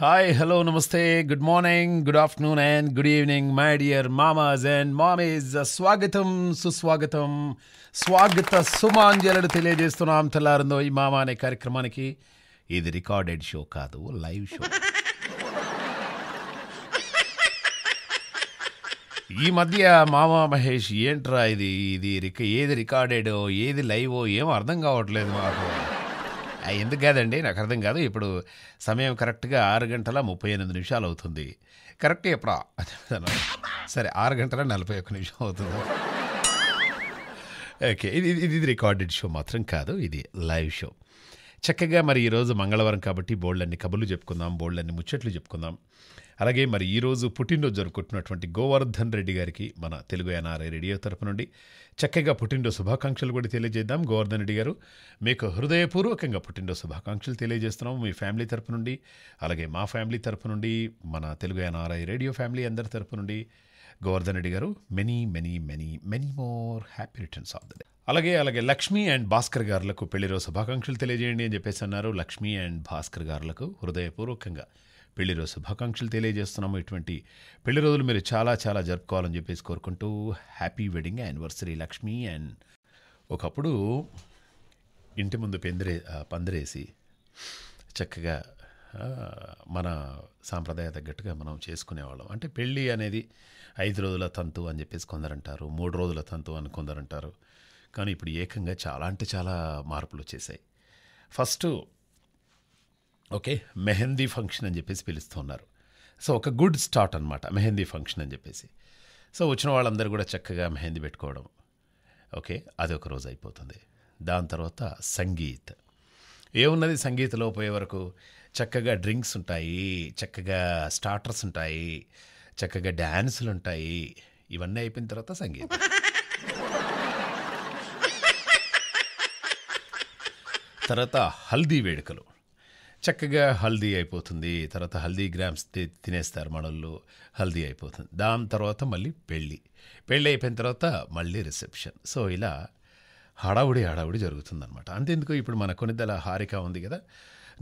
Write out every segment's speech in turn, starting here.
Hi hello నమస్తే good morning good afternoon and good evening my dear మామాజ్ and మామీజ్ స్వాగతం సుస్వాగతం స్వాగత సుమాంజలు తెలియజేస్తున్నాం తెల్లారుందో ఈ మామా అనే కార్యక్రమానికి ఇది రికార్డెడ్ షో కాదు లైవ్ షో ఈ మధ్య మామా మహేష్ ఏంట్రా ఇది ఇది ఏది రికార్డెడో ఏది లైవో ఏం అర్థం కావట్లేదు మాకు ఎందుకు కాదండి నాకు అర్థం కాదు ఇప్పుడు సమయం కరెక్ట్గా ఆరు గంటల ముప్పై ఎనిమిది నిమిషాలు అవుతుంది కరెక్ట్ ఎప్పుడా సరే ఆరు గంటల నలభై ఒక్క నిమిషం అవుతుంది ఓకే ఇది ఇది ఇది రికార్డెడ్ షో మాత్రం కాదు ఇది లైవ్ షో చక్కగా మరి ఈరోజు మంగళవారం కాబట్టి బోల్డ్లన్నీ కబుర్లు చెప్పుకుందాం బోల్డ్లన్నీ ముచ్చట్లు చెప్పుకుందాం అలాగే మరి ఈరోజు పుట్టినరోజు జరుపుకుంటున్నటువంటి గోవర్ధన్ రెడ్డి గారికి మన తెలుగు ఎన్ఆర్ఐ రేడియో తరపు నుండి చక్కగా పుట్టినరోజు శుభాకాంక్షలు కూడా తెలియజేద్దాం గోవర్ధన్ రెడ్డి గారు మీకు హృదయపూర్వకంగా పుట్టినరోజు శుభాకాంక్షలు తెలియజేస్తున్నాము మీ ఫ్యామిలీ తరపు నుండి అలాగే మా ఫ్యామిలీ తరపు నుండి మన తెలుగు ఎన్ఆర్ఐ రేడియో ఫ్యామిలీ అందరి తరపు నుండి గోవర్ధన్ రెడ్డి గారు many many many many more happy returns of the day అలాగే అలాగే లక్ష్మి అండ్ భాస్కర్ గారులకు పెళ్లిరో శుభాకాంక్షలు తెలియజేయండి అని చెప్పేసి అన్నారు లక్ష్మి అండ్ భాస్కర్ గారులకు హృదయపూర్వకంగా పెళ్లిరోజు శుభాకాంక్షలు తెలియజేస్తున్నాము ఇటువంటి పెళ్లి రోజులు మీరు చాలా చాలా జరుపుకోవాలని చెప్పేసి కోరుకుంటూ happy wedding anniversary Lakshmi and ఒకప్పుడు ఇంటి ముందు పెందిరే పందిరేసి చక్కగా మన సాంప్రదాయ తగ్గట్టుగా మనం చేసుకునేవాళ్ళం అంటే పెళ్ళి అనేది ఐదు రోజుల తంతు అని చెప్పేసి కొందరంటారు మూడు రోజుల తంతు అని కొందరంటారు కానీ ఇప్పుడు ఏకంగా చాలా అంటే చాలా మార్పులు వచ్చేసాయి ఫస్ట్ ఓకే మెహందీ ఫంక్షన్ అని చెప్పేసి పిలుస్తున్నారు సో ఒక గుడ్ స్టార్ట్ అనమాట మెహందీ ఫంక్షన్ అని చెప్పేసి సో వచ్చిన వాళ్ళందరూ కూడా చక్కగా మెహందీ పెట్టుకోవడం ఓకే అది ఒక రోజు అయిపోతుంది దాని తర్వాత సంగీత్ ఏమున్నది సంగీతలో పోయే వరకు చక్కగా డ్రింక్స్ ఉంటాయి చక్కగా స్టార్టర్స్ ఉంటాయి చక్కగా డ్యాన్సులు ఉంటాయి ఇవన్నీ అయిపోయిన తర్వాత సంగీతం తర్వాత హల్దీ వేడుకలు చక్కగా హల్దీ అయిపోతుంది తర్వాత హల్దీ గ్రామ్స్ తినేస్తారు మనల్ని హల్దీ అయిపోతుంది దాని తర్వాత మళ్ళీ పెళ్ళి పెళ్ళి అయిపోయిన తర్వాత మళ్ళీ రిసెప్షన్ సో ఇలా హడావుడి హడావుడి జరుగుతుందనమాట అంతెందుకు ఇప్పుడు మన కొనిద్దల హారిక ఉంది కదా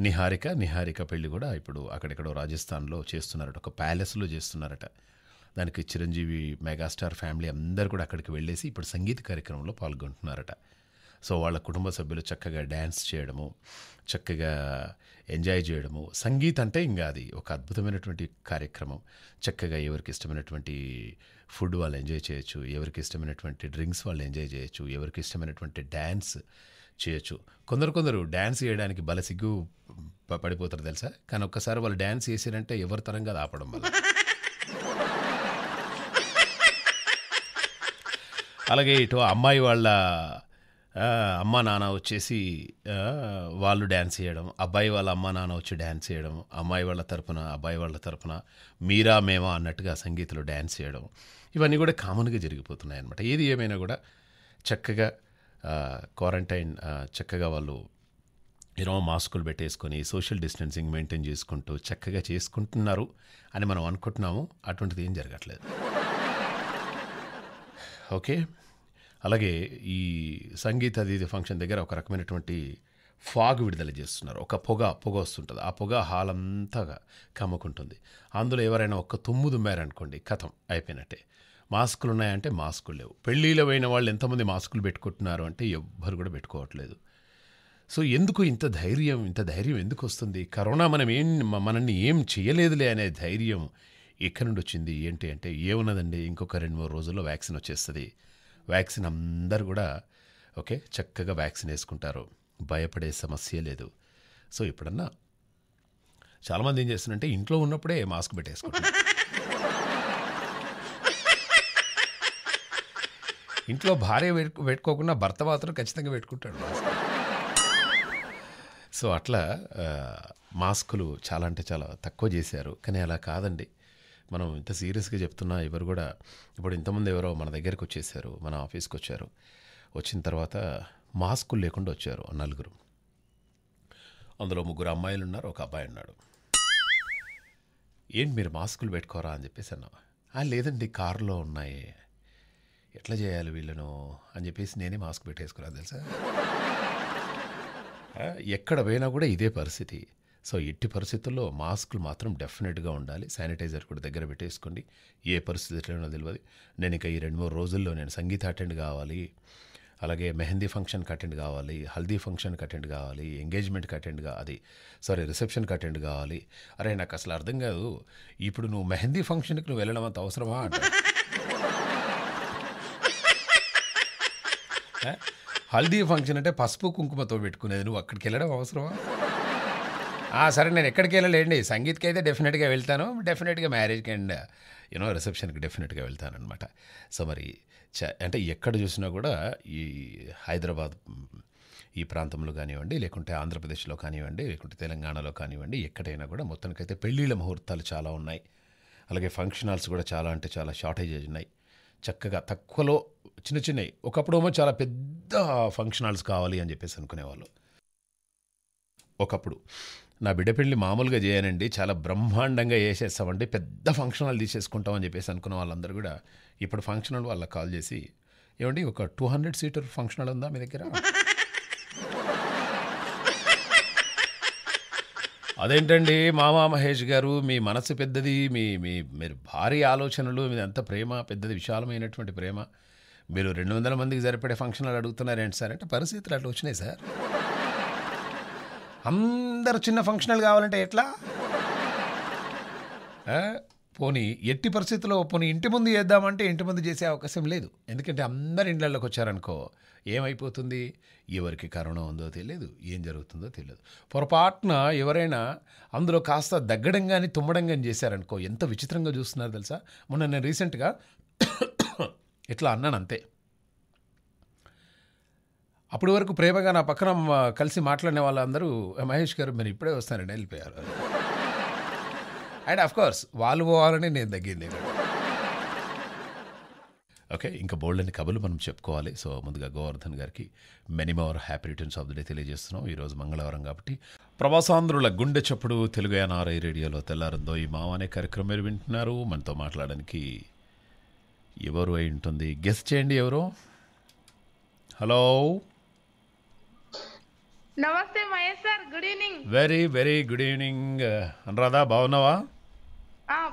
నిహారిక నిహారిక పెళ్ళి కూడా ఇప్పుడు అక్కడెక్కడో రాజస్థాన్లో చేస్తున్నారట ఒక ప్యాలెస్లో చేస్తున్నారట దానికి చిరంజీవి మెగాస్టార్ ఫ్యామిలీ అందరు కూడా అక్కడికి వెళ్ళేసి ఇప్పుడు సంగీత కార్యక్రమంలో పాల్గొంటున్నారట సో వాళ్ళ కుటుంబ సభ్యులు చక్కగా డ్యాన్స్ చేయడము చక్కగా ఎంజాయ్ చేయడము సంగీత అంటే ఇంకా అది ఒక అద్భుతమైనటువంటి కార్యక్రమం చక్కగా ఎవరికి ఇష్టమైనటువంటి ఫుడ్ వాళ్ళు ఎంజాయ్ చేయొచ్చు ఎవరికి ఇష్టమైనటువంటి డ్రింక్స్ వాళ్ళు ఎంజాయ్ చేయొచ్చు ఎవరికి ఇష్టమైనటువంటి డ్యాన్స్ చేయొచ్చు కొందరు కొందరు డ్యాన్స్ చేయడానికి బల సిగ్గు పడిపోతారు తెలుసా కానీ ఒక్కసారి వాళ్ళు డ్యాన్స్ చేసారంటే ఎవరి తరంగా ఆపడం వల్ల అలాగే ఇటు అమ్మాయి వాళ్ళ అమ్మ నాన్న వచ్చేసి వాళ్ళు డ్యాన్స్ చేయడం అబ్బాయి వాళ్ళ అమ్మ నాన్న వచ్చి డ్యాన్స్ చేయడం అమ్మాయి వాళ్ళ తరపున అబ్బాయి వాళ్ళ తరపున మీరా మేమా అన్నట్టుగా సంగీతంలో డ్యాన్స్ చేయడం ఇవన్నీ కూడా కామన్గా జరిగిపోతున్నాయి అనమాట ఏది ఏమైనా కూడా చక్కగా క్వారంటైన్ చక్కగా వాళ్ళు ఏమో మాస్కులు పెట్టేసుకొని సోషల్ డిస్టెన్సింగ్ మెయింటైన్ చేసుకుంటూ చక్కగా చేసుకుంటున్నారు అని మనం అనుకుంటున్నాము అటువంటిది ఏం జరగట్లేదు ఓకే అలాగే ఈ సంగీత దీది ఫంక్షన్ దగ్గర ఒక రకమైనటువంటి ఫాగ్ విడుదల చేస్తున్నారు ఒక పొగ పొగ వస్తుంటుంది ఆ పొగ హాల్ అంతాగా కమ్ముకుంటుంది అందులో ఎవరైనా ఒక్క తుమ్ముదు మేరనుకోండి కథం అయిపోయినట్టే మాస్కులు ఉన్నాయంటే మాస్కులు లేవు పెళ్ళిలో పోయిన వాళ్ళు ఎంతమంది మాస్కులు పెట్టుకుంటున్నారు అంటే ఎవ్వరు కూడా పెట్టుకోవట్లేదు సో ఎందుకు ఇంత ధైర్యం ఇంత ధైర్యం ఎందుకు వస్తుంది కరోనా మనం ఏం మనల్ని ఏం చేయలేదులే అనే ధైర్యం ఎక్కడి నుండి వచ్చింది ఏంటి అంటే ఏమున్నదండి ఇంకొక రెండు మూడు రోజుల్లో వ్యాక్సిన్ వచ్చేస్తుంది వ్యాక్సిన్ అందరు కూడా ఓకే చక్కగా వ్యాక్సిన్ వేసుకుంటారు భయపడే సమస్య లేదు సో ఇప్పుడన్నా చాలామంది ఏం చేస్తున్నారంటే ఇంట్లో ఉన్నప్పుడే మాస్క్ పెట్టేసుకుంటారు ఇంట్లో భార్య పెట్టుకోకుండా భర్త మాత్రం ఖచ్చితంగా పెట్టుకుంటాడు మాస్క్ సో అట్లా మాస్కులు చాలా అంటే చాలా తక్కువ చేశారు కానీ అలా కాదండి మనం ఇంత సీరియస్గా చెప్తున్నా ఎవరు కూడా ఇప్పుడు ఇంతమంది ఎవరో మన దగ్గరకు వచ్చేసారు మన ఆఫీస్కి వచ్చారు వచ్చిన తర్వాత మాస్కులు లేకుండా వచ్చారు నలుగురు అందులో ముగ్గురు అమ్మాయిలు ఉన్నారు ఒక అబ్బాయి ఉన్నాడు ఏంటి మీరు మాస్కులు పెట్టుకోరా అని చెప్పేసి అన్నా లేదండి కారులో ఉన్నాయి ఎట్లా చేయాలి వీళ్ళను అని చెప్పేసి నేనే మాస్క్ పెట్టేసుకురా తెలుసా ఎక్కడ పోయినా కూడా ఇదే పరిస్థితి సో ఎట్టి పరిస్థితుల్లో మాస్కులు మాత్రం డెఫినెట్గా ఉండాలి శానిటైజర్ కూడా దగ్గర పెట్టేసుకోండి ఏ పరిస్థితిలోనో తెలియదు నేను ఇక ఈ రెండు మూడు రోజుల్లో నేను సంగీత అటెండ్ కావాలి అలాగే మెహందీ ఫంక్షన్కి అటెండ్ కావాలి హల్దీ ఫంక్షన్కి అటెండ్ కావాలి ఎంగేజ్మెంట్కి అటెండ్ కావాలి సారీ రిసెప్షన్కి అటెండ్ కావాలి అరే నాకు అసలు అర్థం కాదు ఇప్పుడు నువ్వు మెహందీ ఫంక్షన్కి నువ్వు వెళ్ళడం అంత అవసరమా అంట హల్దీ ఫంక్షన్ అంటే పసుపు కుంకుమతో పెట్టుకునేది నువ్వు అక్కడికి వెళ్ళడం అవసరమా సరే నేను ఎక్కడికి వెళ్ళలేండి సంగీత్కి అయితే డెఫినెట్గా వెళ్తాను డెఫినెట్గా మ్యారేజ్కి అండ్ యూనో రిసెప్షన్కి డెఫినెట్గా వెళ్తాను అనమాట సో మరి అంటే ఎక్కడ చూసినా కూడా ఈ హైదరాబాద్ ఈ ప్రాంతంలో కానివ్వండి లేకుంటే ఆంధ్రప్రదేశ్లో కానివ్వండి లేకుంటే తెలంగాణలో కానివ్వండి ఎక్కడైనా కూడా మొత్తానికైతే పెళ్ళిళ్ళ ముహూర్తాలు చాలా ఉన్నాయి అలాగే ఫంక్షన్ హాల్స్ కూడా చాలా అంటే చాలా షార్టేజెస్ ఉన్నాయి చక్కగా తక్కువలో చిన్న చిన్నవి ఒకప్పుడేమో చాలా పెద్ద ఫంక్షన్ హాల్స్ కావాలి అని చెప్పేసి అనుకునేవాళ్ళు ఒకప్పుడు నా బిడ్డ పెళ్లి మామూలుగా చేయనండి చాలా బ్రహ్మాండంగా చేసేస్తామండి పెద్ద ఫంక్షన్ హాల్ తీసేసుకుంటామని చెప్పేసి అనుకున్న వాళ్ళందరూ కూడా ఇప్పుడు ఫంక్షన్ హాల్ వాళ్ళకి కాల్ చేసి ఏమండి ఒక two hundred seater function hall ఉందా మీ దగ్గర అదేంటండి మామా మహేష్ గారు మీ మనసు పెద్దది మీ మీ మీరు భారీ ఆలోచనలు మీద ఎంత ప్రేమ పెద్దది విశాలమైనటువంటి ప్రేమ మీరు రెండు వందల మందికి సరిపడే ఫంక్షన్లు అడుగుతున్నారేంటి సార్ అంటే పరిస్థితులు అట్లా వచ్చినాయి సార్ అందరు చిన్న ఫంక్షనల్ కావాలంటే ఎట్లా పోనీ ఎట్టి పరిస్థితుల్లో పోనీ ఇంటి ముందు చేద్దామంటే ఇంటి ముందు చేసే అవకాశం లేదు ఎందుకంటే అందరు ఇండ్లలోకి వచ్చారనుకో ఏమైపోతుంది ఎవరికి కరోనా ఉందో తెలియదు ఏం జరుగుతుందో తెలియదు పొరపాటున ఎవరైనా అందులో కాస్త దగ్గడం కానీ తుమ్మడం కానీ చేశారనుకో ఎంత విచిత్రంగా చూస్తున్నారు తెలుసా మొన్న నేను రీసెంట్గా ఇట్లా అన్నాను అంతే అప్పటి వరకు ప్రేమగా నా పక్కన కలిసి మాట్లాడిన వాళ్ళందరూ మహేష్ గారు మీరు ఇప్పుడే వస్తానండి వెళ్ళిపోయారు అండ్ అఫ్ కోర్స్ వాళ్ళు పోవాలని నేను తగ్గింది ఓకే ఇంకా బోల్డ్ అని కబులు మనం చెప్పుకోవాలి సో ముందుగా గోవర్ధన్ గారికి many more happy returns of the day తెలియజేస్తున్నాం ఈరోజు మంగళవారం కాబట్టి ప్రవాసాంధ్రుల గుండె చప్పుడు తెలుగు ఎన్ఆర్ఐ రేడియోలో తెల్లారుందో ఈ మావ అనే కార్యక్రమం మీరు వింటున్నారు మనతో మాట్లాడడానికి ఎవరు అయి ఉంటుంది గెస్ట్ చేయండి ఎవరు హలో నమస్తే Mahesh sir good evening very very good evening Anuradha బాగున్నావా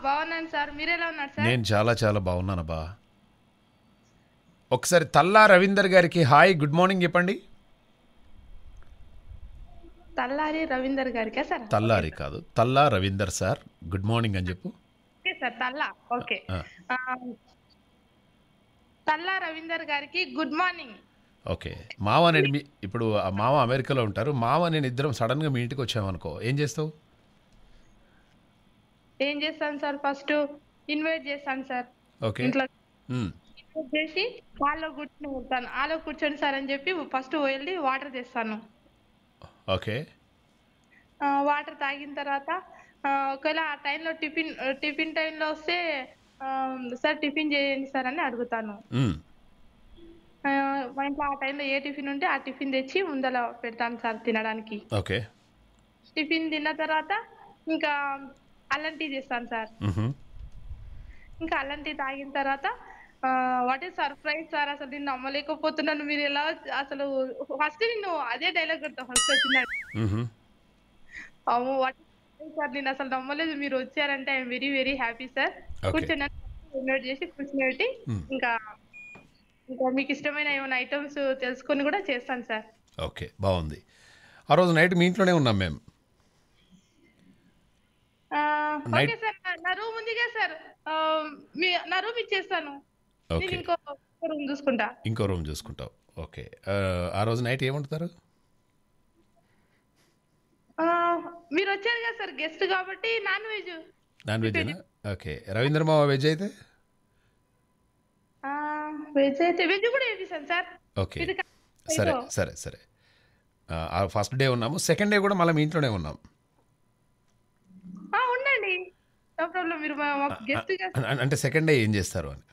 బాగున్నాను సార్ మీరు ఎలా ఉన్నారు సార్ నేను చాలా చాలా బాగున్నాను బా ఒకసారి తల్లా రవీందర్ గారికి హాయ్ గుడ్ మార్నింగ్ చెప్పండి తల్లారి రవీందర్ గారికి సార్ తల్లారి కాదు Talla Ravinder sir good morning అని చెప్పు okay sir Talla okay Talla Ravinder గారికి గుడ్ మార్నింగ్ ఓకే మావ నేను మీ ఇప్పుడు మావ అమెరికాలో ఉంటారు మావ నేను ఇద్దరం సడన్గా మీ ఇంటికి వచ్చామనుకో ఏం చేస్తావు ఏం చేస్తాను సార్ ఫస్ట్ ఇన్వైట్ చేస్తాను సార్ ఓకే ఇంట్లో ఇన్వైట్ చేసి వాళ్ళ కూర్చొని ఉంటాను వాళ్ళ కూర్చొని సార్ అని చెప్పి ఫస్ట్ వెళ్ళి వాటర్ తెస్తాను ఓకే ఆ, వాటర్ తాగిన తర్వాత ఒకవేళ ఆ టైంలో టిఫిన్ టిఫిన్ టైంలో వస్తే సార్ టిఫిన్ చేయండి సార్ అని అడుగుతాను మా ఇంట్లో ఆ టైంలో ఏ టిఫిన్ ఉంటే ఆ టిఫిన్ తెచ్చి ముందర పెడతాను సార్ తినడానికి ఓకే టిఫిన్ తిన్న తర్వాత ఇంకా అల్లం టీ చేస్తాను సార్ ఇంకా అల్లం టీ తాగిన తర్వాత వాట్ ఈస్ సర్ప్రైజ్ సార్ అసలు నేను నమ్మలేకపోతున్నాను మీరు ఎలా అసలు ఫస్ట్ నేను అదే డైలాగ్ కొడతా ఫస్ట్ వచ్చిన అవును వాట్ సార్ నేను అసలు నమ్మలేదు మీరు వచ్చారంటే I'm very very happy sir కూర్చొని ఇన్వైట్ చేసి కూర్చొని ఇంకా మీకు ఇష్టమైన ఏమైనా ఐటమ్స్ తెలుసుకొని కూడా చేస్తాను సార్ ఓకే బాగుంది ఆ రోజు నైట్ మీ ఇంట్లోనే ఉన్నాం మేము ఓకే సార్ నా రూమ్ ఉంది కదా సార్ మీ నా రూమ్ ఇచ్చేస్తాను ఇంకో రూమ్ చూసుకుంటా ఇంకో రూమ్ చూసుకుంటావు ఓకే ఆ రోజు నైట్ ఏమంటారు మీరు వచ్చారు కదా సార్ గెస్ట్ కాబట్టి non veg non veg okay Ravindra మావ వెజ్ అయితే వెజ్ అయితే వెజ్ కూడా సార్ ఓకే సరే సరే సరే ఫస్ట్ డే ఉన్నాము సెకండ్ డే కూడా మళ్ళీ మీ ఇంట్లోనే ఉన్నాం ఉండండి నో ప్రాబ్లం మీరు అంటే సెకండ్ డే ఏం చేస్తారు అని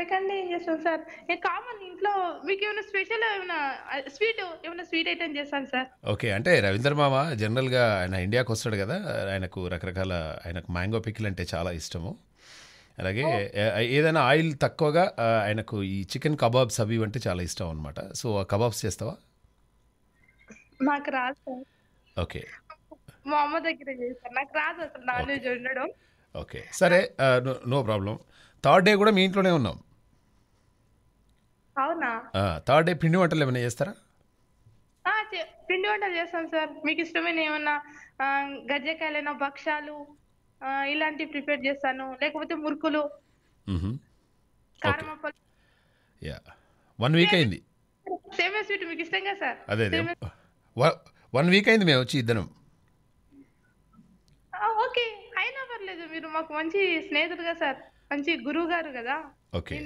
సెకండ్ డే ఏం చేస్తాం సార్ ఏ కామన్ ఇంట్లో మీకు ఏమైనా స్పెషల్ ఏమైనా స్వీట్ ఏమైనా స్వీట్ ఐటమ్ చేస్తాను సార్ ఓకే అంటే రవీంద్ర మామ జనరల్గా ఆయన ఇండియాకి వస్తాడు కదా ఆయనకు రకరకాల ఆయనకు మ్యాంగో పిక్లు అంటే చాలా ఇష్టము అలాగే ఏదైనా ఆయిల్ తక్కువగా ఆయనకు ఈ చికెన్ కబాబ్స్ అవి అంటే చాలా ఇష్టం అనమాట సో ఆ కబాబ్స్ చేస్తావా నాకు రాదు ఓకే మా అమ్మ దగ్గర నాకు రాదు అసలు నాన్ వెజ్ ఉండడం ఓకే సరే నో ప్రాబ్లం థర్డ్ డే కూడా మీ ఇంట్లోనే ఉన్నాం అవునా థర్డ్ డే పిండి వంటలు ఏమైనా చేస్తారా పిండి వంటలు చేస్తాం సార్ మీకు ఇష్టమైన ఏమన్నా గజ్జకాయలైన భక్షాలు ఇలాంటివి ప్రిపేర్ చేస్తాను లేకపోతే మురుకులు కారం వన్ వీక్ అయింది సేమే స్వీట్ మీకు ఇష్టం కదా సార్ అదే అదే వన్ వీక్ అయింది మేము వచ్చి ఇద్దరం ఓకే అయినా పర్లేదు మీరు మాకు మంచి స్నేహితుడుగా సార్ మంచి గురువు గారు కదా ఓకే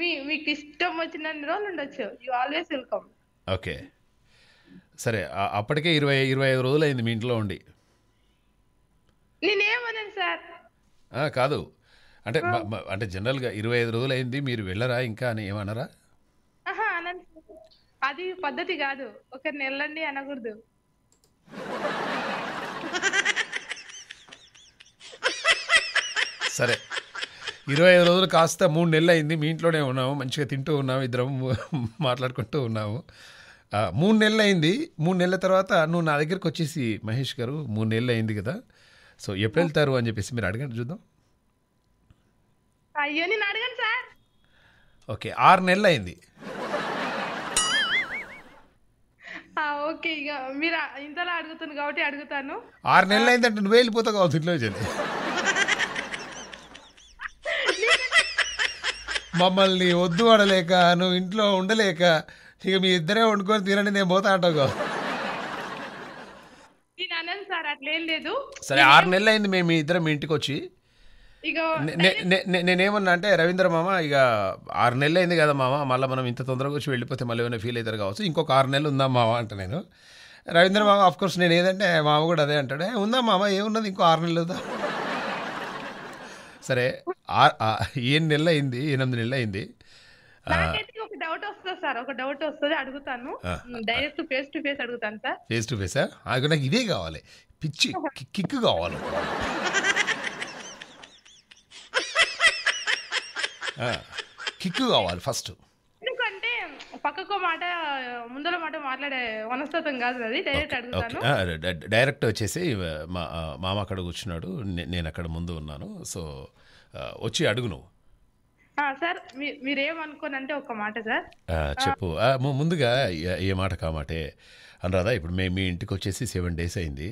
మీ మీకు ఇష్టం వచ్చిన రోజులు ఉండొచ్చు యు ఆల్వేస్ వెల్కమ్ ఓకే సరే అప్పటికే ఇరవై ఇరవై ఐదు రోజులు అయింది మీ ఇంట్లో ఉండి సార్ కాదు అంటే అంటే జనరల్ గా ఇరవై ఐదు రోజులు అయింది మీరు వెళ్ళరా ఇంకా అని ఏమన్నారా అది పద్ధతి కాదు ఒక వెళ్ళండి అనకూడదు సరే ఇరవై ఐదు రోజులు కాస్త మూడు నెలలు అయింది మీ ఇంట్లోనే ఉన్నాము మంచిగా తింటూ ఉన్నాము ఇద్దరం మాట్లాడుకుంటూ ఉన్నాము మూడు నెలలు అయింది మూడు నెలల తర్వాత నువ్వు నా దగ్గరకు వచ్చేసి మహేష్ గారు మూడు నెలలు అయింది కదా సో ఎప్పుడు వెళ్తారు అని చెప్పేసి మీరు అడగండి చూద్దాం అయ్యో నేను అడగను సార్ ఓకే ఆరు నెలలు అయింది ఓకే ఇక మీరు ఇంతలా అడుగుతాను కాబట్టి అడుగుతాను ఆరు నెలలు అయిందంటే నువ్వు వెళ్ళిపోతావు కావచ్చు ఇంట్లో చెల్లి మమ్మల్ని వద్దు అడలేక నువ్వు ఇంట్లో ఉండలేక ఇక మీ ఇద్దరే వండుకొని తినండి నేను పోతా అంటావు కావచ్చు లేదు సరే ఆరు నెలలు అయింది మేము ఇద్దరం మీ ఇంటికి వచ్చి ఇక నేనేమన్నా అంటే రవీంద్ర మామ ఇక ఆరు నెలలు అయింది కదా మామ మళ్ళీ మనం ఇంత తొందరగా వచ్చి వెళ్ళిపోతే మళ్ళీ ఏమైనా ఫీల్ అవుతారు కావచ్చు ఇంకొక ఆరు నెలలు ఉందా మామ అంట నేను రవీంద్ర మామ ఆఫ్ కోర్స్ నేను ఏదంటే మామ కూడా అదే అంటాడు ఉందా మామ ఏమున్నది ఇంకో ఆరు నెలలు ఉందా సరే ఏడు నెలలు అయింది ఎనిమిది నెలలు అయింది డౌట్ వస్తుంది సార్ ఒక డౌట్ వస్తుంది అడుగుతాను డైరెక్ట్ ఫేస్ టు ఫేస్ అడుగుతాను సార్ ఫేస్ టు ఫేసా నాకు నాకు ఇదే కావాలి పిచ్చి కిక్ కావాలి కిక్ కావాలి ఫస్ట్ ఎందుకంటే పక్కకు మాట ముందర మాట మాట్లాడే వనస్తత్వం కాదు అది డైరెక్ట్ అడుగుతాను డైరెక్ట్ వచ్చేసి మా మామ అక్కడ కూర్చున్నాడు నేను అక్కడ ముందు ఉన్నాను సో వచ్చి అడుగు నువ్వు సార్ మీరేమనుకోనంటే ఒక మాట సార్ చెప్పు ముందుగా ఏ మాట కామాటే అనురాధా ఇప్పుడు మేము మీ ఇంటికి వచ్చేసి సెవెన్ డేస్ అయింది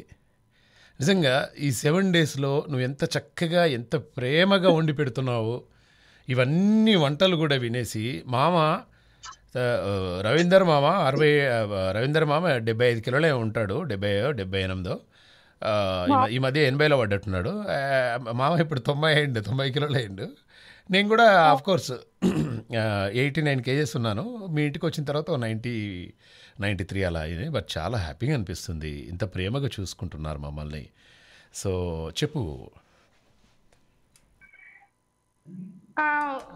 నిజంగా ఈ సెవెన్ డేస్లో నువ్వు ఎంత చక్కగా ఎంత ప్రేమగా వండి పెడుతున్నావు ఇవన్నీ వంటలు కూడా వినేసి మామ రవీందర్ మామ అరవై రవీందర్ మామ డెబ్బై ఐదు కిలోలే ఉంటాడు డెబ్బై డెబ్బై ఎనిమిదో ఈ మధ్య ఎనభైలో పడ్డట్టున్నాడు మామ ఇప్పుడు తొంభై అయ్యిండు తొంభై కిలోలు అయ్యిండు నేను కూడా of course eighty nine kgs ఉన్నాను మీ ఇంటికి వచ్చిన తర్వాత నైంటీ నైంటీ త్రీ అలా అయింది బట్ చాలా హ్యాపీగా అనిపిస్తుంది ఇంత ప్రేమగా చూసుకుంటున్నారు మమ్మల్ని సో చెప్పు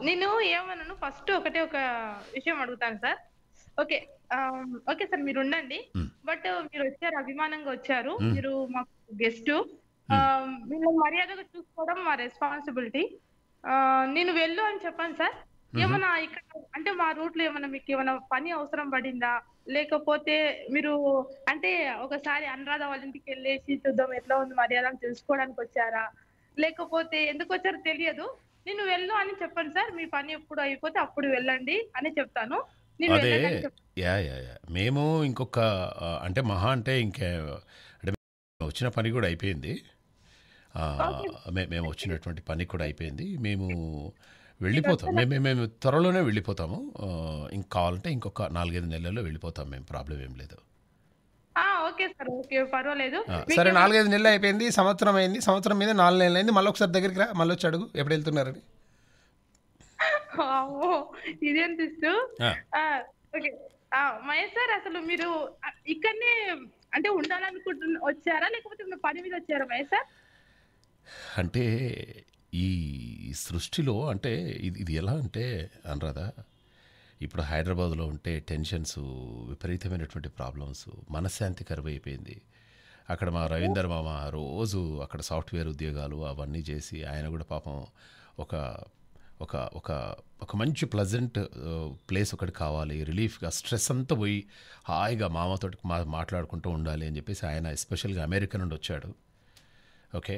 నేను ఏమన్నాను ఫస్ట్ ఒకటే ఒక విషయం అడుగుతాను సార్ ఓకే ఓకే సార్ మీరు ఉండండి బట్ మీరు వచ్చారు అభిమానంగా వచ్చారు మీరు మాకు గెస్ట్ మిమ్మల్ని మర్యాదగా చూసుకోవడం మా రెస్పాన్సిబిలిటీ నేను వెళ్ళు అని చెప్పాను సార్ ఏమన్నా ఇక్కడ అంటే మా రూట్ లో ఏమన్నా మీకు ఏమైనా పని అవసరం పడిందా లేకపోతే మీరు అంటే ఒకసారి అనురాధ వాళ్ళ ఇంటికి వెళ్ళేసి చూద్దాం ఎట్లా ఉంది మర్యాద తెలుసుకోవడానికి వచ్చారా లేకపోతే ఎందుకు వచ్చారో తెలియదు నేను వెళ్ళు అని చెప్పాను సార్ మీ పని ఎప్పుడు అయిపోతే అప్పుడు వెళ్ళండి అని చెప్తాను అదే యా యా మేము ఇంకొక అంటే మహా అంటే ఇంకా అంటే వచ్చిన పని కూడా అయిపోయింది మేము వచ్చినటువంటి పని కూడా అయిపోయింది మేము వెళ్ళిపోతాం మేము మేము త్వరలోనే వెళ్ళిపోతాము ఇంకా కావాలంటే ఇంకొక నాలుగైదు నెలల్లో వెళ్ళిపోతాం మేము ప్రాబ్లం ఏం లేదు సరే నాలుగైదు నెలలు అయిపోయింది సంవత్సరం అయింది సంవత్సరం మీద నాలుగు నెలలు అయింది మళ్ళీ ఒకసారి దగ్గరికి రా మళ్ళీ వచ్చి అడుగు ఎప్పుడు వెళ్తున్నారని ఇదేం సిస్టు ఓకే మహేష్ సార్ అసలు మీరు ఇక్కడనే అంటే ఉండాలనుకుంటున్న వచ్చారా లేకపోతే పని మీద వచ్చారా మహేష్ సార్ అంటే ఈ సృష్టిలో అంటే ఇది ఇది ఎలా అంటే అనరాదా ఇప్పుడు హైదరాబాద్లో ఉంటే టెన్షన్స్ విపరీతమైనటువంటి ప్రాబ్లమ్స్ మనశ్శాంతి అయిపోయింది అక్కడ మా రవీందర్ మామ రోజు అక్కడ సాఫ్ట్వేర్ ఉద్యోగాలు అవన్నీ చేసి ఆయన కూడా పాపం ఒక ఒక ఒక ఒక మంచి ప్లజెంట్ ప్లేస్ ఒకటి కావాలి రిలీఫ్గా స్ట్రెస్ అంతా పోయి హాయిగా మామతో మా మాట్లాడుకుంటూ ఉండాలి అని చెప్పేసి ఆయన ఎస్పెషల్గా అమెరికా నుండి వచ్చాడు ఓకే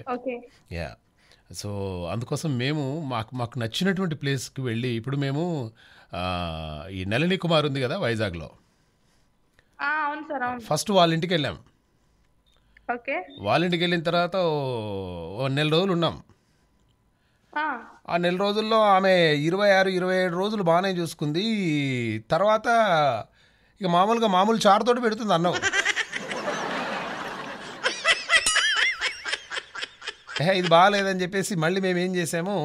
యా సో అందుకోసం మేము మాకు మాకు నచ్చినటువంటి ప్లేస్కి వెళ్ళి ఇప్పుడు మేము ఈ నెలని కుమార్ ఉంది కదా వైజాగ్లో ఫస్ట్ వాళ్ళ ఇంటికి వెళ్ళాం వాళ్ళ ఇంటికి వెళ్ళిన తర్వాత నెల రోజులు ఉన్నాం ఆ నెల రోజుల్లో ఆమె ఇరవై ఆరు ఇరవై ఏడు రోజులు బాగానే చూసుకుంది తర్వాత ఇక మామూలుగా మామూలు చారుతోటి పెడుతుంది అన్నం ఇది బాగాలేదని చెప్పేసి మళ్ళీ మేము ఏం చేసాము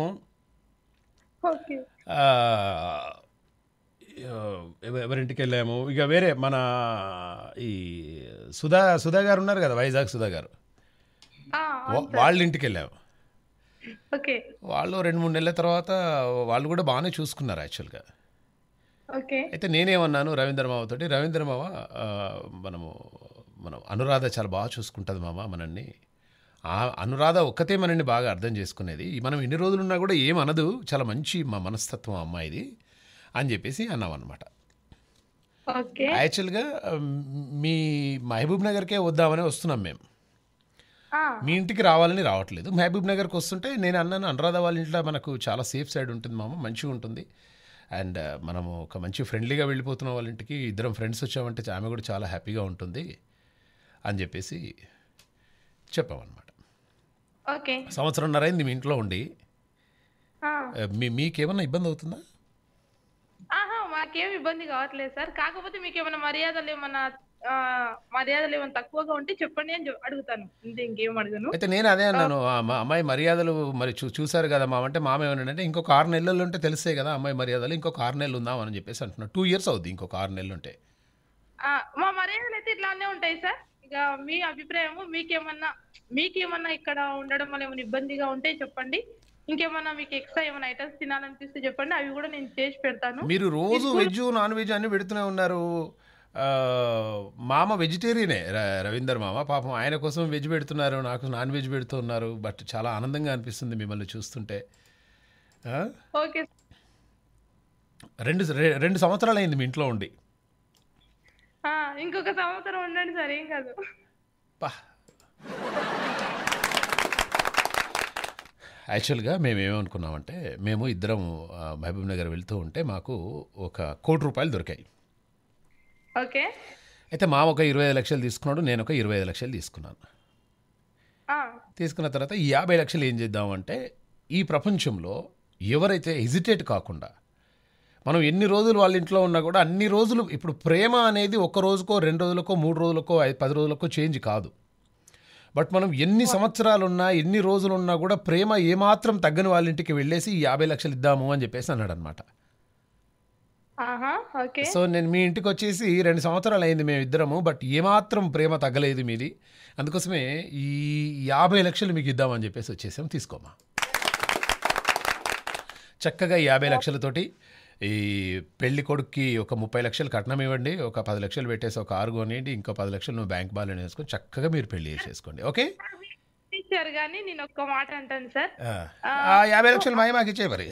ఎవరింటికి వెళ్ళాము ఇక వేరే మన ఈ సుధా సుధా గారు ఉన్నారు కదా వైజాగ్ సుధా గారు వాళ్ళ ఇంటికి వెళ్ళాము వాళ్ళు రెండు మూడు నెలల తర్వాత వాళ్ళు కూడా బాగానే చూసుకున్నారు యాక్చువల్గా అయితే నేనేమన్నాను రవీంద్ర మావతోటి రవీంద్ర మామ మనము మనం అనురాధ చాలా బాగా చూసుకుంటుంది మామ మనల్ని ఆ అనురాధ ఒక్కతే మనని బాగా అర్థం చేసుకునేది మనం ఇన్ని రోజులున్నా కూడా ఏమనదు చాలా మంచి మా మనస్తత్వం అమ్మాయిది అని చెప్పేసి అన్నాం అనమాట యాక్చువల్గా మీ మహబూబ్ నగర్కే వద్దామని వస్తున్నాం మేము మీ ఇంటికి రావాలని రావట్లేదు మహబూబ్ నగర్కి వస్తుంటే నేను అన్నాను అనురాధ వాళ్ళ ఇంట్లో మనకు చాలా సేఫ్ సైడ్ ఉంటుంది మామ మంచిగా ఉంటుంది అండ్ మనము ఒక మంచి ఫ్రెండ్లీగా వెళ్ళిపోతున్న వాళ్ళ ఇంటికి ఇద్దరం ఫ్రెండ్స్ వచ్చామంటే ఆమె కూడా చాలా హ్యాపీగా ఉంటుంది అని చెప్పేసి చెప్పామన్నమాట ఓకే సంవత్సరంన్నర అయింది మీ ఇంట్లో ఉండి మీ మీకేమన్నా ఇబ్బంది అవుతుందా ఆహా మాకేం ఇబ్బంది కావట్లేదు సార్ కాకపోతే మీకు ఏమైనా మర్యాదలు ఏమన్నా మర్యాదలు ఏమైనా తక్కువగా ఉంటే చెప్పండి అని అడుగుతాను అంతే ఇంకేం అడగను అయితే నేను అదే అన్నాను మా అమ్మాయి మర్యాదలు మరి చూ చూసారు కదా మా అంటే మామ ఏమన్నాడంటే ఇంకొక ఆరు నెలలు ఉంటే తెలిసే కదా అమ్మాయి మర్యాదలు ఇంకొక ఆరు నెలలు ఉందాం అని చెప్పేసి అంటున్నాను టూ ఇయర్స్ అవుద్ది ఇంకొక ఆరు నెలలు ఉంటే మా మర్యాదలు అయితే ఇట్లానే ఉంటాయి సార్ ఇంకా మీ అభిప్రాయము మీకేమన్నా మీకేమన్నా ఇక్కడ ఉండడం వల్ల ఏమైనా ఇబ్బందిగా ఉంటే చెప్పండి ఇంకేమన్నా మీకు ఎక్స్ట్రా ఏమైనా ఐటమ్స్ తినాలనిపిస్తే చెప్పండి అవి కూడా నేను చేసి పెడతాను మీరు రోజు వెజ్ నాన్ వెజ్ అన్ని పెడుతూనే ఉన్నారు మామ వెజిటేరియనే రవీందర్ మామ పాపం ఆయన కోసం వెజ్ పెడుతున్నారు నాకు నాన్ వెజ్ పెడుతున్నారు బట్ చాలా ఆనందంగా అనిపిస్తుంది మిమ్మల్ని చూస్తుంటే ఓకే రెండు రెండు సంవత్సరాలు అయింది మీ ఇంట్లో ఉండి ఇంకొక సంవత్సరం ఉండండి సార్ ఏం కాదు యాక్చువల్గా మేము ఏమనుకున్నామంటే మేము ఇద్దరం మహబూబ్ నగర్ వెళ్తూ ఉంటే మాకు ఒక కోటి రూపాయలు దొరికాయి ఓకే అయితే మా ఒక ఇరవై ఐదు లక్షలు తీసుకున్నాడు నేను ఒక ఇరవై ఐదు లక్షలు తీసుకున్నాను తీసుకున్న తర్వాత ఈ యాభై లక్షలు ఏం చేద్దామంటే ఈ ప్రపంచంలో ఎవరైతే హెజిటేట్ కాకుండా మనం ఎన్ని రోజులు వాళ్ళ ఇంట్లో ఉన్నా కూడా అన్ని రోజులు ఇప్పుడు ప్రేమ అనేది ఒక రోజుకో రెండు రోజులకో మూడు రోజులకో ఐదు పది రోజులకో చేంజ్ కాదు బట్ మనం ఎన్ని సంవత్సరాలు ఉన్నా ఎన్ని రోజులు ఉన్నా కూడా ప్రేమ ఏమాత్రం తగ్గని వాళ్ళ ఇంటికి వెళ్ళేసి యాభై లక్షలు ఇద్దాము అని చెప్పేసి అన్నాడు అనమాట సో నేను మీ ఇంటికి వచ్చేసి రెండు సంవత్సరాలు అయింది మేము ఇద్దరము బట్ ఏమాత్రం ప్రేమ తగ్గలేదు మీది అందుకోసమే ఈ యాభై లక్షలు మీకు ఇద్దామని చెప్పేసి వచ్చేసాం తీసుకోమా చక్కగా యాభై లక్షలతోటి ఈ పెళ్లి కొడుక్కి ఒక ముప్పై లక్షలు కట్నం ఇవ్వండి ఒక పది లక్షలు పెట్టేసి ఒక ఆరు కొనివ్వండి ఇంకో పది లక్షలు నువ్వు బ్యాంక్ బాలెన్స్ వేసుకొని చక్కగా మీరు పెళ్లి చేసేసుకోండి ఓకే సార్ కానీ నేను ఒక్క మాట అంటాను సార్ యాభై లక్షలు మాయ మాకు ఇచ్చే మరి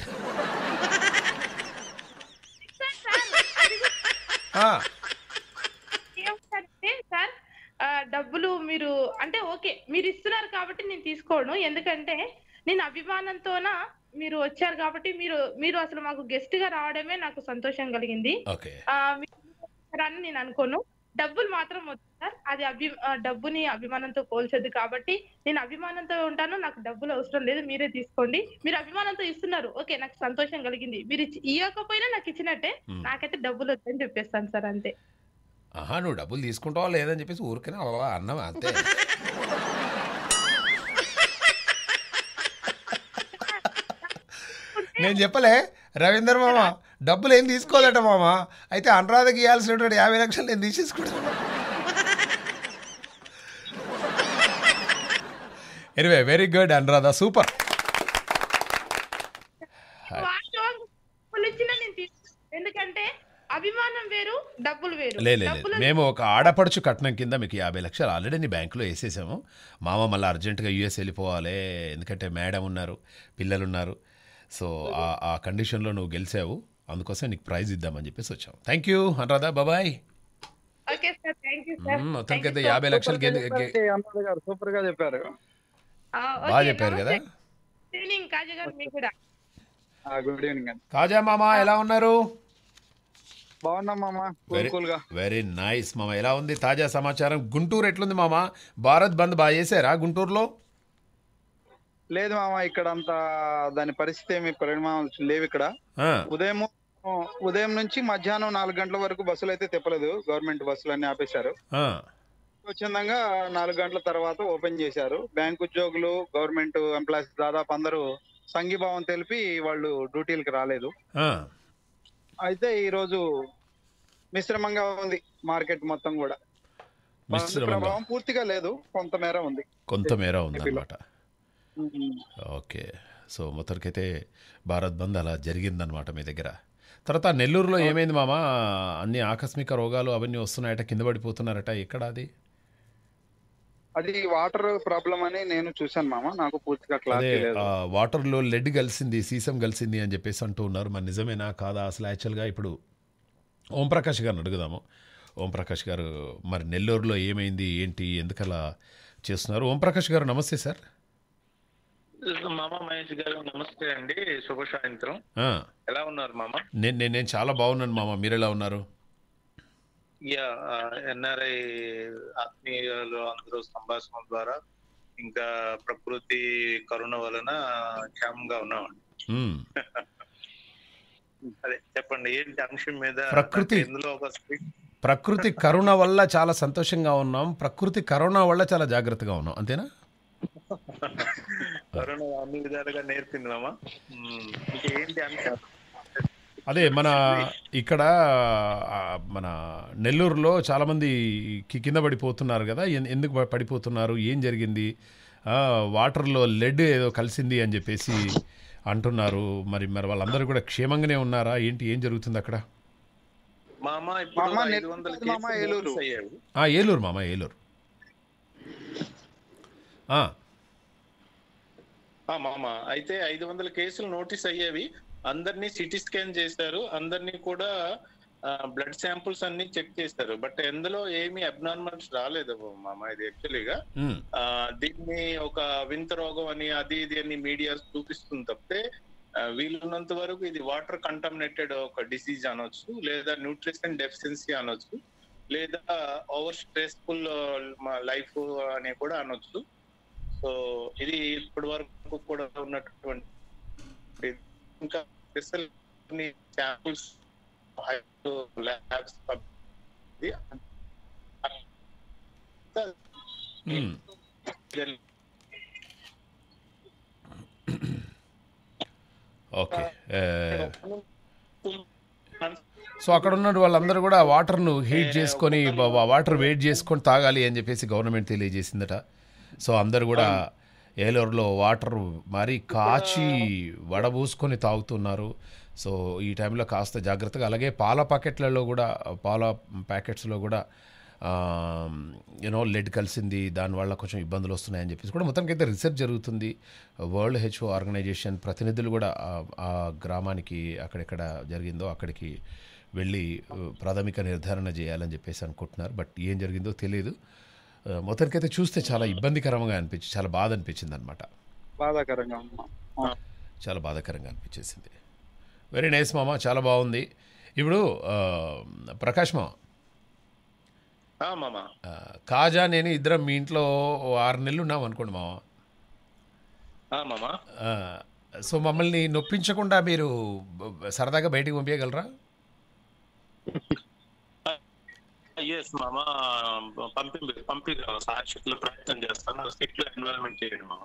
సార్ డబ్బులు మీరు అంటే ఓకే మీరు ఇస్తున్నారు కాబట్టి నేను తీసుకోను ఎందుకంటే నేను అభిమానంతోనా మీరు వచ్చారు కాబట్టి మీరు మీరు అసలు మాకు గెస్ట్ గా రావడమే నాకు సంతోషం కలిగింది అని నేను అనుకోను డబ్బులు మాత్రం వద్దు సార్ అది అభి డబ్బుని అభిమానంతో పోల్చొద్దు కాబట్టి నేను అభిమానంతో ఉంటాను నాకు డబ్బులు అవసరం లేదు మీరే తీసుకోండి మీరు అభిమానంతో ఇస్తున్నారు ఓకే నాకు సంతోషం కలిగింది మీరు ఇవ్వకపోయినా నాకు ఇచ్చినట్టే నాకైతే డబ్బులు వద్దని చెప్పేస్తాను సార్ అంతే నువ్వు డబ్బులు తీసుకుంటావా లేదని చెప్పేసి ఊరికనే అన్నవా అంతే నేను చెప్పలే రవీందర్ మామ డబ్బులు ఏం తీసుకోలేట మామ అయితే అనురాధకి ఇవ్వాల్సినటువంటి యాభై లక్షలు నేను తీసేసుకుంటాను anyway very good Anuradha super ఎందుకంటే లేదు మేము ఒక ఆడపడుచు కట్నం కింద మీకు యాభై లక్షలు ఆల్రెడీ నీ బ్యాంకులో వేసేసాము మామ మళ్ళీ అర్జెంటుగా యూఎస్ వెళ్ళిపోవాలి ఎందుకంటే మేడం ఉన్నారు పిల్లలు ఉన్నారు సో ఆ కండిషన్లో నువ్వు గెలిచావు అందుకోసం నీకు ప్రైజ్ ఇద్దామని చెప్పేసి వచ్చావు థ్యాంక్ యూ అనురాధా బాబాయ్ అయితే యాభై లక్షలు సూపర్ గా చెప్పారు బాగా చెప్పారు కదా గుడ్ ఈవినింగ్ కాజా మామా ఎలా ఉన్నారు వెరీ నైస్ మామా ఎలా ఉంది తాజా సమాచారం గుంటూరు ఎట్లుంది మామా భారత్ బంద్ బాగా చేశారా గుంటూరులో లేదు మామ ఇక్కడ అంత దాని పరిస్థితి ఏమి పరిణామాలు లేవు ఇక్కడ ఉదయం ఉదయం నుంచి మధ్యాహ్నం నాలుగు గంటల వరకు బస్సులు అయితే తిప్పలేదు గవర్నమెంట్ బస్సులు అన్ని ఆపేశారు స్వచ్ఛందంగా నాలుగు గంటల తర్వాత ఓపెన్ చేశారు బ్యాంక్ ఉద్యోగులు గవర్నమెంట్ ఎంప్లాయీస్ దాదాపు అందరూ సంఘీభావం తెలిపి వాళ్ళు డ్యూటీలకు రాలేదు అయితే ఈ రోజు మిశ్రమంగా ఉంది మార్కెట్ మొత్తం కూడా ప్రభావం పూర్తిగా లేదు కొంతమేర ఉంది కొంతమేర ఉంది అన్నమాట ఓకే సో మొత్తరికైతే భారత్ బంద్ అలా జరిగిందనమాట మీ దగ్గర తర్వాత నెల్లూరులో ఏమైంది మామ అన్ని ఆకస్మిక రోగాలు అవన్నీ వస్తున్నాయట కింద పడిపోతున్నారట ఎక్కడ అది అది వాటర్ ప్రాబ్లం అని నేను చూశాను మామ నాకు పూర్తిగా క్లారిటీ వాటర్ లో లెడ్ కలిసింది సీసం కలిసింది అని చెప్పేసి అంటూ ఉన్నారు మరి నిజమేనా కాదా అసలు యాక్చువల్ గా ఇప్పుడు ఓంప్రకాష్ గారిని అడుగుదాము ఓంప్రకాష్ గారు మరి నెల్లూరులో ఏమైంది ఏంటి ఎందుకలా చేస్తున్నారు ఓంప్రకాష్ గారు నమస్తే సార్ మామ మహేష్ గారు నమస్తే అండి శుభ సాయంత్రం ఎలా ఉన్నారు మామా నేను నేను నేను చాలా బాగున్నాను మామ మీరు ఎలా ఉన్నారు యా ఎన్ఆర్ఐ ఆత్మీయులు అందరూ సంభాషణ ద్వారా ఇంకా ప్రకృతి కరుణ వలన క్షేమంగా ఉన్నామండి అదే చెప్పండి ఏంటి అంశం మీద ప్రకృతి ఇందులో ఒక ప్రకృతి కరుణ వల్ల చాలా సంతోషంగా ఉన్నాం ప్రకృతి కరోనా వల్ల చాలా జాగ్రత్తగా ఉన్నాం అంతేనా అదే మన ఇక్కడ మన నెల్లూరులో చాలామంది కింద పడిపోతున్నారు కదా ఎందుకు పడిపోతున్నారు ఏం జరిగింది వాటర్లో లెడ్ ఏదో కలిసింది అని చెప్పేసి అంటున్నారు మరి మరి వాళ్ళందరూ కూడా క్షేమంగానే ఉన్నారా ఏంటి ఏం జరుగుతుంది అక్కడ ఏలూరు మామ ఏలూరు మామా అయితే ఐదు వందల కేసులు నోటీస్ అయ్యేవి అందరినీ సిటీ స్కాన్ చేశారు అందరినీ కూడా బ్లడ్ శాంపుల్స్ అన్ని చెక్ చేశారు బట్ ఎందులో ఏమి అబ్నార్మల్స్ రాలేదు మామ ఇది యాక్చువల్గా hmm. దీన్ని ఒక వింత రోగం అని అది ఇది అని మీడియా చూపిస్తుంది తప్పితే వీలున్నంత వరకు ఇది వాటర్ కంటామినేటెడ్ ఒక డిసీజ్ అనొచ్చు లేదా న్యూట్రిషన్ డెఫిషియన్సీ అనొచ్చు లేదా ఓవర్ స్ట్రెస్ఫుల్ లైఫ్ అని కూడా అనొచ్చు సో ఇది ఇప్పటి వరకు కూడా ఉన్నటువంటి ఇంకా శాంపుల్స్ ల్యాబ్స్ ఓకే సో అక్కడ ఉన్న వాళ్ళందరూ కూడా వాటర్ను హీట్ చేసుకొని వాటర్ వెయిట్ చేసుకొని తాగాలి అని చెప్పేసి గవర్నమెంట్ తెలియజేసిందట సో అందరు కూడా ఏలూరులో వాటర్ మరి కాచి వడబూసుకొని తాగుతున్నారు సో ఈ టైంలో కాస్త జాగ్రత్తగా అలాగే పాల ప్యాకెట్లలో కూడా పాల ప్యాకెట్స్లో కూడా యూనో లెడ్ కలిసింది దానివల్ల కొంచెం ఇబ్బందులు వస్తున్నాయని చెప్పేసి కూడా మొత్తానికి అయితే రీసెర్చ్ జరుగుతుంది వరల్డ్ హెచ్ఓ ఆర్గనైజేషన్ ప్రతినిధులు కూడా ఆ గ్రామానికి అక్కడెక్కడ జరిగిందో అక్కడికి వెళ్ళి ప్రాథమిక నిర్ధారణ చేయాలని చెప్పేసి అనుకుంటున్నారు బట్ ఏం జరిగిందో తెలియదు మొదటికైతే చూస్తే చాలా ఇబ్బందికరంగా అనిపించి చాలా బాధ అనిపించింది అనమాట బాధాకరంగా చాలా బాధాకరంగా అనిపించేసింది వెరీ నైస్ మామ చాలా బాగుంది ఇప్పుడు ప్రకాష్ మామ కాజా నేను ఇద్దరం మీ ఇంట్లో ఆరు నెలలు ఉన్నాం అనుకోండి మామ సో మమ్మల్ని నొప్పించకుండా మీరు సరదాగా బయటికి పంపించగలరా ఎస్ మామ పంపి పంపి ప్రయత్నం చేస్తాను చేయండి మామ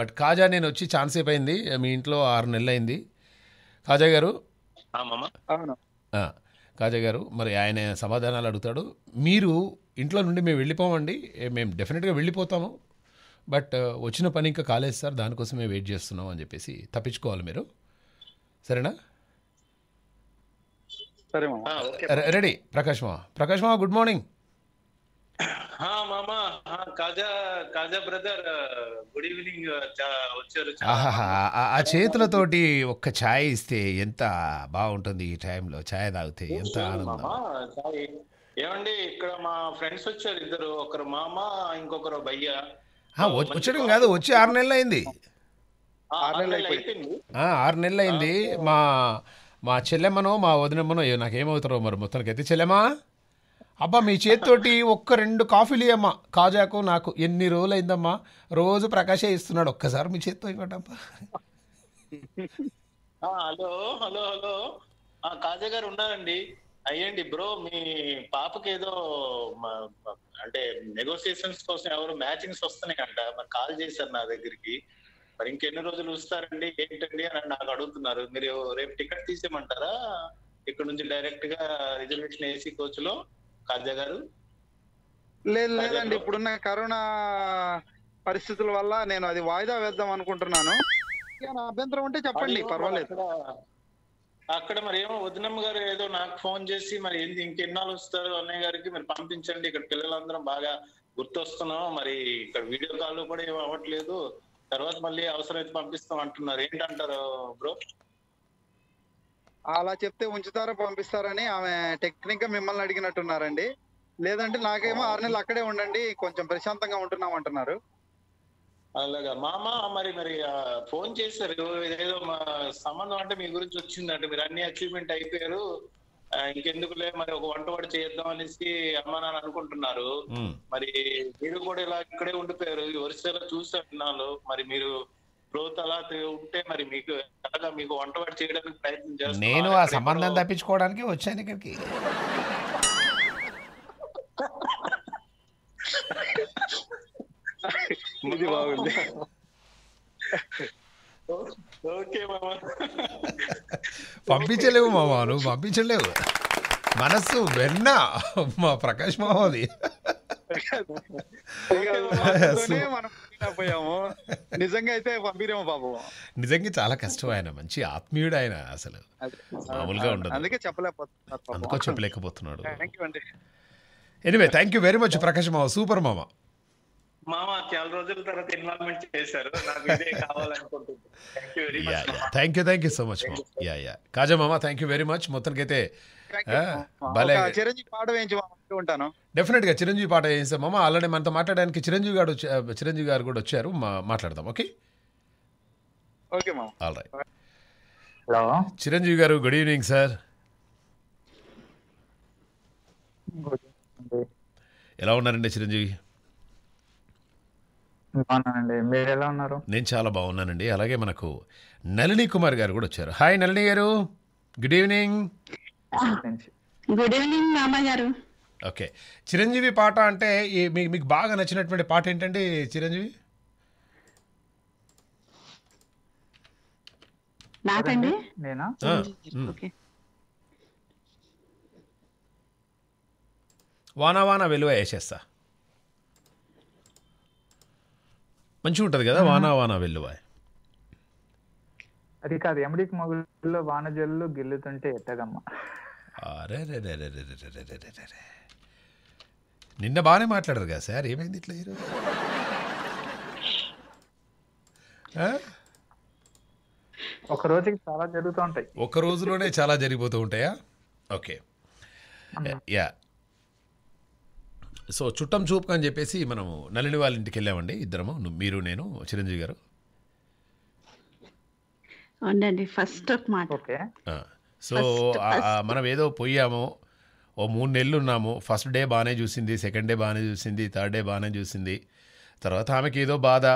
బట్ కాజా నేను వచ్చి ఛాన్స్ అయిపోయింది మీ ఇంట్లో ఆరు నెలలు అయింది కాజా గారు కాజా గారు మరి ఆయన సమాధానాలు అడుగుతాడు మీరు ఇంట్లో నుండి మేము వెళ్ళిపోమండి మేము డెఫినెట్గా వెళ్ళిపోతాము బట్ వచ్చిన పని ఇంకా కాలేదు సార్ మేము వెయిట్ చేస్తున్నాం అని చెప్పేసి తప్పించుకోవాలి మీరు సరేనా సరే రెడీ ప్రకాష్ మామ ప్రకాష్ మామ గుడ్ మార్నింగ్ ఆ చేతులతోటి ఒక్క ఛాయ్ ఇస్తే ఎంత బాగుంటుంది ఈ టైంలో ఛాయ్ తాగితే ఎంత ఆనందం ఏమండి ఇక్కడ మా ఫ్రెండ్స్ వచ్చారు ఇద్దరు ఒకరు మామ ఇంకొకరు భయ్య వచ్చడం కాదు వచ్చి ఆరు నెలలు అయింది ఆరు నెలలు అయింది మా మా చెల్లెమ్మనో మా వదినమ్మనో నాకేమవుతారో మరి మొత్తానికి అయితే చెల్లెమ్మా అబ్బా మీ చేతితోటి ఒక్క రెండు కాఫీలు ఇవ్వమ్మా కాజాకు నాకు ఎన్ని రోజులు అయిందమ్మా రోజు ప్రకాశే ఇస్తున్నాడు ఒక్కసారి మీ చేతితో ఇవ్వటమ్మా హలో హలో హలో కాజా గారు ఉన్నారండి అయ్యండి బ్రో మీ పాపకి ఏదో అంటే నెగోసియేషన్స్ కోసం ఎవరు మ్యాచింగ్స్ వస్తున్నాయి అంట మరి కాల్ చేశారు నా దగ్గరికి మరి ఇంకెన్ని రోజులు ఉంచుతారండి ఏంటండి అని నాకు అడుగుతున్నారు మీరు రేపు టికెట్ తీసేయమంటారా ఇక్కడ నుంచి డైరెక్ట్ గా రిజర్వేషన్ ఏసీ కోచ్ లో కాజా గారు లేదు లేదండి ఇప్పుడున్న కరోనా పరిస్థితుల వల్ల నేను అది వాయిదా వేద్దాం అనుకుంటున్నాను అభ్యంతరం ఉంటే చెప్పండి పర్వాలేదు అక్కడ మరి ఏమో వదినమ్మ గారు ఏదో నాకు ఫోన్ చేసి మరి ఏంది ఇంకెన్నాళ్ళు వస్తారు అన్నయ్య గారికి మరి పంపించండి ఇక్కడ పిల్లలందరం బాగా గుర్తొస్తున్నాం మరి ఇక్కడ వీడియో కాల్ కూడా ఏమి అవ్వట్లేదు తర్వాత మళ్ళీ అవసరమైతే పంపిస్తాం అంటున్నారు ఏంటంటారు బ్రో అలా చెప్తే ఉంచుతారో పంపిస్తారని ఆమె టెక్నిక్ గా మిమ్మల్ని అడిగినట్టున్నారండి లేదంటే నాకేమో ఆరు నెలలు అక్కడే ఉండండి కొంచెం ప్రశాంతంగా ఉంటున్నాం అంటున్నారు అలాగా మామ మరి మరి ఫోన్ చేశారు ఏదో మా సంబంధం అంటే మీ గురించి వచ్చిందంటే మీరు అన్ని అచీవ్మెంట్ అయిపోయారు ఇంకెందుకులే మరి ఒక వంట వాడు చేద్దాం అనేసి అమ్మ నాన్న అనుకుంటున్నారు మరి మీరు కూడా ఇలా ఇక్కడే ఉండిపోయారు వరుసలో చూస్తున్నాను మరి మీరు గ్రోత్ అలా ఉంటే మరి మీకు అలాగా మీకు వంట వాడు చేయడానికి ప్రయత్నం చేస్తాను నేను ఆ సంబంధం తప్పించుకోవడానికి వచ్చాను ఇక్కడికి ఇది బాగుంది పంపించలేవు మామా నువ్వు పంపించలేవు మనస్సు వెన్న మా ప్రకాష్ మామది నిజంగా అయితే పంపిరేమో బాబు నిజంగా చాలా కష్టం ఆయన మంచి ఆత్మీయుడు ఆయన అసలు మామూలుగా ఉండదు అందుకే చెప్పలేకపోతున్నాడు అందుకో చెప్పలేకపోతున్నాడు anyway thank you very much Prakash మామ సూపర్ మామ మామ చాలా రోజుల తర్వాత ఇన్వాల్వ్మెంట్ చేశారు thank you thank you so much yeah yeah Kaja మామ థ్యాంక్ యూ వెరీ మచ్ మొత్తానికి అయితే చిరంజీవి పాట ఉంటాను డెఫినెట్ గా చిరంజీవి పాట వేయించాం మామ ఆల్రెడీ మనతో మాట్లాడడానికి చిరంజీవి గారు చిరంజీవి గారు కూడా వచ్చారు మాట్లాడదాం ఓకే ఓకే మామ ఆల్ రైట్ హలో చిరంజీవి గారు గుడ్ ఈవినింగ్ సార్ ఎలా ఉన్నారండి చిరంజీవి బాగున్నానండి మీరు ఎలా ఉన్నారు నేను చాలా బాగున్నానండి అలాగే మనకు నళిని కుమార్ గారు కూడా వచ్చారు హాయ్ నలిని గారు గుడ్ ఈవినింగ్ గుడ్ ఈవినింగ్ గారు ఓకే చిరంజీవి పాట అంటే ఈ మీకు బాగా నచ్చినటువంటి పాట ఏంటండి చిరంజీవి నాకండి నేనా వానా వానా వెలువ వేసేస్తా మంచిగా ఉంటుంది కదా వాన వాన వెల్లువాయ్ అది కాదు ఎమడికి వాన జల్లు గిల్లుతుంటే ఎట్టగమ్మ నిన్న బాగానే మాట్లాడరు కదా సార్ ఏమైంది ఇట్లా ఈరోజు ఒక రోజుకి చాలా జరుగుతూ ఉంటాయి ఒక రోజులోనే చాలా జరిగిపోతూ ఉంటాయా ఓకే యా సో చుట్టం చూపుగా అని చెప్పేసి మనం నలిని వాళ్ళ ఇంటికి వెళ్ళామండి ఇద్దరము మీరు నేను చిరంజీవి గారు అవునండి ఫస్ట్ ఒక మాట సో మనం ఏదో పోయాము ఓ మూడు నెలలు ఉన్నాము ఫస్ట్ డే బాగానే చూసింది సెకండ్ డే బాగానే చూసింది థర్డ్ డే బాగానే చూసింది తర్వాత ఆమెకి ఏదో బాధ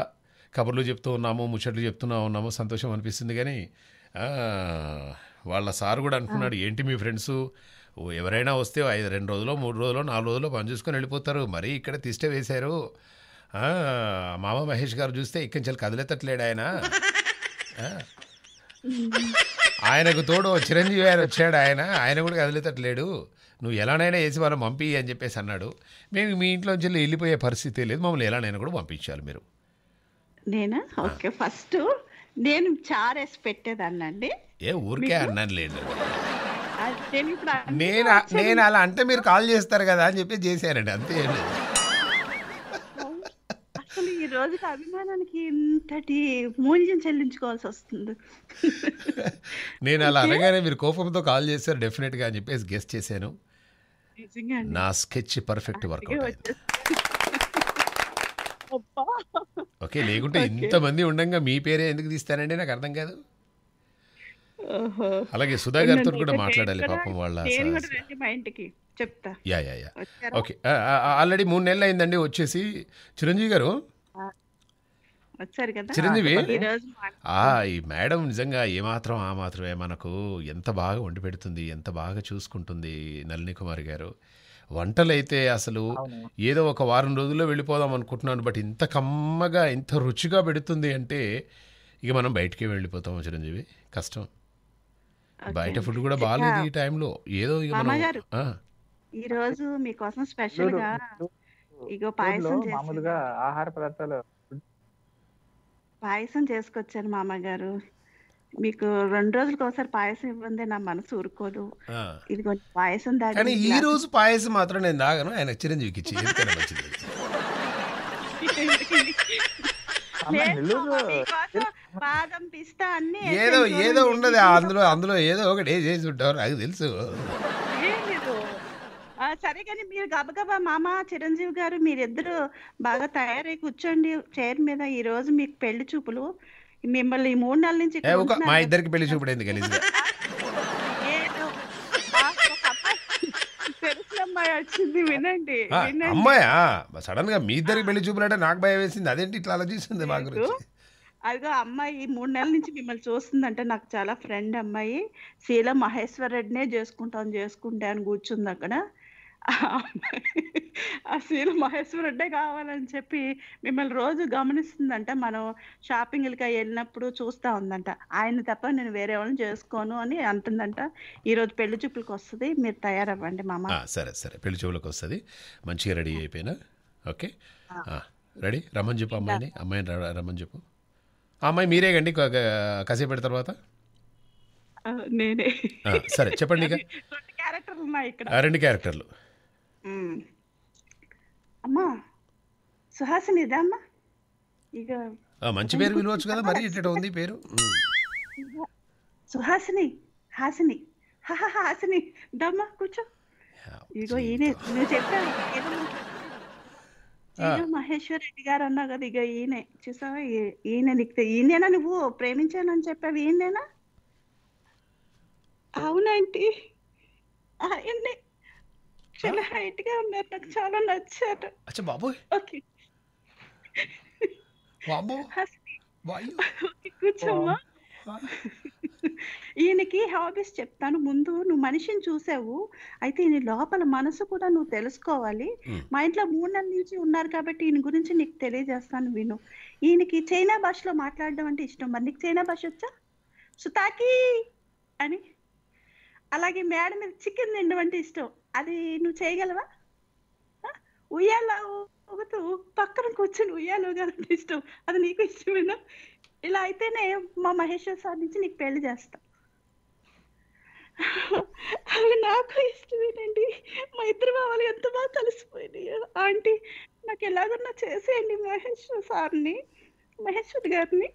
కబుర్లు చెప్తూ ఉన్నాము ముచ్చట్లు చెప్తున్నా ఉన్నాము సంతోషం అనిపిస్తుంది కానీ వాళ్ళ సార్ కూడా అనుకున్నాడు ఏంటి మీ ఫ్రెండ్స్ ఎవరైనా వస్తే ఐదు రెండు రోజులు మూడు రోజులు నాలుగు రోజులు పని చూసుకొని వెళ్ళిపోతారు మరి ఇక్కడ తిష్ట వేశారు మామ మహేష్ గారు చూస్తే ఇక్కడి నుంచి కదిలెత్తట్లేడు ఆయన ఆయనకు తోడు చిరంజీవి గారు వచ్చాడు ఆయన ఆయన కూడా కదిలేతట్లేడు నువ్వు ఎలానైనా వేసి మనం పంపి అని చెప్పేసి అన్నాడు మేము మీ ఇంట్లో ఇంట్లోంచి వెళ్ళిపోయే పరిస్థితి లేదు మమ్మల్ని ఎలానైనా కూడా పంపించాలి మీరు నేనా ఓకే ఫస్ట్ నేను చారేసి పెట్టేదాన్నండి ఏ ఊరికే అన్నాను లేదు నేను నేను అలా అంటే మీరు కాల్ చేస్తారు కదా అని చెప్పి చేశారండి అంతే అసలు ఈ అభిమానానికి ఇంతటి మూల్యం చెల్లించుకోవాల్సి వస్తుంది నేను అలా అనగానే మీరు కోపంతో కాల్ చేశారు డెఫినెట్ గా అని చెప్పేసి గెస్ట్ చేశాను నా స్కెచ్ పర్ఫెక్ట్ వర్క్ ఓకే లేకుంటే ఇంతమంది ఉండగా మీ పేరే ఎందుకు తీస్తానండి నాకు అర్థం కాదు అలాగే సుధా గారితో కూడా మాట్లాడాలి పాపం వాళ్ళ చెప్తా yeah yeah yeah okay already మూడు నెలలు అయిందండి వచ్చేసి చిరంజీవి గారు చిరంజీవి ఈ ఆ ఈ మేడం నిజంగా ఏమాత్రం ఆ మాత్రమే మనకు ఎంత బాగా వండి పెడుతుంది ఎంత బాగా చూసుకుంటుంది నళిని కుమార్ గారు వంటలైతే అసలు ఏదో ఒక వారం రోజుల్లో వెళ్ళిపోదాం అనుకుంటున్నాను బట్ ఇంత కమ్మగా ఇంత రుచిగా పెడుతుంది అంటే ఇక మనం బయటికే వెళ్ళిపోతాము చిరంజీవి కష్టం బయట ఫుడ్ కూడా బాగాలేదు ఈ టైంలో. ఏదో ఈ రోజు ఈరోజు మీకోసం స్పెషల్ స్పెషల్‌గా ఇగో పాయసం మామూలుగా ఆహార పదార్థాలు పాయసం చేసుకొచ్చాను మా అమ్మగారు. మీకు రోజులకి రోజులకోసారి పాయసం ఇవ్వందే నా మనసు ఊరుకోదు. ఇది పాయసం కానీ ఈ రోజు పాయసం మాత్రం నేను తాగను. ఆయన చిరంజీవికి ఎందుకైనా ఏదో ఏదో ఉండదు అందులో అందులో ఏదో ఒకటి చేసి ఉంటారు నాకు తెలుసు సరే కానీ మీరు గబగబా మామ చిరంజీవి గారు మీరిద్దరు బాగా తయారై కూర్చోండి చైర్ మీద ఈ రోజు మీకు పెళ్లి చూపులు మిమ్మల్ని మూడు నెలల నుంచి మా ఇద్దరికి పెళ్లి చూపుడు ఎందుకు అమ్మాయి వచ్చింది అమ్మాయా సడన్ గా మీ ఇద్దరికి పెళ్లి చూపులంటే నాకు భయం వేసింది అదేంటి ఇట్లా ఆలోచిస్తుంది మా గురించి అదిగో అమ్మాయి మూడు నెలల నుంచి మిమ్మల్ని చూస్తుందంటే నాకు చాలా ఫ్రెండ్ అమ్మాయి శీల మహేశ్వర్ రెడ్డినే చేసుకుంటాను చేసుకుంటాను కూర్చుంది అక్కడ ఆ సీను మహేశ్వర్ రెడ్డే కావాలని చెప్పి మిమ్మల్ని రోజు గమనిస్తుందంట మనం షాపింగ్లకి వెళ్ళినప్పుడు చూస్తూ ఉందంట ఆయన తప్ప నేను వేరే వాళ్ళని చేసుకోను అని అంటుందంట ఈరోజు పెళ్లి చూపులకు వస్తుంది మీరు తయారవ్వండి మామ సరే సరే పెళ్లి చూపులకు వస్తుంది మంచిగా రెడీ అయిపోయినా ఓకే రెడీ రమ్మని చెప్పు అమ్మాయిని అమ్మాయిని రమ్మని చెప్పు అమ్మాయి మీరే కండి కసేపటి తర్వాత నేనే సరే చెప్పండి ఇక రెండు క్యారెక్టర్లు అమ్మా సుహాసిని అమ్మా ఇక మంచి పేరు వినవచ్చు కదా మరి ఇట్లా ఉంది పేరు సుహాసిని హాసిని హాసిని దమ్మా కూర్చో ఇగో ఈయనే నువ్వు చెప్పావు మహేశ్వర్ రెడ్డి గారు అన్నావు కదా ఇక ఈయనే చూసావా ఈయన నీకు ఈయనేనా నువ్వు ప్రేమించానని చెప్పావు ఈయనేనా అవునంటే ఆయన్నే చాలా హైట్ గా ఉన్నారు నాకు చాలా నచ్చారు అచ్చా బాబు ఓకే బాబు కూర్చోమ్మా ఈయనకి హాబీస్ చెప్తాను ముందు నువ్వు మనిషిని చూసావు అయితే ఈయన లోపల మనసు కూడా నువ్వు తెలుసుకోవాలి మా ఇంట్లో మూడు నెలల నుంచి ఉన్నారు కాబట్టి ఈయన గురించి నీకు తెలియజేస్తాను విను ఈయనకి చైనా భాషలో మాట్లాడడం అంటే ఇష్టం మరి నీకు చైనా భాష వచ్చా సుతాకి అని అలాగే మేడ మీద చికెన్ తినడం అంటే ఇష్టం అది నువ్వు చేయగలవా ఉయ్యాల ఊగుతూ పక్కన కూర్చొని ఉయ్యాలు ఊగాలంటే ఇష్టం అది నీకు ఇష్టమేనా ఇలా అయితేనే మా మహేశ్వర్ సార్ నుంచి నీకు పెళ్లి చేస్తా అవి నాకు ఇష్టమేనండి మా ఇద్దరు బావాలు ఎంత బాగా కలిసిపోయింది ఆంటీ నాకు ఎలాగన్నా చేసేయండి మహేశ్వర్ సార్ని మహేశ్వర్ గారిని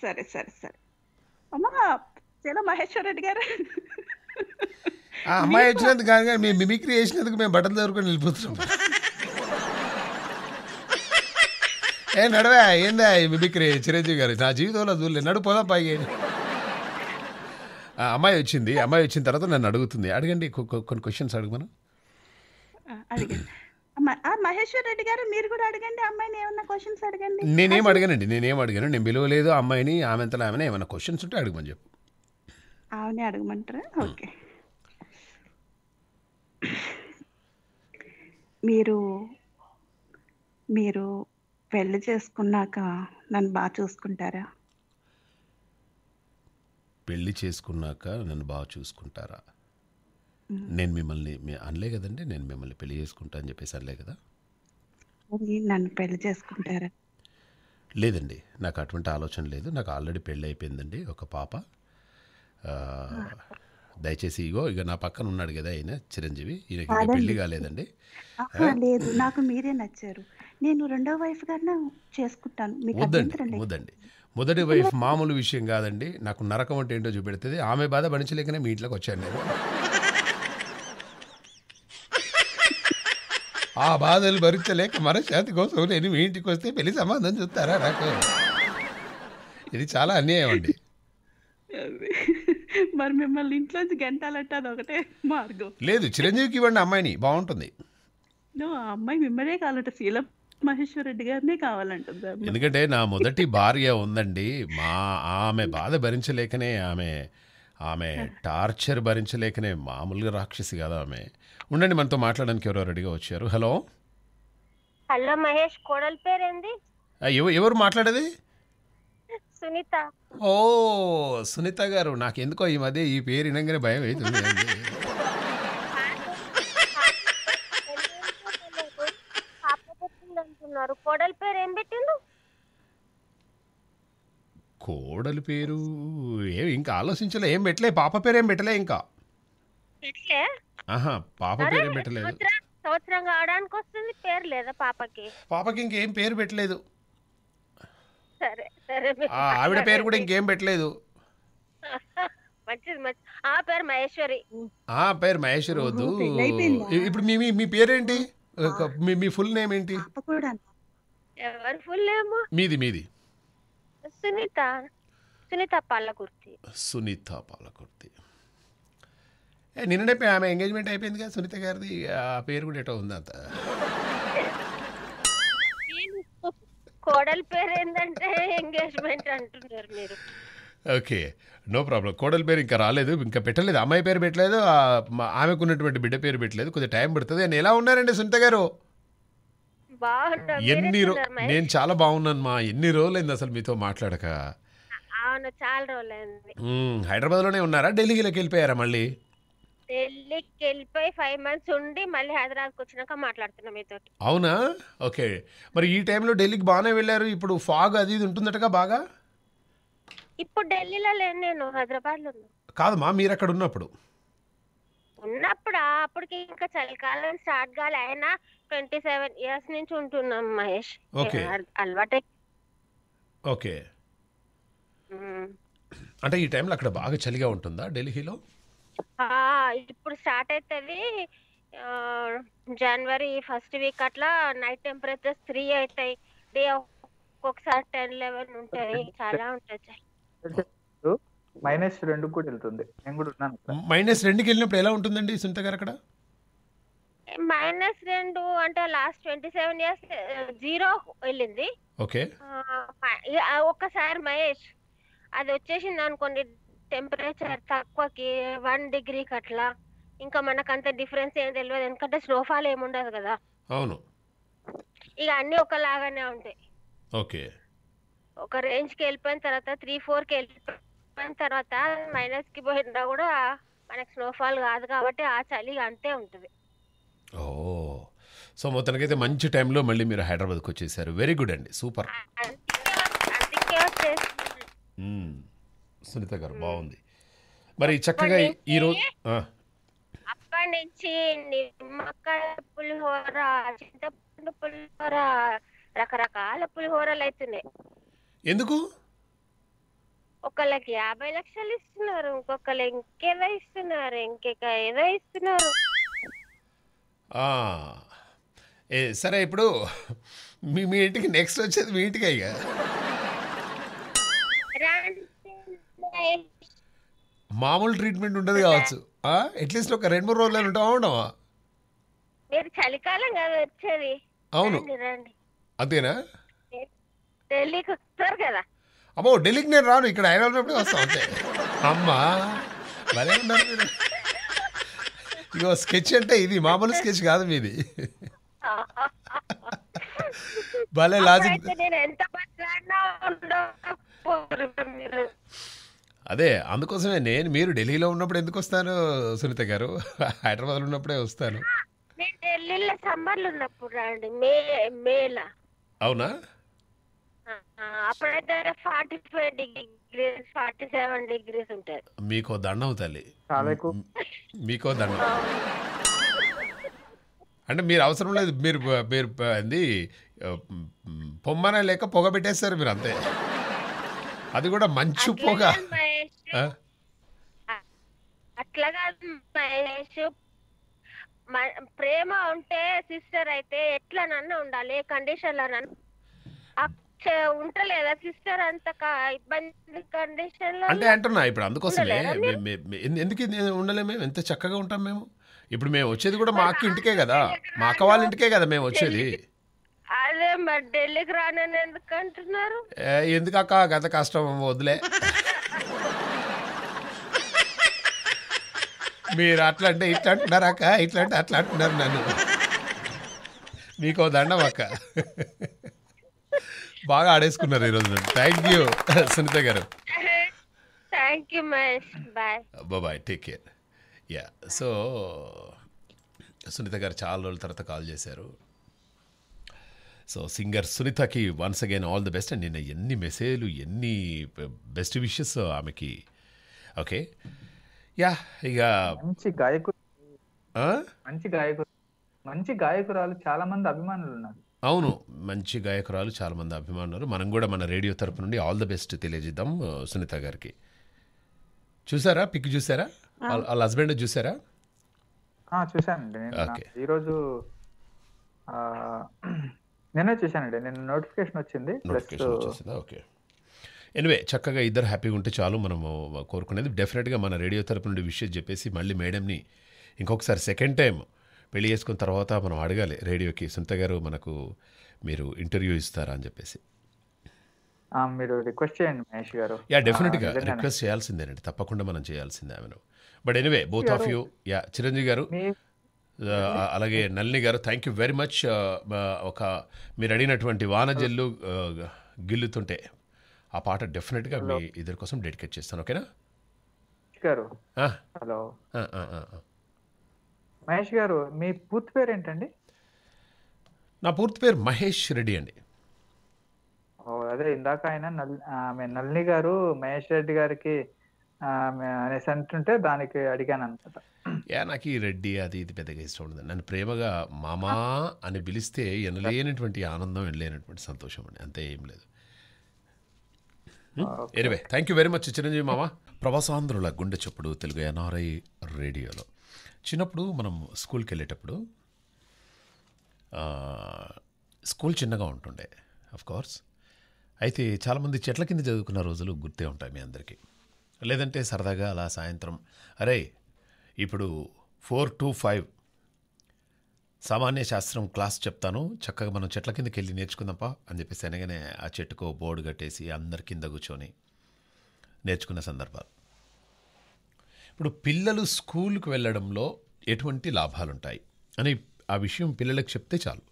సరే సరే సరే అమ్మా చాలా మహేశ్వర్ రెడ్డి గారు ఆ అమ్మాయి వచ్చినందుకు కాదు కానీ మేము మిమిక్రీ చేసినందుకు మేము బట్టలు దొరుకుని వెళ్ళిపోతున్నాం ఏ నడవే ఏందా మిమిక్రీ చిరంజీవి గారు నా జీవితంలో చూడలే నడుపుదా పోదాం పైకి అమ్మాయి వచ్చింది అమ్మాయి వచ్చిన తర్వాత నన్ను అడుగుతుంది అడగండి కొన్ని క్వశ్చన్స్ అడుగుమను మహేశ్వర్ రెడ్డి గారు మీరు కూడా అడగండి అమ్మాయిని ఏమన్నా క్వశ్చన్స్ అడగండి నేనేం అడగానండి నేనేం అడిగాను నేను విలువలేదు అమ్మాయిని ఆమెంతలో ఆమె ఏమైనా క్వశ్చన్స్ ఉంటే అడగమని చెప్పు అవునే అడగమంటారా ఓకే మీరు మీరు పెళ్లి చేసుకున్నాక నన్ను బాగా చూసుకుంటారా పెళ్లి చేసుకున్నాక నన్ను బాగా చూసుకుంటారా నేను మిమ్మల్ని మీ- అనలే కదండి నేను మిమ్మల్ని పెళ్లి చేసుకుంటా అని చెప్పేసి అనలే కదా నన్ను పెళ్లి చేసుకుంటారా లేదండి నాకు అటువంటి ఆలోచన లేదు నాకు ఆల్రెడీ పెళ్ళి అయిపోయిందండి ఒక పాప దయచేసి ఇగో ఇక నా పక్కన ఉన్నాడు కదా ఆయన చిరంజీవి ఈయనకి పెళ్లి కాలేదండి లేదు నాకు మీరే నచ్చారు నేను రెండో వైఫ్ గానే చేసుకుంటాను వద్దండి వద్దండి మొదటి వైఫ్ మామూలు విషయం కాదండి నాకు నరకం అంటే ఏంటో చూపెడుతుంది ఆమె బాధ భరించలేకనే మీ ఇంట్లోకి వచ్చాను నేను ఆ బాధలు భరించలేక మనశ్శాంతి కోసం నేను మీ ఇంటికి వస్తే పెళ్లి సంబంధం చూస్తారా నాకు ఇది చాలా అన్యాయం అండి మరి మిమ్మల్ని ఇంట్లో గెంటాలంటే అది ఒకటే మార్గం లేదు చిరంజీవికి ఇవ్వండి అమ్మాయిని బాగుంటుంది అమ్మాయి మిమ్మల్ని కావాలంట శీలం మహేశ్వర రెడ్డి గారినే కావాలంటుంది ఎందుకంటే నా మొదటి భార్య ఉందండి మా ఆమె బాధ భరించలేకనే ఆమె ఆమె టార్చర్ భరించలేకనే మామూలుగా రాక్షసి కదా ఆమె ఉండండి మనతో మాట్లాడడానికి ఎవరో రెడీగా వచ్చారు హలో హలో మహేష్ కోడలి పేరేంది ఎవరు మాట్లాడేది సునీత ఓ సునీత గారు ఎందుకో ఈ మధ్య ఈ పేరు వినంగానే భయం అవుతుంది కోడలి పేరు ఏం పెట్టిండు కోడలి పేరు ఏం ఇంకా ఆలోచించలే ఏం పెట్టలే పాప పేరు ఏం పెట్టలే ఇంకా ఆహా పాప పేరు ఏం పెట్టలేదు సంవత్సరం కావడానికి వస్తుంది పేరు లేదా పాపకి పాపకి ఇంకేం పేరు పెట్టలేదు ఆవిడ పేరు కూడా ఇంకేం పెట్టలేదు ఆ పేరు మహేశ్వరి ఆ పేరు మహేశ్వరి వద్దు ఇప్పుడు మీ మీ పేరేంటి మీ ఫుల్ నేమ్ ఏంటి ఫుల్ నేమ్ మీది మీది సునీత సునీత పాలకుర్తి సునీత పాలకుర్తి నిన్ననే ఆమె ఎంగేజ్మెంట్ అయిపోయింది కదా సునీత గారిది ఆ పేరు కూడా ఎటో ఉంది అంత కోడలి పేరు ఏంటంటే ఎంగేజ్మెంట్ అంటున్నారు మీరు ఓకే నో ప్రాబ్లం కోడల పేరు ఇంకా రాలేదు ఇంకా పెట్టలేదు అమ్మాయి పేరు పెట్టలేదు ఆమెకు ఉన్నటువంటి బిడ్డ పేరు పెట్టలేదు కొద్దిగా టైం పడుతుంది నేను ఎలా ఉన్నారండి సునీత గారు ఎన్ని నేను చాలా బాగున్నాను మా ఎన్ని రోజులైంది అసలు మీతో మాట్లాడక చాలా రోజులైంది హైదరాబాద్లోనే ఉన్నారా ఢిల్లీలోకి వెళ్ళిపోయారా మళ్ళీ ఢిల్లీకి వెళ్ళిపోయి ఫైవ్ మంత్స్ ఉండి మళ్ళీ హైదరాబాద్కి వచ్చినాక మాట్లాడుతున్నాం మీతోటి అవునా ఓకే మరి ఈ టైంలో ఢిల్లీకి బాగానే వెళ్ళారు ఇప్పుడు ఫాగ్ అది ఇది ఉంటుందటగా బాగా ఇప్పుడు ఢిల్లీలో లేను నేను హైదరాబాద్లో ఉన్నా కాదమ్మా మీరు అక్కడ ఉన్నప్పుడు ఉన్నప్పుడు అప్పటికి ఇంకా చలికాలం స్టార్ట్ కాలే అయినా ట్వంటీ సెవెన్ ఇయర్స్ నుంచి ఉంటున్నాం మహేష్ ఓకే. అలవాటే ఓకే అంటే ఈ టైంలో అక్కడ బాగా చలిగా ఉంటుందా ఢిల్లీలో ఇప్పుడు స్టార్ట్ అవుతుంది జనవరి ఫస్ట్ వీక్ అట్లా నైట్ టెంపరేచర్ త్రీ అవుతాయి డే ఒక్కొక్కసారి టెన్ లెవెన్ ఉంటాయి చాలా ఉంటాయి మైనస్ రెండు కూడా వెళ్తుంది నేను కూడా ఉన్నాను మైనస్ రెండుకి వెళ్ళినప్పుడు ఎలా ఉంటుందండి సునీత గారు అక్కడ మైనస్ రెండు అంటే last twenty seven years zero వెళ్ళింది ఓకే ఒక్కసారి మహేష్ అది వచ్చేసింది అనుకోండి టెంపరేచర్ తక్కువకి వన్ డిగ్రీకి అట్లా ఇంకా మనకు అంత డిఫరెన్స్ ఏం తెలియదు ఎందుకంటే స్నోఫాల్ ఏముండదు కదా అవును ఇక అన్ని ఒకలాగానే ఉంటాయి ఓకే ఒక రేంజ్కి వెళ్ళిపోయిన తర్వాత త్రీ ఫోర్కి వెళ్ళిపోయిన తర్వాత మైనస్కి పోయినా కూడా మనకి స్నోఫాల్ కాదు కాబట్టి ఆ చలి అంతే ఉంటుంది ఓ సో మొత్తానికైతే మంచి టైంలో మళ్ళీ మీరు హైదరాబాద్కి వచ్చేసారు వెరీ గుడ్ అండి సూపర్ అందుకే వచ్చేసి సునీత గారు బాగుంది మరి చక్కగా ఈరోజు అక్కడి నుంచి నిమ్మకాయ పులిహోర చింతపండు పులిహోర రకరకాల పులిహోరలు అవుతున్నాయి ఎందుకు ఒకళ్ళకి యాభై లక్షలు ఇస్తున్నారు ఇంకొకళ్ళు ఇంకేదో ఇస్తున్నారు ఇంకెక ఏదో ఇస్తున్నారు సరే ఇప్పుడు మీ మీ ఇంటికి నెక్స్ట్ వచ్చేది మీ ఇంటికి అయ్యా మామూలు ట్రీట్మెంట్ ఉండదు కావచ్చు అట్లీస్ట్ ఒక రెండు మూడు రోజులు ఉంటావు ఉండవా మీరు చలికాలం వచ్చేది అవును అంతేనా ఢిల్లీకి వస్తారు కదా అమ్మో ఢిల్లీకి నేను రాను ఇక్కడ ఆయన ఉన్నప్పుడు అంతే అమ్మా భలే ఉన్నారు ఇగో స్కెచ్ అంటే ఇది మామూలు స్కెచ్ కాదు మీది భలే లాజిక్ నేను ఎంత అదే అందుకోసమే నేను మీరు ఢిల్లీలో ఉన్నప్పుడు ఎందుకు వస్తాను సునీత గారు హైదరాబాద్ ఉన్నప్పుడే వస్తాను అవునా మీకో ఫార్టీ ఫార్టీ సెవెన్ దండం తల్లి మీకో దండం అంటే మీరు అవసరం లేదు మీరు మీరు అది పొమ్మనే లేక పొగ పెట్టేస్తారు మీరు అంతే అది కూడా మంచు పొగ అట్లా కాదు మహేష్ ప్రేమ ఉంటే సిస్టర్ అయితే ఎట్లా నన్ను ఉండాలి ఏ కండిషన్లనన్నా ఉంటలేదా సిస్టర్ అంతక ఇబ్బంది కండిషన్ అంటే అంటున్నా ఇప్పుడు అందుకోసమే ఎందుకు ఉండలేము మేము ఎంత చక్కగా ఉంటాం మేము ఇప్పుడు మేము వచ్చేది కూడా మా అక్క ఇంటికే కదా మా అక్క వాళ్ళ ఇంటికే కదా మేము వచ్చేది అదే మరి ఢిల్లీకి రానని ఎందుకు అంటున్నారు ఎందుకు అక్క గత కష్టం వదిలే మీరు అట్లా అంటే ఇట్లా అంటున్నారు అక్క ఇట్లా అంటే అట్లా అంటున్నారు నన్ను మీకు దండం అక్క బాగా ఆడేసుకున్నారు ఈరోజు నన్ను థ్యాంక్ యూ సునీత గారు thank bye take care yeah so Sunitha గారు చాలా రోజుల తర్వాత కాల్ చేశారు సో సింగర్ సునీతకి once again all the best and నిన్న ఎన్ని మెసేజ్లు ఎన్ని బెస్ట్ విషెస్ ఆమెకి ఓకే యా ఇక మంచి మంచి మంచి గాయకురాలు చాలా మంది అభిమానులు ఉన్నారు అవును మంచి గాయకురాలు చాలా మంది అభిమానులు మనం కూడా మన రేడియో తరపు నుండి ఆల్ ద బెస్ట్ తెలియజేద్దాం సునీత గారికి చూసారా పిక్ చూసారా వాళ్ళ హస్బెండ్ చూసారా చూశానండి ఈరోజు నేనే చూశానండి నేను నోటిఫికేషన్ వచ్చింది ఓకే ఎనివే చక్కగా ఇద్దరు హ్యాపీగా ఉంటే చాలు మనము కోరుకునేది డెఫినెట్గా మన రేడియో తరపు నుండి విషయం చెప్పేసి మళ్ళీ మేడంని ఇంకొకసారి సెకండ్ టైం పెళ్లి చేసుకున్న తర్వాత మనం అడగాలి రేడియోకి సొంత గారు మనకు మీరు ఇంటర్వ్యూ ఇస్తారా అని చెప్పేసి మీరు రిక్వెస్ట్ చేయండి మహేష్ గారు యా డెఫినెట్గా రిక్వెస్ట్ చేయాల్సిందేనండి తప్పకుండా మనం చేయాల్సిందే ఆమెను but anyway both of you yeah Chiranjeevi గారు అలాగే నల్ని గారు థ్యాంక్ యూ వెరీ మచ్ ఒక మీరు అడిగినటువంటి వానజల్లు గిల్లుతుంటే ఆ పాట గా మీ ఇద్దరి కోసం డెడికేట్ చేస్తాను ఓకేనా గారు హలో మహేష్ గారు మీ పూర్తి పేరు ఏంటండి నా పూర్తి పేరు మహేష్ రెడ్డి అండి అదే ఇందాక ఆయన నల్ ఆమె నల్ని గారు మహేష్ రెడ్డి గారికి అనేసి అంటుంటే దానికి అడిగాను అనమాట యా నాకు ఈ రెడ్డి అది ఇది పెద్దగా ఇష్టం ఉండదు నన్ను ప్రేమగా మామా అని పిలిస్తే ఎనలేనటువంటి ఆనందం ఎనలేనటువంటి సంతోషం అండి అంతే ఏం లేదు anyway thank you very much Chiranjeevi మామ ప్రవాసాంధ్రుల గుండె చప్పుడు తెలుగు ఎన్ఆర్ఐ రేడియోలో చిన్నప్పుడు మనం స్కూల్కి వెళ్ళేటప్పుడు స్కూల్ చిన్నగా ఉంటుండే కోర్స్ అయితే చాలామంది చెట్ల కింద చదువుకున్న రోజులు గుర్తే ఉంటాయి మీ అందరికీ లేదంటే సరదాగా అలా సాయంత్రం అరే ఇప్పుడు ఫోర్ టు ఫైవ్ సామాన్య శాస్త్రం క్లాస్ చెప్తాను చక్కగా మనం చెట్ల కిందకి వెళ్ళి నేర్చుకుందాంపా అని చెప్పేసి అనగానే ఆ చెట్టుకు బోర్డు కట్టేసి అందరి కింద కూర్చొని నేర్చుకున్న సందర్భాలు ఇప్పుడు పిల్లలు స్కూల్కి వెళ్ళడంలో ఎటువంటి లాభాలుంటాయి అని ఆ విషయం పిల్లలకు చెప్తే చాలు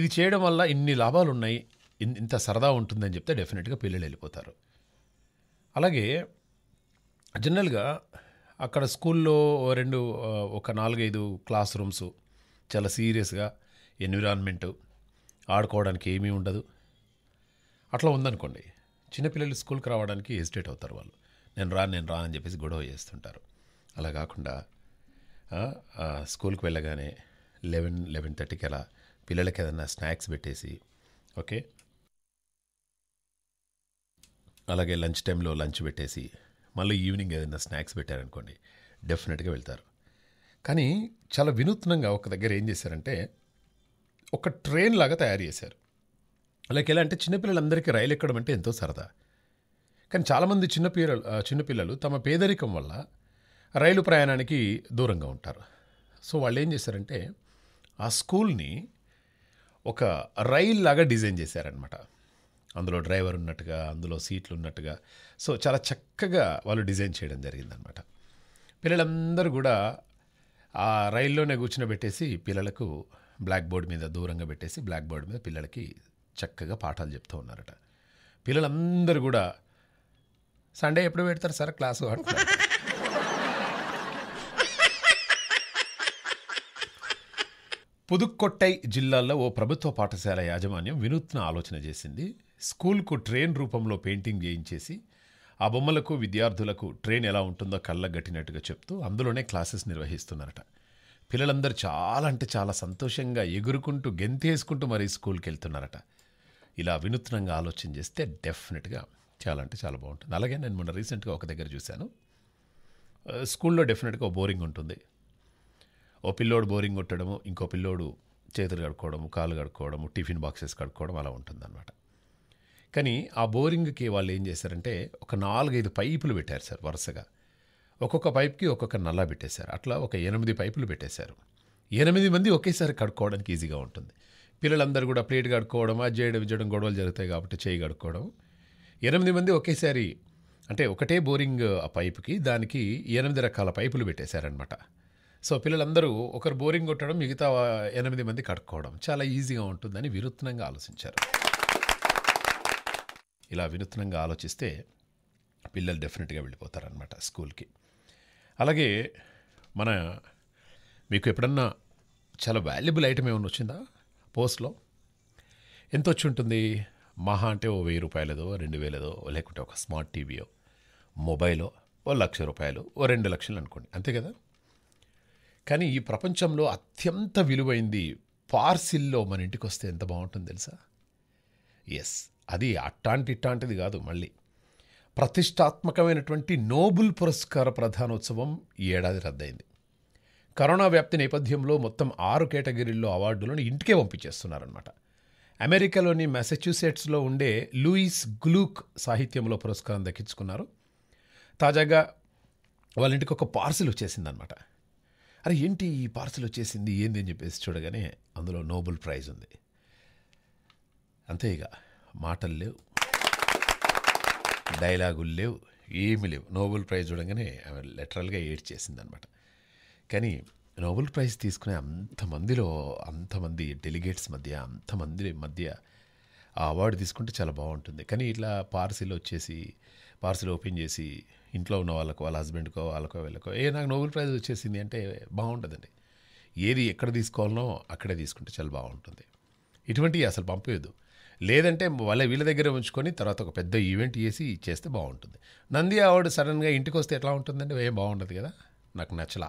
ఇది చేయడం వల్ల ఇన్ని లాభాలు ఉన్నాయి ఇంత సరదా ఉంటుందని చెప్తే డెఫినెట్గా పిల్లలు వెళ్ళిపోతారు అలాగే జనరల్గా అక్కడ స్కూల్లో రెండు ఒక నాలుగైదు క్లాస్ రూమ్స్ చాలా సీరియస్గా ఎన్విరాన్మెంట్ ఆడుకోవడానికి ఏమీ ఉండదు అట్లా ఉందనుకోండి చిన్నపిల్లలు స్కూల్కి రావడానికి హెజిటేట్ అవుతారు వాళ్ళు నేను రా నేను రాను అని చెప్పేసి గొడవ చేస్తుంటారు అలా కాకుండా స్కూల్కి వెళ్ళగానే లెవెన్ లెవెన్ థర్టీకి అలా పిల్లలకి ఏదైనా స్నాక్స్ పెట్టేసి ఓకే అలాగే లంచ్ టైంలో లంచ్ పెట్టేసి మళ్ళీ ఈవినింగ్ ఏదైనా స్నాక్స్ పెట్టారనుకోండి డెఫినెట్గా వెళ్తారు కానీ చాలా వినూత్నంగా ఒక దగ్గర ఏం చేశారంటే ఒక ట్రైన్ లాగా తయారు చేశారు లైక్ ఎలా అంటే చిన్నపిల్లలందరికీ రైలు ఎక్కడం అంటే ఎంతో సరదా కానీ చాలామంది చిన్నపిల్లలు చిన్నపిల్లలు తమ పేదరికం వల్ల రైలు ప్రయాణానికి దూరంగా ఉంటారు సో వాళ్ళు ఏం చేశారంటే ఆ స్కూల్ని ఒక రైల్ లాగా డిజైన్ చేశారనమాట అందులో డ్రైవర్ ఉన్నట్టుగా అందులో సీట్లు ఉన్నట్టుగా సో చాలా చక్కగా వాళ్ళు డిజైన్ చేయడం జరిగిందనమాట పిల్లలందరూ కూడా ఆ రైల్లోనే కూర్చునబెట్టేసి పిల్లలకు బ్లాక్ బోర్డ్ మీద దూరంగా పెట్టేసి బ్లాక్ బోర్డ్ మీద పిల్లలకి చక్కగా పాఠాలు చెప్తూ ఉన్నారట పిల్లలందరూ కూడా సండే ఎప్పుడు పెడతారు సార్ క్లాసు పుదుక్కొట్టై జిల్లాలో ఓ ప్రభుత్వ పాఠశాల యాజమాన్యం వినూత్న ఆలోచన చేసింది స్కూల్కు ట్రైన్ రూపంలో పెయింటింగ్ చేయించేసి ఆ బొమ్మలకు విద్యార్థులకు ట్రైన్ ఎలా ఉంటుందో కళ్ళగట్టినట్టుగా చెప్తూ అందులోనే క్లాసెస్ నిర్వహిస్తున్నారట పిల్లలందరూ చాలా అంటే చాలా సంతోషంగా ఎగురుకుంటూ గెంతేసుకుంటూ మరీ స్కూల్కి వెళ్తున్నారట ఇలా వినూత్నంగా ఆలోచన చేస్తే డెఫినెట్గా చాలా అంటే చాలా బాగుంటుంది అలాగే నేను మొన్న రీసెంట్గా ఒక దగ్గర చూశాను స్కూల్లో డెఫినెట్గా ఓ బోరింగ్ ఉంటుంది ఓ పిల్లోడు బోరింగ్ కొట్టడము ఇంకో పిల్లోడు చేతులు కడుక్కోవడము కాళ్ళు కడుక్కోవడము టిఫిన్ బాక్సెస్ కడుక్కోవడం అలా ఉంటుందన్నమాట కానీ ఆ బోరింగ్కి వాళ్ళు ఏం చేశారంటే ఒక నాలుగైదు పైపులు పెట్టారు సార్ వరుసగా ఒక్కొక్క పైప్కి ఒక్కొక్క నల్లా పెట్టేశారు అట్లా ఒక ఎనిమిది పైపులు పెట్టేశారు ఎనిమిది మంది ఒకేసారి కడుక్కోవడానికి ఈజీగా ఉంటుంది పిల్లలందరూ కూడా ప్లేట్ కడుక్కోవడం అది చేయడం చేయడం గొడవలు జరుగుతాయి కాబట్టి చేయి కడుక్కోవడం ఎనిమిది మంది ఒకేసారి అంటే ఒకటే బోరింగ్ ఆ పైపుకి దానికి ఎనిమిది రకాల పైపులు పెట్టేశారనమాట సో పిల్లలందరూ ఒకరు బోరింగ్ కొట్టడం మిగతా ఎనిమిది మంది కడుక్కోవడం చాలా ఈజీగా ఉంటుందని విరుత్నంగా ఆలోచించారు ఇలా వినూత్నంగా ఆలోచిస్తే పిల్లలు డెఫినెట్గా వెళ్ళిపోతారనమాట స్కూల్కి అలాగే మన మీకు ఎప్పుడన్నా చాలా వాల్యుబుల్ ఐటమ్ ఏమైనా వచ్చిందా పోస్ట్లో ఎంత వచ్చి ఉంటుంది మహా అంటే ఓ వెయ్యి రూపాయలదో రెండు వేలదో లేకుంటే ఒక స్మార్ట్ టీవీయో మొబైలో ఓ లక్ష రూపాయలు ఓ రెండు లక్షలు అనుకోండి అంతే కదా కానీ ఈ ప్రపంచంలో అత్యంత విలువైంది పార్సిల్లో మన ఇంటికి వస్తే ఎంత బాగుంటుంది తెలుసా ఎస్ అది అట్టాంటిట్టాంటిది కాదు మళ్ళీ ప్రతిష్టాత్మకమైనటువంటి నోబుల్ పురస్కార ప్రధానోత్సవం ఈ ఏడాది రద్దయింది కరోనా వ్యాప్తి నేపథ్యంలో మొత్తం ఆరు కేటగిరీల్లో అవార్డులను ఇంటికే పంపించేస్తున్నారనమాట అమెరికాలోని మెసచ్యూసెట్స్లో ఉండే లూయిస్ గ్లూక్ సాహిత్యంలో పురస్కారం దక్కించుకున్నారు తాజాగా వాళ్ళ ఇంటికి ఒక పార్సిల్ వచ్చేసిందనమాట అరే ఏంటి ఈ పార్సిల్ వచ్చేసింది ఏంది అని చెప్పేసి చూడగానే అందులో నోబుల్ ప్రైజ్ ఉంది అంతే ఇక మాటలు లేవు డైలాగులు లేవు ఏమి లేవు నోబెల్ ప్రైజ్ చూడంగానే ఆమె లెటరల్గా ఏడ్చేసింది అనమాట కానీ నోబెల్ ప్రైజ్ తీసుకునే అంతమందిలో అంతమంది డెలిగేట్స్ మధ్య అంతమంది మధ్య ఆ అవార్డు తీసుకుంటే చాలా బాగుంటుంది కానీ ఇట్లా పార్సిల్ వచ్చేసి పార్సిల్ ఓపెన్ చేసి ఇంట్లో ఉన్న వాళ్ళకో వాళ్ళ హస్బెండ్కో వాళ్ళకో వీళ్ళకో ఏ నాకు నోబెల్ ప్రైజ్ వచ్చేసింది అంటే బాగుంటుందండి ఏది ఎక్కడ తీసుకోవాలనో అక్కడే తీసుకుంటే చాలా బాగుంటుంది ఇటువంటివి అసలు పంపేయద్దు లేదంటే వాళ్ళ వీళ్ళ దగ్గర ఉంచుకొని తర్వాత ఒక పెద్ద ఈవెంట్ చేసి చేస్తే బాగుంటుంది నంది ఆవిడ సడన్గా ఇంటికి వస్తే ఎట్లా ఉంటుందండి ఏం బాగుండదు కదా నాకు నచ్చలా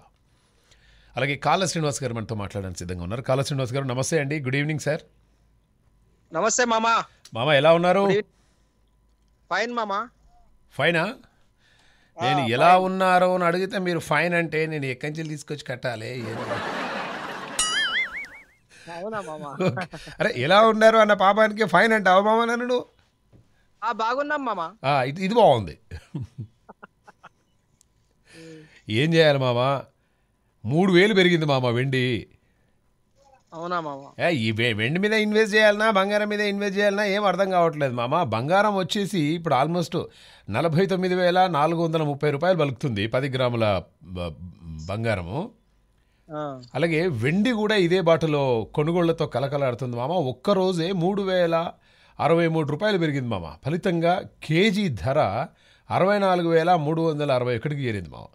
అలాగే కాళ శ్రీనివాస్ గారు మనతో మాట్లాడడానికి సిద్ధంగా ఉన్నారు కాళ శ్రీనివాస్ గారు నమస్తే అండి గుడ్ ఈవినింగ్ సార్ నమస్తే మామా మామా ఎలా ఉన్నారు ఫైన్ మామా ఫైనా నేను ఎలా ఉన్నారో అని అడిగితే మీరు ఫైన్ అంటే నేను ఎక్కడి నుంచి తీసుకొచ్చి కట్టాలి అవునా అరే ఎలా ఉన్నారు అన్న పాపానికి ఫైన్ అంటావా మామ నన్ను ఆ బాగున్నాం మామా ఇది బాగుంది ఏం చేయాలి మామ మూడు వేలు పెరిగింది మామ వెండి అవునా మామ ఈ వెండి మీద ఇన్వెస్ట్ చేయాలన్నా బంగారం మీద ఇన్వెస్ట్ చేయాలన్నా ఏం అర్థం కావట్లేదు మామ బంగారం వచ్చేసి ఇప్పుడు ఆల్మోస్ట్ నలభై తొమ్మిది వేల నాలుగు వందల ముప్పై రూపాయలు పలుకుతుంది పది గ్రాముల బంగారము అలాగే వెండి కూడా ఇదే బాటలో కొనుగోళ్లతో కలకలాడుతుంది మామ ఒక్కరోజే మూడు వేల అరవై మూడు రూపాయలు పెరిగింది మామ ఫలితంగా కేజీ ధర అరవై నాలుగు వేల మూడు వందల అరవై ఒకటికి చేరింది మామ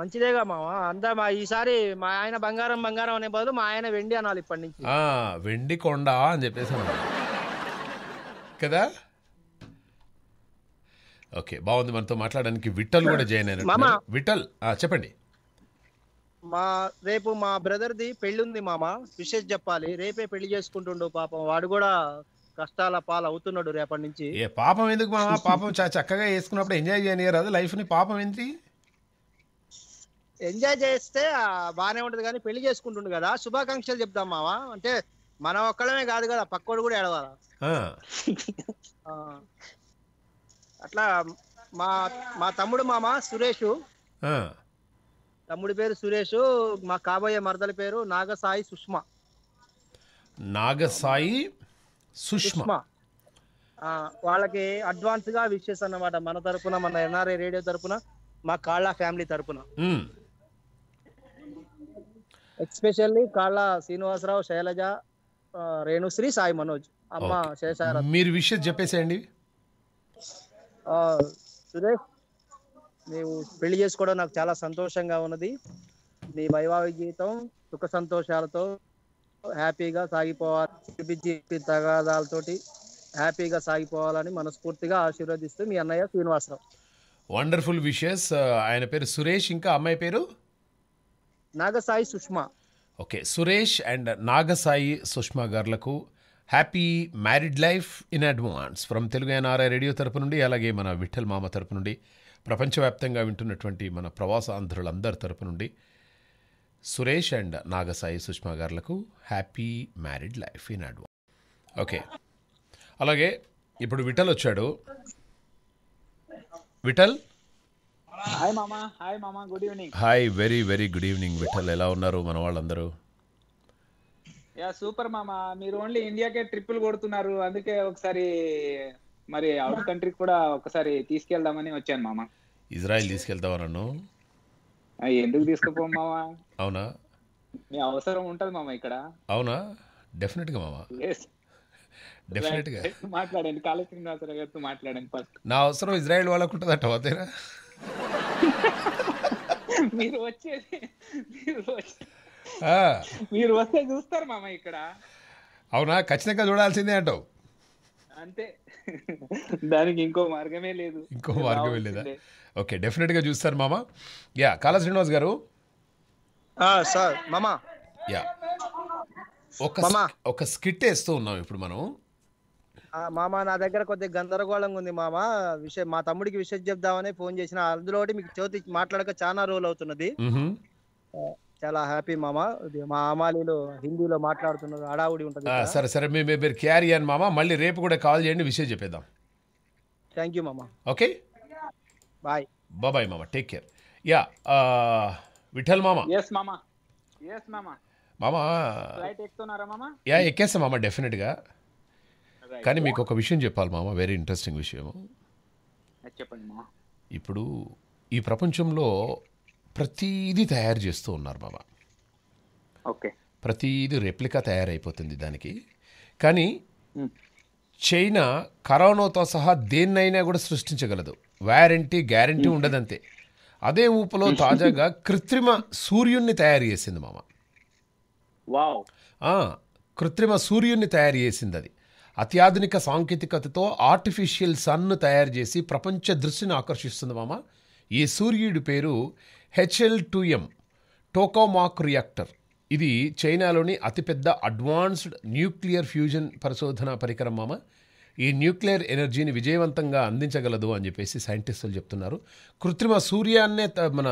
మంచిదేగా మామ అంతా మా ఈసారి మా ఆయన బంగారం బంగారం అనే బదులు మా ఆయన వెండి అనాలి ఇప్పటి నుంచి వెండి కొండ అని చెప్పేసి కదా ఓకే బాగుంది మనతో మాట్లాడడానికి విఠల్ కూడా జాయిన్ అయిన విట్టల్ చెప్పండి మా రేపు మా బ్రదర్ది పెళ్లి ఉంది మామ విశేష చెప్పాలి రేపే పెళ్లి చేసుకుంటుండు పాపం వాడు కూడా కష్టాల పాలు అవుతున్నాడు రేపటి నుంచి ఏ పాపం ఎందుకు మామ పాపం చక్కగా వేసుకున్నప్పుడు ఎంజాయ్ చేయనియరు రాదు లైఫ్ ని పాపం ఏంటి ఎంజాయ్ చేస్తే బానే ఉంటది కానీ పెళ్లి చేసుకుంటుండు కదా శుభాకాంక్షలు చెప్తాం మామ అంటే మనం ఒక్కడమే కాదు కదా పక్కోడు కూడా ఏడవాలా అట్లా మా మా తమ్ముడు మామ సురేష్ తమ్ముడి పేరు సురేష్ మా కాబోయే మరదల పేరు నాగసాయి సుష్మా నాగసాయి సుష్మా వాళ్ళకి అడ్వాన్స్ గా విషెస్ అన్నమాట మన తరపున మన ఎన్ఆర్ఏ రేడియో తరపున మా కాళ్ళ ఫ్యామిలీ తరపున ఎక్స్పెషల్లీ కాళ్ళ శ్రీనివాసరావు శైలజ రేణుశ్రీ సాయి మనోజ్ అమ్మ శేషారా మీరు విషయం చెప్పేసేయండి సురేష్ నీవు పెళ్లి చేసుకోవడం నాకు చాలా సంతోషంగా ఉన్నది నీ వైవాహిక జీవితం సుఖ సంతోషాలతో హ్యాపీగా సాగిపోవాలి తగాదాలతోటి హ్యాపీగా సాగిపోవాలని మనస్ఫూర్తిగా ఆశీర్వదిస్తూ మీ అన్నయ్య శ్రీనివాసరావు వండర్ఫుల్ విషెస్ uh, ఆయన పేరు సురేష్ ఇంకా అమ్మాయి పేరు నాగసాయి సుష్మా ఓకే సురేష్ అండ్ నాగసాయి సుష్మా గారులకు happy married life in advance from Telugu NRI radio తరపు నుండి అలాగే మన విఠల్ మామ తరపు నుండి ప్రపంచవ్యాప్తంగా వింటున్నటువంటి మన ప్రవాస ఆంధ్రులందరి తరపు నుండి సురేష్ అండ్ నాగసాయి సుష్మా గారులకు హ్యాపీ మ్యారీడ్ లైఫ్ ఇన్ అడ్వా ఓకే అలాగే ఇప్పుడు విఠల్ వచ్చాడు విఠల్ హాయ్ మామా హాయ్ మామా good hi very very good evening Vithal ఎలా ఉన్నారు మన వాళ్ళందరూ యా సూపర్ మామా మీరు ఓన్లీ ఇండియాకే ట్రిప్పులు కొడుతున్నారు అందుకే ఒకసారి మరి అవుట్ కంట్రీ కూడా ఒకసారి తీసుకెళ్దామని వచ్చాను మామ ఇజ్రాయెల్ తీసుకెళ్తావా నన్ను ఎందుకు తీసుకుపో మామ అవునా మీ అవసరం ఉంటుంది మామ ఇక్కడ అవునా డెఫినెట్ గా మామ డెఫినెట్ గా మాట్లాడండి కాలేజ్ శ్రీనివాస గారితో మాట్లాడండి ఫస్ట్ నా అవసరం ఇజ్రాయెల్ వాళ్ళకు ఉంటదట అదేనా మీరు వచ్చేది మీరు మీరు వస్తే చూస్తారు మామ ఇక్కడ అవునా ఖచ్చితంగా చూడాల్సిందే అంటావు అంతే దానికి ఇంకో మార్గమే లేదు ఇంకో మార్గమే లేదా ఓకే డెఫినెట్ గా చూస్తారు మామ యా కాళ శ్రీనివాస్ గారు సార్ మామా యా ఒక ఒక స్కిట్ వేస్తూ ఉన్నాం ఇప్పుడు మనం మామ నా దగ్గర కొద్దిగా గందరగోళంగా ఉంది మామ విషయం మా తమ్ముడికి విషయం చెప్దామని ఫోన్ చేసిన అందులో మీకు చోతి మాట్లాడక చాలా రోజులు అవుతున్నది చాలా హ్యాపీ మామ మా అమాలీలో హిందీలో మాట్లాడుతున్నారు అడావుడి ఉంటుంది సరే సరే మీ మీరు క్యారీ అని మామ మళ్ళీ రేపు కూడా కాల్ చేయండి విషయం చెప్పేద్దాం థ్యాంక్ యూ మామ ఓకే బాయ్ బాబాయ్ మామ టేక్ కేర్ యా విఠల్ మామ ఎస్ మామ ఎస్ మామ మామా ఫ్లైట్ ఎక్కుతున్నారా మామ యా ఎక్కేస్తా మామా డెఫినెట్గా కానీ మీకు ఒక విషయం చెప్పాలి మామ వెరీ ఇంట్రెస్టింగ్ విషయం చెప్పండి మామ ఇప్పుడు ఈ ప్రపంచంలో ప్రతీది తయారు చేస్తూ ఉన్నారు బాబా ఓకే ప్రతీది రెప్లికా తయారైపోతుంది దానికి కానీ చైనా కరోనాతో సహా దేన్నైనా కూడా సృష్టించగలదు వ్యారంటీ గ్యారంటీ ఉండదంతే అదే ఊపులో తాజాగా కృత్రిమ సూర్యుణ్ణి తయారు చేసింది మామ కృత్రిమ సూర్యుణ్ణి తయారు చేసింది అది అత్యాధునిక సాంకేతికతతో ఆర్టిఫిషియల్ సన్ను తయారు చేసి ప్రపంచ దృష్టిని ఆకర్షిస్తుంది మామ ఈ సూర్యుడి పేరు హెచ్ఎల్ టూఎం టోకోమాక్ రియాక్టర్ ఇది చైనాలోని అతిపెద్ద అడ్వాన్స్డ్ న్యూక్లియర్ ఫ్యూజన్ పరిశోధన పరికరం మామ ఈ న్యూక్లియర్ ఎనర్జీని విజయవంతంగా అందించగలదు అని చెప్పేసి సైంటిస్టులు చెప్తున్నారు కృత్రిమ సూర్యాన్నే మన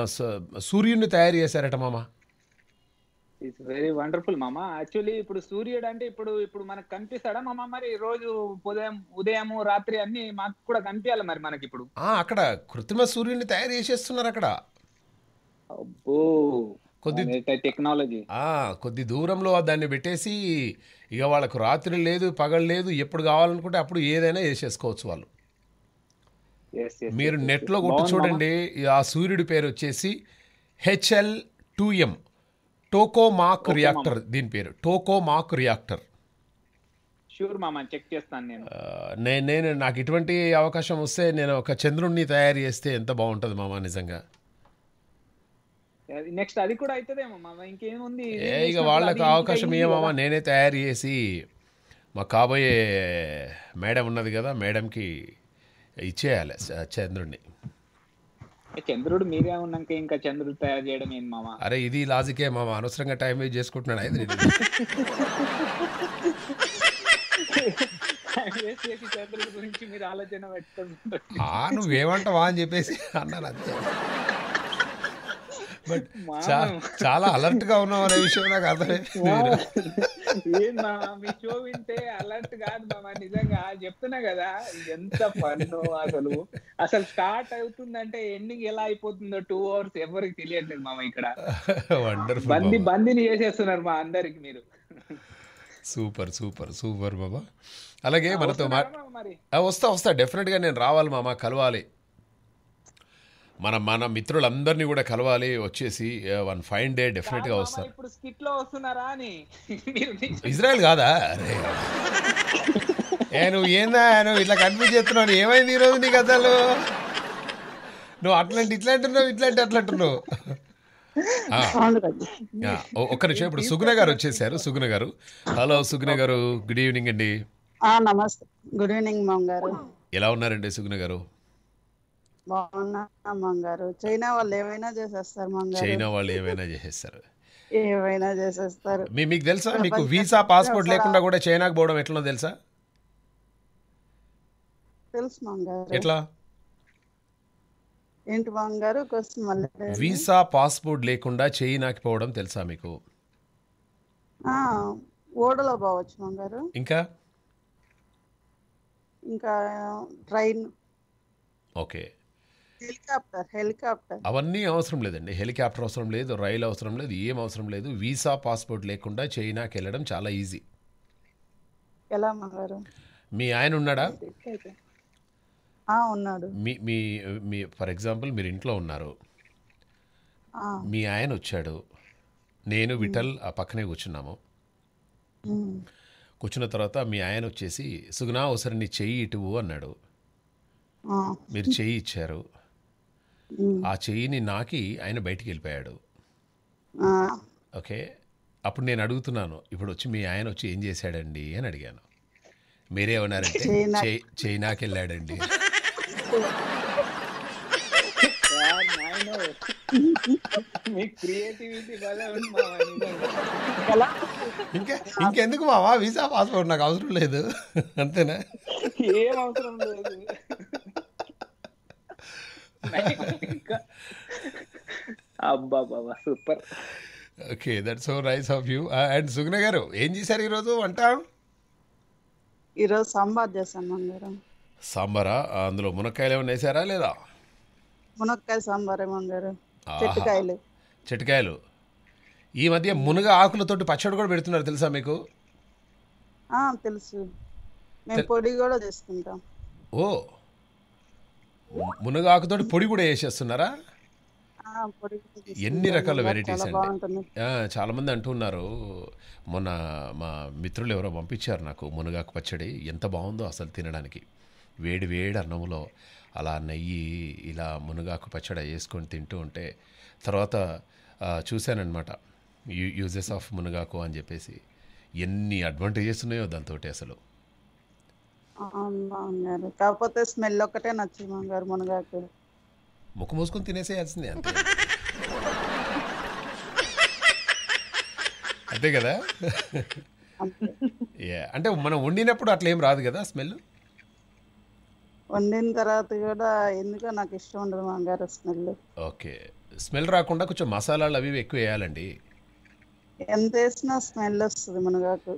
సూర్యుడిని తయారు చేశారట మామ ఇట్స్ వెరీ వండర్ఫుల్ మామ యాక్చువల్లీ ఇప్పుడు సూర్యుడు అంటే ఇప్పుడు ఇప్పుడు మనకు కనిపిస్తాడా మామ మరి రోజు ఉదయం ఉదయం రాత్రి అన్ని మాకు కూడా కనిపించాలి మరి మనకి ఇప్పుడు అక్కడ కృత్రిమ సూర్యుడిని తయారు చేసేస్తున్నారు అక్కడ కొద్ది టెక్నాలజీ కొద్ది దూరంలో దాన్ని పెట్టేసి ఇక వాళ్ళకు రాత్రి లేదు పగలు లేదు ఎప్పుడు కావాలనుకుంటే అప్పుడు ఏదైనా వేసేసుకోవచ్చు వాళ్ళు మీరు నెట్లో కొట్టి చూడండి ఆ సూర్యుడి పేరు వచ్చేసి HL two M tokamak reactor దీని పేరు టోకోమాక్ రియాక్టర్ షూర్ మామ చెక్ చేస్తాను నేను నేను నాకు ఇటువంటి అవకాశం వస్తే నేను ఒక చంద్రుణ్ణి తయారు చేస్తే ఎంత బాగుంటుంది మామ నిజంగా నెక్స్ట్ అది కూడా అవుతుందేమో మామ ఇంకేముంది ఇక వాళ్ళకి అవకాశం ఏమమ్మా నేనే తయారు చేసి మా కాబోయే మేడం ఉన్నది కదా మేడంకి ఇచ్చేయాలి చంద్రుడిని చంద్రుడు మీరే ఉన్నాక ఇంకా చంద్రుడు తయారు చేయడం ఏంటి మామ అరే ఇది లాజికే మామ అనవసరంగా టైం వేస్ట్ చేసుకుంటున్నాడు అయితే నువ్వేమంటావా అని చెప్పేసి అన్నాను అంతే బట్ చాలా అలర్ట్ గా ఉన్నావు అనే విషయం నాకు అర్థమైంది మీ షో వింటే అలర్ట్ కాదు మామ నిజంగా చెప్తున్నా కదా ఎంత పన్ను అసలు అసలు స్టార్ట్ అవుతుందంటే ఎండింగ్ ఎలా అయిపోతుందో టూ అవర్స్ ఎవరికి తెలియట్లేదు మామ ఇక్కడ బంది బందిని చేసేస్తున్నారు మా అందరికి మీరు సూపర్ సూపర్ సూపర్ బాబా అలాగే మనతో మరి వస్తా వస్తా డెఫినెట్ గా నేను రావాలి మామ కలవాలి మన మన మిత్రులందరినీ కూడా కలవాలి వచ్చేసి వన్ ఫైన్ డే డెఫినెట్ గా వస్తారు ఇప్పుడు స్కిట్ లో వస్తున్నారా అని ఇజ్రాయెల్ కాదా నేను ఏందా నేను ఇట్లా కన్ఫ్యూజ్ చేస్తున్నావు ఏమైంది రోజు నీ కథలు నువ్వు అట్లాంటి ఉన్నావు ఇట్లాంటి అట్లాంటున్నావు ఒక్క నిమిషం ఇప్పుడు సుగుణ గారు వచ్చేసారు సుగుణ గారు హలో సుగుణ గారు గుడ్ ఈవినింగ్ అండి నమస్తే గుడ్ ఈవినింగ్ మామ్ గారు ఎలా ఉన్నారండి సుగుణ గారు బాగున్నామంగారు చైనా వాళ్ళు ఏమైనా చేసేస్తారు చైనా వాళ్ళు ఏమైనా చేసేస్తారు ఏమైనా చేసేస్తారు మీకు తెలుసా మీకు వీసా పాస్పోర్ట్ లేకుండా కూడా చైనాకి పోవడం ఎట్లా తెలుసా తెలుసు మంగారు ఎట్లా ఏంటి మంగారు క్వశ్చన్ వీసా పాస్పోర్ట్ లేకుండా చైనాకి పోవడం తెలుసా మీకు ఓడలో పోవచ్చు మంగారు ఇంకా ఇంకా ట్రైన్ ఓకే హెలికాప్టర్ హెలికాప్టర్ అవన్నీ అవసరం లేదండి హెలికాప్టర్ అవసరం లేదు రైలు అవసరం లేదు ఏం అవసరం లేదు వీసా పాస్పోర్ట్ లేకుండా చైనాకి వెళ్ళడం చాలా ఈజీ ఎలా మీ ఆయన ఉన్నాడా ఉన్నాడు మీ మీ మీ ఫర్ ఎగ్జాంపుల్ మీరు ఇంట్లో ఉన్నారు మీ ఆయన వచ్చాడు నేను విఠల్ ఆ పక్కనే కూర్చున్నాము కూర్చున్న తర్వాత మీ ఆయన వచ్చేసి సుగుణా ఒకసారి నీ చెయ్యి ఇటువు అన్నాడు మీరు చెయ్యి ఇచ్చారు ఆ చెయ్యిని నాకి ఆయన బయటికి వెళ్ళిపోయాడు ఓకే అప్పుడు నేను అడుగుతున్నాను ఇప్పుడు వచ్చి మీ ఆయన వచ్చి ఏం చేశాడండి అని అడిగాను చెయ్యి చైనాకి వెళ్ళాడండి ఇంకా ఇంకెందుకు మావా వీసా పాస్పోర్ట్ నాకు అవసరం లేదు అంతేనా ఏం అవసరం లేదు అబ్బా బాబా super okay that's so nice of you and Sugna గారు ఏం చేశారు ఈరోజు వంట ఈరోజు సాంబార్ చేశాను గారు సాంబారా అందులో మునక్కాయలు ఏమైనా వేసారా లేదా మునక్కాయ సాంబార్ ఏమన్నా గారు చెట్టుకాయలు చెట్టుకాయలు ఈ మధ్య మునగ ఆకులతోటి పచ్చడి కూడా పెడుతున్నారు తెలుసా మీకు తెలుసు మేము పొడి కూడా చేసుకుంటాం ఓ మునగాకుతోటి పొడి కూడా వేసేస్తున్నారా ఎన్ని రకాల వెరైటీస్ అండి చాలా మంది అంటున్నారు మొన్న మా మిత్రులు ఎవరో పంపించారు నాకు మునగాకు పచ్చడి ఎంత బాగుందో అసలు తినడానికి వేడి వేడి అన్నంలో అలా నెయ్యి ఇలా మునగాకు పచ్చడి వేసుకొని తింటూ ఉంటే తర్వాత చూశానమాట యూజెస్ ఆఫ్ మునగాకు అని చెప్పేసి ఎన్ని అడ్వాంటేజెస్ ఉన్నాయో దాంతో అసలు కాకపోతే స్మెల్ ఒక్కటే నచ్చింది గారు మునగాకులు ముక్కు మూసుకొని తినేసేయాల్సింది అంతే అంతే కదా అంటే మనం వండినప్పుడు అట్లా ఏం రాదు కదా స్మెల్ వండిన తర్వాత కూడా ఎందుకో నాకు ఇష్టం ఉండదు మామగారు స్మెల్ ఓకే స్మెల్ రాకుండా కొంచెం మసాలాలు అవి ఎక్కువ వేయాలండి ఎంత వేసినా స్మెల్ వస్తుంది మునగాకు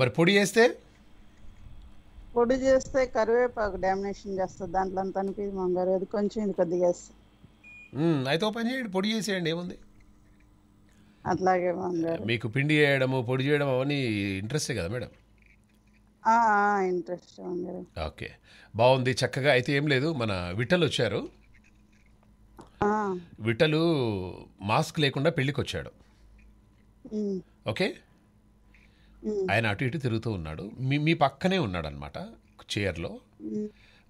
మరి పొడి వేస్తే పొడి చేస్తే కరివేపాకు డామినేషన్ చేస్తుంది దాంట్లో అంత అనిపి మంగారు అది కొంచెం ఇది కొద్దిగా అయితే పని చేయండి పొడి చేసేయండి ఏముంది అట్లాగే మంగారు మీకు పిండి చేయడము పొడి చేయడం అవన్నీ ఇంట్రెస్టే కదా మేడం ఇంట్రెస్ట్ ఓకే బాగుంది చక్కగా అయితే ఏం లేదు మన విఠలు వచ్చారు విఠలు మాస్క్ లేకుండా పెళ్ళికి వచ్చాడు ఓకే ఆయన అటు ఇటు తిరుగుతూ ఉన్నాడు మీ మీ పక్కనే ఉన్నాడు అనమాట చైర్లో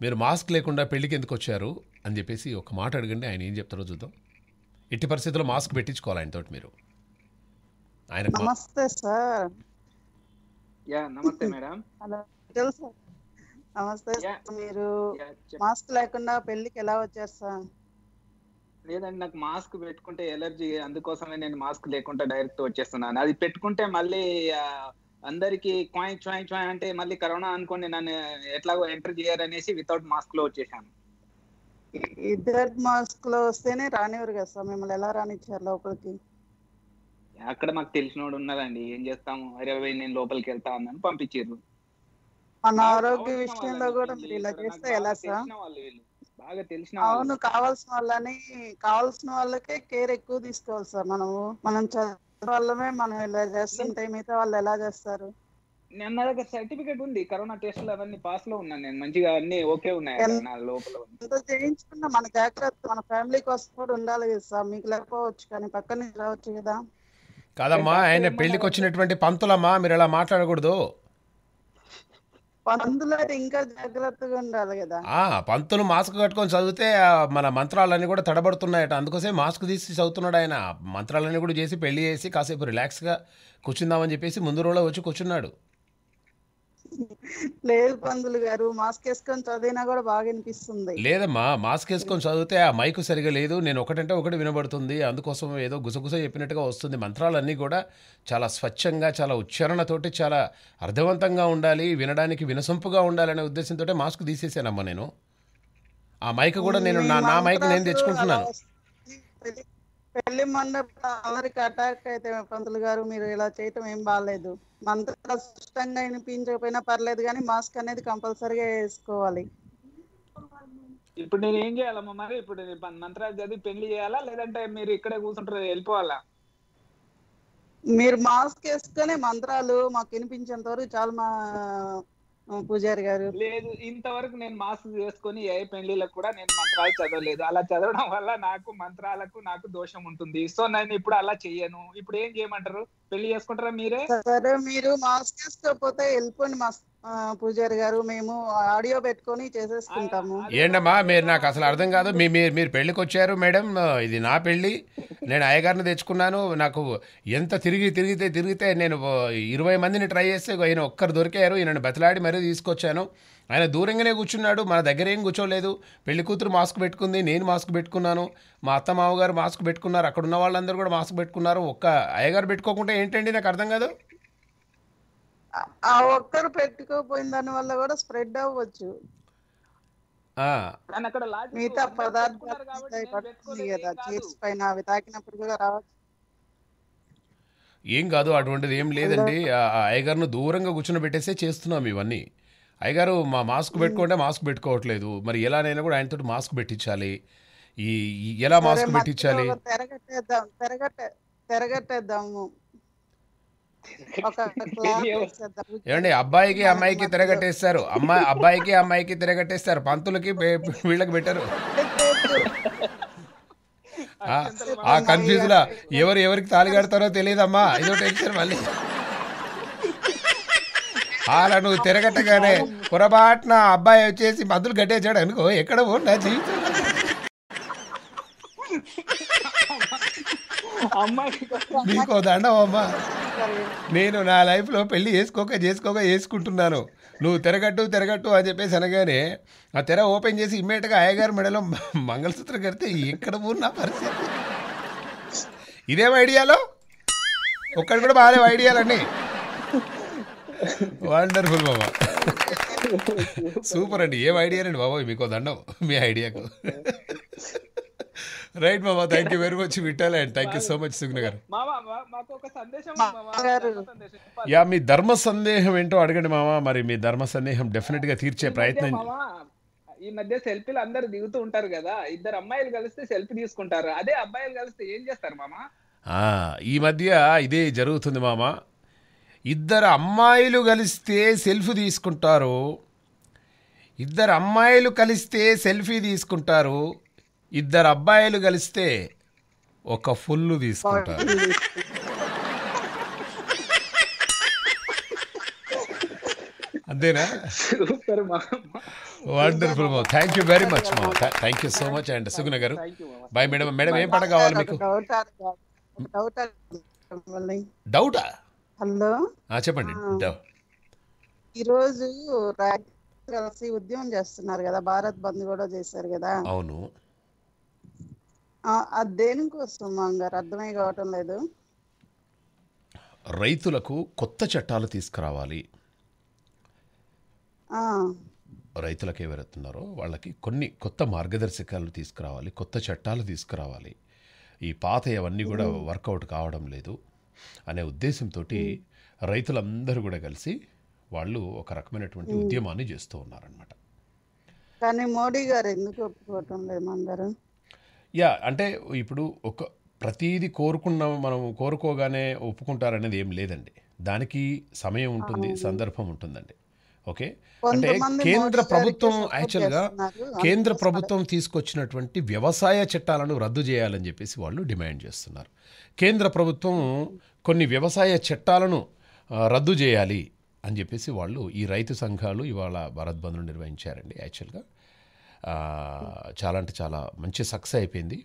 మీరు మాస్క్ లేకుండా పెళ్లికి ఎందుకు వచ్చారు అని చెప్పేసి ఒక మాట అడగండి ఆయన ఏం చెప్తారో చూద్దాం ఎట్టి పరిస్థితుల్లో మాస్క్ పెట్టించుకోవాలి ఆయనతో మీరు ఆయన నమస్తే సార్ యా నమస్తే మేడం నమస్తే మీరు మాస్క్ లేకుండా పెళ్లికి ఎలా వచ్చారు సార్ లేదండి నాకు మాస్క్ పెట్టుకుంటే ఎలర్జీ అందుకోసమే నేను మాస్క్ లేకుండా డైరెక్ట్ వచ్చేస్తున్నాను అది పెట్టుకుంటే మళ్ళీ అందరికి క్వాయి చాయిన్ చాయిన్ అంటే మళ్ళీ కరోనా అనుకోండి నన్ను ఎట్లాగో ఎంటర్ చేయారనేసి వితౌట్ మాస్క్ లో వచ్చేసాను ఇద్దరు మాస్క్ లో వస్తేనే రానివ్వరు కదా సార్ మిమ్మల్ని ఎలా రానిచ్చారు లోపలికి అక్కడ మాకు తెలిసినోడు ఉన్నారండి ఏం చేస్తాము అరే నేను లోపలికి వెళ్తా అన్నాను పంపించారు మన ఆరోగ్య విషయంలో కూడా మీరు ఇలా చేస్తే ఎలా సార్ వాళ్ళు బాగా తెలిసిన అవును కావాల్సిన వాళ్ళని కావాల్సిన వాళ్ళకే కేర్ ఎక్కువ తీసుకోవాలి సార్ మనము మనం చదవాలమే వాళ్ళమే మనం ఇలా చేస్తుంటే మిగతా వాళ్ళు ఎలా చేస్తారు నేను నా దగ్గర సర్టిఫికేట్ ఉంది కరోనా టెస్ట్లు అవన్నీ పాస్ లో ఉన్నాను నేను మంచిగా అన్ని ఓకే ఉన్నాయి నా లోపల చేయించుకున్నా మన జాగ్రత్త మన ఫ్యామిలీ కోసం కూడా ఉండాలి కదా సార్ మీకు లేకపోవచ్చు కానీ పక్కన రావచ్చు కదా కాదమ్మా ఆయన పెళ్లికి వచ్చినటువంటి పంతులమ్మా మీరు అలా మాట్లాడకూడదు పంతులు మాస్క్ కట్టుకొని చదివితే మన మంత్రాలన్నీ కూడా తడబడుతున్నాయట అందుకోసమే మాస్క్ తీసి చదువుతున్నాడు ఆయన మంత్రాలన్నీ కూడా చేసి పెళ్లి చేసి కాసేపు రిలాక్స్గా కూర్చుందామని చెప్పేసి ముందు రోజులో వచ్చి కూర్చున్నాడు లేదు పందులు గారు మాస్క్ వేసుకొని చదివినా కూడా బాగా అనిపిస్తుంది లేదమ్మా మాస్క్ వేసుకొని చదివితే ఆ మైకు సరిగా లేదు నేను ఒకటంటే ఒకటి వినబడుతుంది అందుకోసం ఏదో గుసగుస చెప్పినట్టుగా వస్తుంది మంత్రాలన్నీ కూడా చాలా స్వచ్ఛంగా చాలా ఉచ్చారణతోటి చాలా అర్థవంతంగా ఉండాలి వినడానికి వినసొంపుగా ఉండాలనే ఉద్దేశంతో మాస్క్ తీసేసానమ్మా నేను ఆ మైక్ కూడా నేను నా మైక్ నేను తెచ్చుకుంటున్నాను పెళ్లి మండపం అందరికి అటాక్ అయితే పంతులు గారు మీరు ఇలా చేయటం ఏం బాగాలేదు మంత్ర స్పష్టంగా వినిపించకపోయినా పర్లేదు కానీ మాస్క్ అనేది కంపల్సరిగా వేసుకోవాలి ఇప్పుడు నేను ఏం చేయాలమ్మా మరి ఇప్పుడు మంత్రాలు చదివి పెళ్లి చేయాలా లేదంటే మీరు ఇక్కడే కూర్చుంటారు వెళ్ళిపోవాలా మీరు మాస్క్ వేసుకొని మంత్రాలు మాకు వినిపించేంత వరకు చాలా మా పూజారి గారు లేదు ఇంతవరకు నేను మాస్క్ చేసుకుని ఏ పెళ్లిలకు కూడా నేను మంత్రాలు చదవలేదు అలా చదవడం వల్ల నాకు మంత్రాలకు నాకు దోషం ఉంటుంది సో నేను ఇప్పుడు అలా చెయ్యను ఇప్పుడు ఏం చేయమంటారు పెళ్లి చేసుకుంటారా మీరే సరే మీరు మాస్క్ పోతే వెళ్ళిపోండి మా పూజారి గారు మేము ఆడియో పెట్టుకొని చేసేసుకుంటాము ఏంటమ్మా మీరు నాకు అసలు అర్థం కాదు మీ మీరు మీరు పెళ్ళికి వచ్చారు మేడం ఇది నా పెళ్లి నేను అయ్యగారిని తెచ్చుకున్నాను నాకు ఎంత తిరిగి తిరిగితే తిరిగితే నేను ఇరవై మందిని ట్రై చేస్తే ఈయన ఒక్కరు దొరికారు ఈయనను బతిలాడి మరీ తీసుకొచ్చాను ఆయన దూరంగానే కూర్చున్నాడు మన దగ్గర ఏం కూర్చోలేదు పెళ్లి కూతురు మాస్క్ పెట్టుకుంది నేను మాస్క్ పెట్టుకున్నాను మా అత్త మామగారు మాస్క్ పెట్టుకున్నారు అక్కడ ఉన్న వాళ్ళందరూ కూడా మాస్క్ పెట్టుకున్నారు ఒక్క అయ్యగారు పెట్టుకోకుంటే ఏంటండి నాకు అర్థం కాదు ఆ ఒక్కరు పెట్టుకోపోయిన దాని వల్ల కూడా స్ప్రెడ్ అవ్వచ్చు మిగతా పదార్థాలు ఏం కాదు అటువంటిది ఏం లేదండి ఆ దూరంగా కూర్చుని పెట్టేసే చేస్తున్నాం ఇవన్నీ అయ్యగారు మా మాస్క్ పెట్టుకుంటే మాస్క్ పెట్టుకోవట్లేదు మరి ఎలానైనా కూడా ఆయనతో మాస్క్ పెట్టించాలి ఈ ఎలా మాస్క్ పెట్టించాలి ఏమండి అబ్బాయికి అమ్మాయికి తిరగట్టేస్తారు అమ్మాయి అబ్బాయికి అమ్మాయికి తిరగట్టేస్తారు పంతులకి వీళ్ళకి పెట్టారు ఆ కన్ఫ్యూజ్ లా ఎవరు ఎవరికి తాళి కడతారో తెలియదమ్మా ఇదో టెన్షన్ మళ్ళీ అలా నువ్వు తిరగట్టగానే పొరపాటున అబ్బాయి వచ్చేసి మందులు కట్టేసాడు అనుకో ఎక్కడ పోండి నా జీవితం నీకో అమ్మా నేను నా లైఫ్లో పెళ్ళి చేసుకోక చేసుకోక చేసుకుంటున్నాను నువ్వు తిరగట్టు తిరగట్టు అని చెప్పేసి అనగానే ఆ తెర ఓపెన్ చేసి ఇమ్మీడియట్గా అయ్యగారు మెడలో మంగళసూత్రం కడితే ఎక్కడ ఉన్న పరిస్థితి ఇదేం ఐడియాలో ఒక్కడు కూడా బాగాలేవు ఐడియాలన్నీ వండర్ఫుల్ బాబా సూపర్ అండి ఏం ఐడియా రండి బాబా మీకు దండం మీ ఐడియాకు రైట్ బాబా thank you very much Vittali and thank you so much Sugna గారు యా మీ ధర్మ సందేహం ఏంటో అడగండి మామా మరి మీ ధర్మ సందేహం డెఫినెట్ గా తీర్చే ప్రయత్నం ఈ మధ్య సెల్ఫీలు అందరు దిగుతూ ఉంటారు కదా ఇద్దరు అమ్మాయిలు కలిస్తే సెల్ఫీ తీసుకుంటారు అదే అబ్బాయిలు కలిస్తే ఏం చేస్తారు మామా ఈ మధ్య ఇదే జరుగుతుంది మామా ఇద్దరు అమ్మాయిలు కలిస్తే సెల్ఫీ తీసుకుంటారు ఇద్దరు అమ్మాయిలు కలిస్తే సెల్ఫీ తీసుకుంటారు ఇద్దరు అబ్బాయిలు కలిస్తే ఒక ఫుల్లు తీసుకుంటారు అంతేనా వండర్ఫుల్ మా థ్యాంక్ యూ వెరీ మచ్ మా thank you so much and Suguna గారు బాయ్ మేడం మేడం ఏం పాట కావాలి మీకు డౌటా హలో చెప్పండి ఈరోజు కలిసి ఉద్యమం చేస్తున్నారు కదా భారత్ బంద్ కూడా చేశారు కదా అవును అది దేనికోసం అర్థమై కావటం లేదు రైతులకు కొత్త చట్టాలు తీసుకురావాలి రైతులకు ఎవరెత్తున్నారో వాళ్ళకి కొన్ని కొత్త మార్గదర్శకాలు తీసుకురావాలి కొత్త చట్టాలు తీసుకురావాలి ఈ పాత అవన్నీ కూడా వర్కౌట్ కావడం లేదు అనే ఉద్దేశంతో రైతులందరూ కూడా కలిసి వాళ్ళు ఒక రకమైనటువంటి ఉద్యమాన్ని చేస్తూ ఉన్నారనమాట కానీ మోడీ గారు ఎందుకు ఒప్పుకోవటం యా అంటే ఇప్పుడు ఒక ప్రతీది కోరుకున్న మనం కోరుకోగానే ఒప్పుకుంటారనేది ఏం లేదండి దానికి సమయం ఉంటుంది సందర్భం ఉంటుందండి ఓకే అంటే కేంద్ర ప్రభుత్వం యాక్చువల్గా కేంద్ర ప్రభుత్వం తీసుకొచ్చినటువంటి వ్యవసాయ చట్టాలను రద్దు చేయాలని చెప్పేసి వాళ్ళు డిమాండ్ చేస్తున్నారు కేంద్ర ప్రభుత్వం కొన్ని వ్యవసాయ చట్టాలను రద్దు చేయాలి అని చెప్పేసి వాళ్ళు ఈ రైతు సంఘాలు ఇవాళ భారత్ బంద్ను నిర్వహించారండి యాక్చువల్గా చాలా అంటే చాలా మంచి సక్సెస్ అయిపోయింది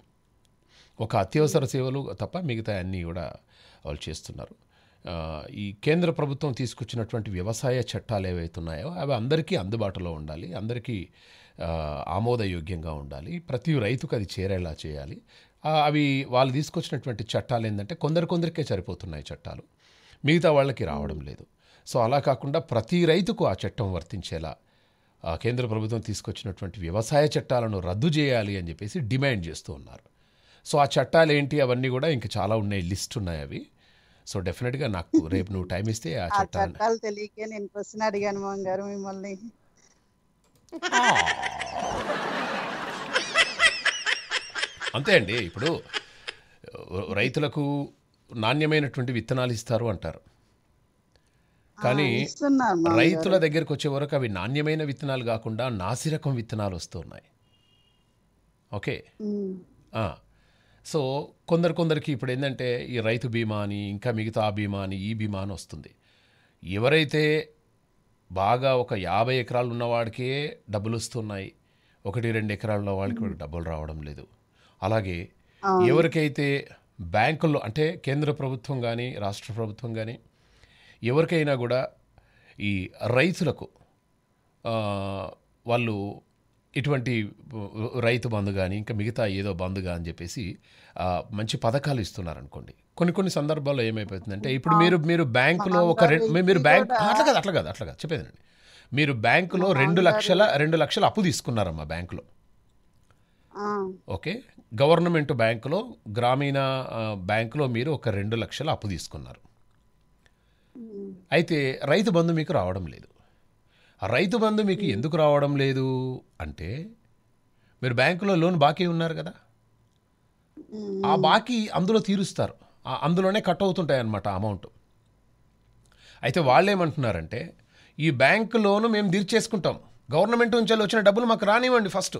ఒక అత్యవసర సేవలు తప్ప మిగతా అన్నీ కూడా వాళ్ళు చేస్తున్నారు ఈ కేంద్ర ప్రభుత్వం తీసుకొచ్చినటువంటి వ్యవసాయ చట్టాలు ఏవైతున్నాయో అవి అందరికీ అందుబాటులో ఉండాలి అందరికీ ఆమోదయోగ్యంగా ఉండాలి ప్రతి రైతుకు అది చేరేలా చేయాలి అవి వాళ్ళు తీసుకొచ్చినటువంటి చట్టాలు ఏంటంటే కొందరు కొందరికే సరిపోతున్నాయి చట్టాలు మిగతా వాళ్ళకి రావడం లేదు సో అలా కాకుండా ప్రతి రైతుకు ఆ చట్టం వర్తించేలా కేంద్ర ప్రభుత్వం తీసుకొచ్చినటువంటి వ్యవసాయ చట్టాలను రద్దు చేయాలి అని చెప్పేసి డిమాండ్ చేస్తూ ఉన్నారు సో ఆ చట్టాలు ఏంటి అవన్నీ కూడా ఇంకా చాలా ఉన్నాయి లిస్ట్ ఉన్నాయి అవి సో డెఫినెట్గా నాకు రేపు నువ్వు టైం ఇస్తే ఆ చట్టాలు తెలియకే నేను ప్రశ్న అడిగాను మోహన్ గారు మిమ్మల్ని అంతే అండి ఇప్పుడు రైతులకు నాణ్యమైనటువంటి విత్తనాలు ఇస్తారు అంటారు కానీ రైతుల దగ్గరకు వచ్చే వరకు అవి నాణ్యమైన విత్తనాలు కాకుండా నాసిరకం విత్తనాలు వస్తున్నాయి ఓకే సో కొందరు కొందరికి ఇప్పుడు ఏంటంటే ఈ రైతు బీమా అని ఇంకా మిగతా బీమా అని ఈ బీమా అని వస్తుంది ఎవరైతే బాగా ఒక యాభై ఎకరాలు ఉన్నవాడికే డబ్బులు వస్తున్నాయి ఒకటి రెండు ఎకరాలు ఉన్న వాళ్ళకి డబ్బులు రావడం లేదు అలాగే ఎవరికైతే బ్యాంకుల్లో అంటే కేంద్ర ప్రభుత్వం కానీ రాష్ట్ర ప్రభుత్వం కానీ ఎవరికైనా కూడా ఈ రైతులకు వాళ్ళు ఇటువంటి రైతు బంధు కానీ ఇంకా మిగతా ఏదో బంధుగా అని చెప్పేసి మంచి పథకాలు ఇస్తున్నారు అనుకోండి కొన్ని కొన్ని సందర్భాల్లో ఏమైపోతుందంటే ఇప్పుడు మీరు మీరు బ్యాంకులో ఒక మీరు బ్యాంక్ అట్లా కాదు అట్లా కాదు అట్లా కాదు చెప్పేదండి మీరు బ్యాంకులో రెండు లక్షల రెండు లక్షల అప్పు తీసుకున్నారమ్మా బ్యాంకులో ఓకే గవర్నమెంట్ బ్యాంకులో గ్రామీణ బ్యాంకులో మీరు ఒక రెండు లక్షల అప్పు తీసుకున్నారు అయితే రైతు బంధు మీకు రావడం లేదు రైతు బంధు మీకు ఎందుకు రావడం లేదు అంటే మీరు బ్యాంకులో లోన్ బాకీ ఉన్నారు కదా ఆ బాకీ అందులో తీరుస్తారు అందులోనే కట్ అవుతుంటాయి అనమాట అమౌంట్ అయితే వాళ్ళు ఏమంటున్నారంటే ఈ బ్యాంకు లోను మేము తీర్చేసుకుంటాం గవర్నమెంట్ నుంచి వచ్చిన డబ్బులు మాకు రానివ్వండి ఫస్ట్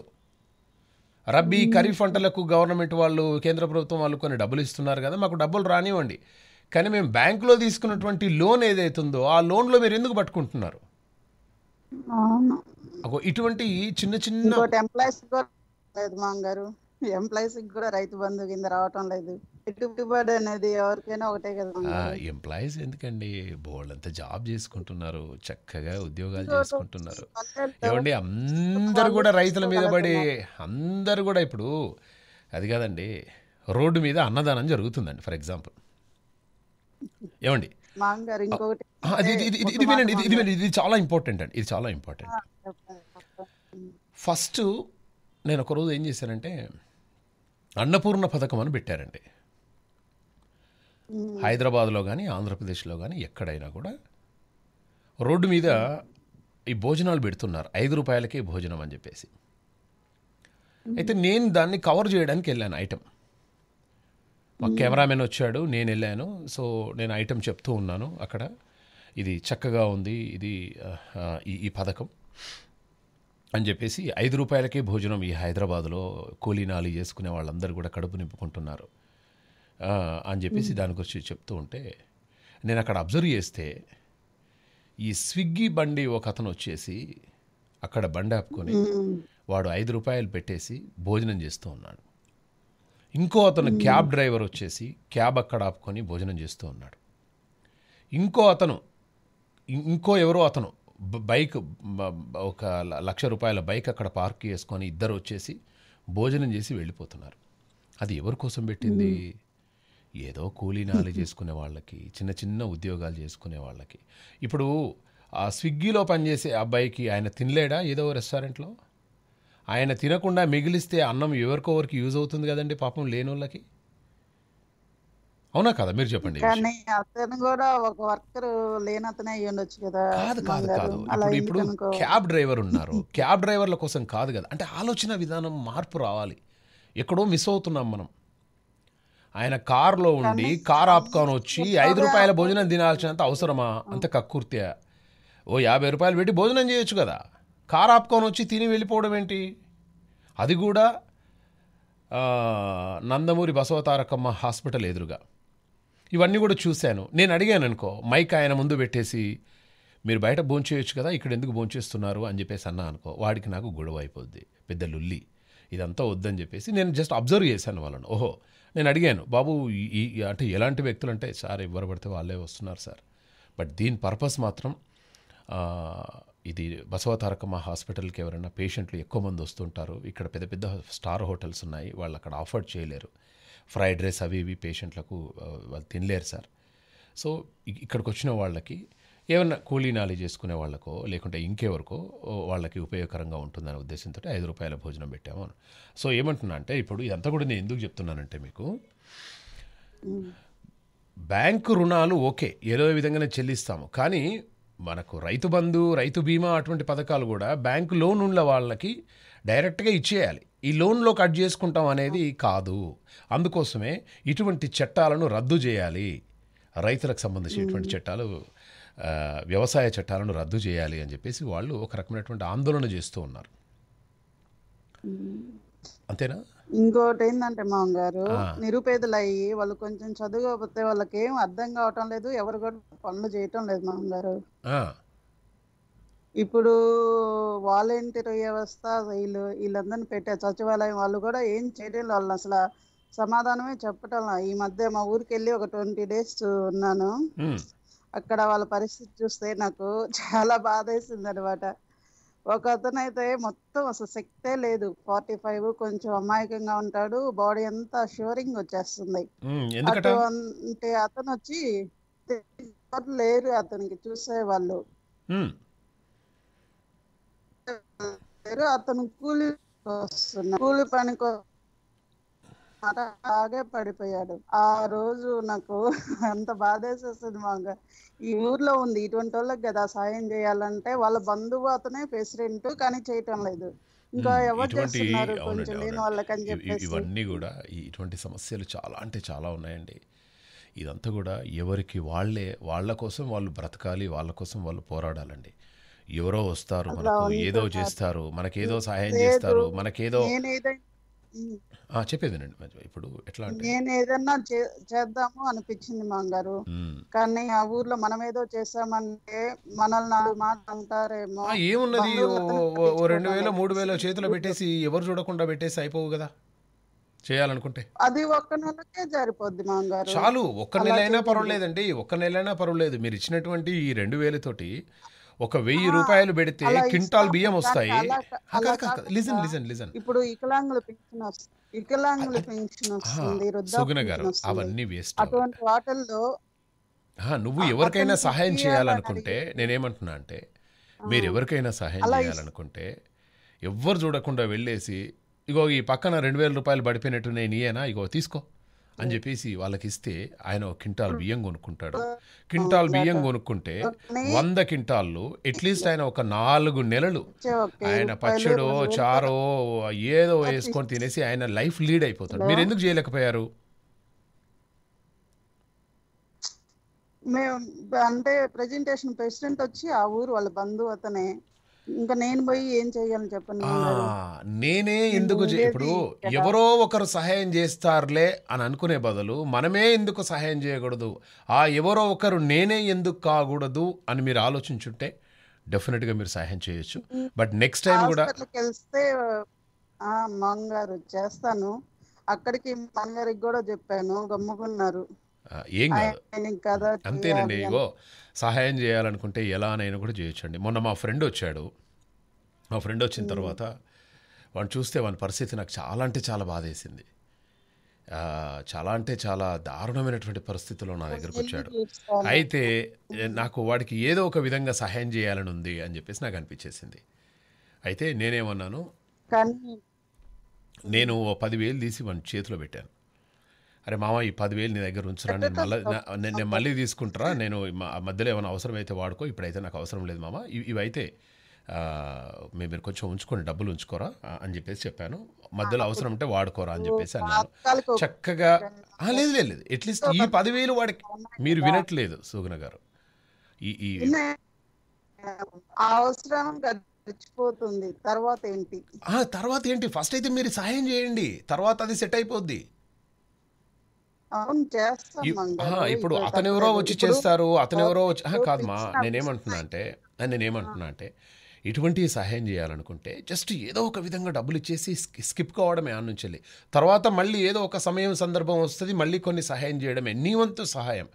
రబ్బీ ఖరీఫ్ పంటలకు గవర్నమెంట్ వాళ్ళు కేంద్ర ప్రభుత్వం వాళ్ళు కొన్ని డబ్బులు ఇస్తున్నారు కదా మాకు డబ్బులు రానివ్వండి కానీ మేము బ్యాంకులో తీసుకున్నటువంటి లోన్ ఏదైతుందో ఆ లోన్లో మీరు ఎందుకు పట్టుకుంటున్నారు ఇటువంటి చిన్న చిన్న ఎంప్లాయీస్ కూడా లేదు మామగారు ఎంప్లాయీస్ కూడా రైతు బంధు కింద రావటం లేదు పెట్టుబడి అనేది ఎవరికైనా ఒకటే కదా ఎంప్లాయీస్ ఎందుకండి బోళ్ళంత జాబ్ చేసుకుంటున్నారు చక్కగా ఉద్యోగాలు చేసుకుంటున్నారు ఏమండి అందరు కూడా రైతుల మీద పడి అందరు కూడా ఇప్పుడు అది కాదండి రోడ్డు మీద అన్నదానం జరుగుతుందండి ఫర్ ఎగ్జాంపుల్ ఏమండి ఇది ఇది వినండి ఇది వినండి ఇది చాలా ఇంపార్టెంట్ అండి ఇది చాలా ఇంపార్టెంట్ ఫస్ట్ నేను ఒకరోజు ఏం చేశానంటే అన్నపూర్ణ పథకం అని పెట్టారండి హైదరాబాద్లో కానీ ఆంధ్రప్రదేశ్లో కానీ ఎక్కడైనా కూడా రోడ్డు మీద ఈ భోజనాలు పెడుతున్నారు ఐదు రూపాయలకే భోజనం అని చెప్పేసి అయితే నేను దాన్ని కవర్ చేయడానికి వెళ్ళాను ఐటమ్ మా కెమెరామెన్ వచ్చాడు నేను వెళ్ళాను సో నేను ఐటెం చెప్తూ ఉన్నాను అక్కడ ఇది చక్కగా ఉంది ఇది ఈ పథకం అని చెప్పేసి ఐదు రూపాయలకే భోజనం ఈ హైదరాబాద్లో కూలీనాలి చేసుకునే వాళ్ళందరూ కూడా కడుపు నింపుకుంటున్నారు అని చెప్పేసి దాని గురించి చెప్తూ ఉంటే నేను అక్కడ అబ్జర్వ్ చేస్తే ఈ స్విగ్గీ బండి ఒక అతను వచ్చేసి అక్కడ బండి ఆపుకొని వాడు ఐదు రూపాయలు పెట్టేసి భోజనం చేస్తూ ఉన్నాడు ఇంకో అతను క్యాబ్ డ్రైవర్ వచ్చేసి క్యాబ్ అక్కడ ఆపుకొని భోజనం చేస్తూ ఉన్నాడు ఇంకో అతను ఇంకో ఎవరో అతను బైక్ ఒక లక్ష రూపాయల బైక్ అక్కడ పార్క్ చేసుకొని ఇద్దరు వచ్చేసి భోజనం చేసి వెళ్ళిపోతున్నారు అది ఎవరి కోసం పెట్టింది ఏదో కూలీనాలు చేసుకునే వాళ్ళకి చిన్న చిన్న ఉద్యోగాలు చేసుకునే వాళ్ళకి ఇప్పుడు ఆ స్విగ్గీలో పనిచేసే అబ్బాయికి ఆయన తినలేడా ఏదో రెస్టారెంట్లో ఆయన తినకుండా మిగిలిస్తే అన్నం ఎవరికోవరికి యూజ్ అవుతుంది కదండి పాపం లేని వాళ్ళకి అవునా కదా మీరు చెప్పండి అతను కూడా ఒక వర్కర్ కాదు కాదు కాదు ఇప్పుడు ఇప్పుడు క్యాబ్ డ్రైవర్ ఉన్నారు క్యాబ్ డ్రైవర్ల కోసం కాదు కదా అంటే ఆలోచన విధానం మార్పు రావాలి ఎక్కడో మిస్ అవుతున్నాం మనం ఆయన కారులో ఉండి కార్ ఆపుకొని వచ్చి ఐదు రూపాయల భోజనం తినాల్సినంత అవసరమా అంత కక్కుర్తి ఓ యాభై రూపాయలు పెట్టి భోజనం చేయొచ్చు కదా కారు ఆపుకొని వచ్చి తిని వెళ్ళిపోవడం ఏంటి అది కూడా నందమూరి బసవతారకమ్మ హాస్పిటల్ ఎదురుగా ఇవన్నీ కూడా చూశాను నేను అడిగాను అనుకో మైక్ ఆయన ముందు పెట్టేసి మీరు బయట భోంచేయచ్చు కదా ఇక్కడ ఎందుకు భోంచేస్తున్నారు అని చెప్పేసి అన్నా అనుకో వాడికి నాకు గొడవ అయిపోద్ది పెద్ద లుల్లి ఇదంతా వద్దని చెప్పేసి నేను జస్ట్ అబ్జర్వ్ చేశాను వాళ్ళను ఓహో నేను అడిగాను బాబు ఈ అంటే ఎలాంటి వ్యక్తులు అంటే సార్ ఎవరు పడితే వాళ్ళే వస్తున్నారు సార్ బట్ దీని పర్పస్ మాత్రం ఇది బసవతారకమ్మ హాస్పిటల్కి ఎవరైనా పేషెంట్లు ఎక్కువ మంది వస్తుంటారు ఇక్కడ పెద్ద పెద్ద స్టార్ హోటల్స్ ఉన్నాయి వాళ్ళు అక్కడ ఆఫర్ చేయలేరు ఫ్రైడ్ రైస్ అవి ఇవి పేషెంట్లకు వాళ్ళు తినలేరు సార్ సో ఇక్కడికి వచ్చిన వాళ్ళకి ఏమన్నా కూలీ నాలి చేసుకునే వాళ్ళకో లేకుంటే ఇంకెవరికో వాళ్ళకి ఉపయోగకరంగా ఉంటుందనే ఉద్దేశంతో ఐదు రూపాయల భోజనం పెట్టాము సో ఏమంటున్నా అంటే ఇప్పుడు ఇదంతా కూడా నేను ఎందుకు చెప్తున్నానంటే మీకు బ్యాంకు రుణాలు ఓకే ఏదో విధంగానే చెల్లిస్తాము కానీ మనకు రైతు బంధు రైతు బీమా అటువంటి పథకాలు కూడా బ్యాంకు లోన్ ఉన్న వాళ్ళకి డైరెక్ట్గా ఇచ్చేయాలి ఈ లోన్లో కట్ చేసుకుంటాం అనేది కాదు అందుకోసమే ఇటువంటి చట్టాలను రద్దు చేయాలి రైతులకు సంబంధించినటువంటి చట్టాలు వ్యవసాయ చట్టాలను రద్దు చేయాలి అని చెప్పేసి వాళ్ళు ఒక రకమైనటువంటి ఆందోళన చేస్తూ ఉన్నారు అంతేనా ఇంకోటి ఏంటంటే మామ గారు నిరుపేదలు అయ్యి వాళ్ళు కొంచెం చదువుకోకపోతే వాళ్ళకి ఏం అర్థం కావటం లేదు ఎవరు కూడా పనులు చేయటం లేదు మామ గారు ఇప్పుడు వాలంటీర్ వ్యవస్థ వీళ్ళు వీళ్ళందరినీ పెట్టారు సచివాలయం వాళ్ళు కూడా ఏం చేయడం వాళ్ళు అసలు సమాధానమే చెప్పటం ఈ మధ్య మా ఊరికి వెళ్ళి ఒక ట్వంటీ డేస్ ఉన్నాను అక్కడ వాళ్ళ పరిస్థితి చూస్తే నాకు చాలా బాధ వేసింది అనమాట ఒక అతనైతే మొత్తం అసలు శక్తే లేదు ఫార్టీ ఫైవ్ కొంచెం అమాయకంగా ఉంటాడు బాడీ అంతా షోరింగ్ వచ్చేస్తుంది అంటే అతను వచ్చి లేరు అతనికి చూసే వాళ్ళు అతను కూలి కూలి పని కోసం అలాగే పడిపోయాడు ఆ రోజు నాకు అంత బాధేసేస్తుంది మాగా ఈ ఊర్లో ఉంది ఇటువంటి వాళ్ళకి కదా సాయం చేయాలంటే వాళ్ళ బంధువు అతనే ప్రెసిడెంట్ కానీ చేయటం లేదు ఇంకా ఎవరు చేస్తున్నారు ఇవన్నీ కూడా ఇటువంటి సమస్యలు చాలా అంటే చాలా ఉన్నాయండి ఇదంతా కూడా ఎవరికి వాళ్ళే వాళ్ళ కోసం వాళ్ళు బ్రతకాలి వాళ్ళ కోసం వాళ్ళు పోరాడాలండి ఎవరో వస్తారు మనకు ఏదో చేస్తారు మనకేదో సహాయం చేస్తారు మనకేదో చెప్పేది ఇప్పుడు నేను ఏదన్నా చేద్దాము అనిపించింది మా గారు కానీ ఆ ఊర్లో మనం ఏదో చేసామంటే మనల్ని నాలుగు మాటలు అంటారేమో ఏమున్నది రెండు వేల మూడు వేల చేతిలో పెట్టేసి ఎవరు చూడకుండా పెట్టేసి అయిపోవు కదా చేయాలనుకుంటే అది ఒక్క నెలకే జరిపోద్ది మాంగారు చాలు ఒక్క నెల అయినా పర్వాలేదండి ఒక్క నెల అయినా పర్వాలేదు మీరు ఇచ్చినటువంటి ఈ రెండు వేలతోటి ఒక వెయ్యి రూపాయలు పెడితే క్వింటాల్ బియ్యం వస్తాయి లిజన్ లిజన్ లిజన్ ఇప్పుడు అవన్నీ వేస్ట్ అటువంటి వాటల్లో నువ్వు ఎవరికైనా సహాయం చేయాలనుకుంటే నేనేమంటున్నా అంటే మీరు ఎవరికైనా సహాయం చేయాలనుకుంటే ఎవ్వరు చూడకుండా వెళ్ళేసి ఇగో ఈ పక్కన రెండు వేల రూపాయలు పడిపోయినట్టు నేను ఇయేనా ఇగో తీసుకో అని చెప్పేసి వాళ్ళకి ఇస్తే ఆయన ఒక కింటాల్ బియ్యం కొనుక్కుంటాడు కింటాల్ బియ్యం కొనుక్కుంటే వంద కింటాల్లో అట్లీస్ట్ ఆయన ఒక నాలుగు నెలలు ఆయన పచ్చడో చారో ఏదో వేసుకొని తినేసి ఆయన లైఫ్ లీడ్ అయిపోతాడు మీరు ఎందుకు చేయలేకపోయారు మేము అంటే ప్రెజెంటేషన్ ప్రెసిడెంట్ వచ్చి ఆ ఊరు వాళ్ళ బంధువు అతనే ఇంకా నేను పోయి ఏం చేయాలని చెప్పండి నేనే ఎందుకు ఇప్పుడు ఎవరో ఒకరు సహాయం చేస్తారులే అని అనుకునే బదులు మనమే ఎందుకు సహాయం చేయకూడదు ఆ ఎవరో ఒకరు నేనే ఎందుకు కాకూడదు అని మీరు ఆలోచించుంటే డెఫినెట్ గా మీరు సహాయం చేయొచ్చు బట్ నెక్స్ట్ టైం కూడా వెళ్తే మాంగారు చేస్తాను అక్కడికి మాంగారికి కూడా చెప్పాను గమ్ముకున్నారు ఏం కాదు అంతేనండి ఇగో సహాయం చేయాలనుకుంటే ఎలానైనా కూడా చేయొచ్చండి మొన్న మా ఫ్రెండ్ వచ్చాడు మా ఫ్రెండ్ వచ్చిన తర్వాత వాడిని చూస్తే వాని పరిస్థితి నాకు చాలా అంటే చాలా బాధేసింది చాలా అంటే చాలా దారుణమైనటువంటి పరిస్థితుల్లో నా దగ్గరకు వచ్చాడు అయితే నాకు వాడికి ఏదో ఒక విధంగా సహాయం చేయాలని ఉంది అని చెప్పేసి నాకు అనిపించేసింది అయితే నేనేమన్నాను నేను పదివేలు తీసి వాని చేతిలో పెట్టాను అరే మామ ఈ పదివేలు నీ దగ్గర ఉంచురా నేను మళ్ళీ నేను మళ్ళీ తీసుకుంటారా నేను మధ్యలో ఏమైనా అవసరం అయితే వాడుకో ఇప్పుడైతే నాకు అవసరం లేదు మామ అయితే మీరు కొంచెం ఉంచుకోండి డబ్బులు ఉంచుకోరా అని చెప్పేసి చెప్పాను మధ్యలో అవసరం ఉంటే వాడుకోరా అని చెప్పేసి అన్నాను చక్కగా లేదు లేదు లేదు అట్లీస్ట్ ఈ పదివేలు వాడికి మీరు వినట్లేదు సుగన గారు ఈ ఈ అవసరం తర్వాత ఏంటి తర్వాత ఏంటి ఫస్ట్ అయితే మీరు సహాయం చేయండి తర్వాత అది సెట్ అయిపోద్ది ఇప్పుడు అతను ఎవరో వచ్చి చేస్తారు అతను ఎవరో వచ్చి కాదమ్మా నేనేమంటున్నా అంటే నేనేమంటున్నా అంటే ఇటువంటి సహాయం చేయాలనుకుంటే జస్ట్ ఏదో ఒక విధంగా డబ్బులు ఇచ్చేసి స్కిప్ కావడమే ఆన్ నుంచి తర్వాత మళ్ళీ ఏదో ఒక సమయం సందర్భం వస్తుంది మళ్ళీ కొన్ని సహాయం చేయడమే నీ వంతు సహాయం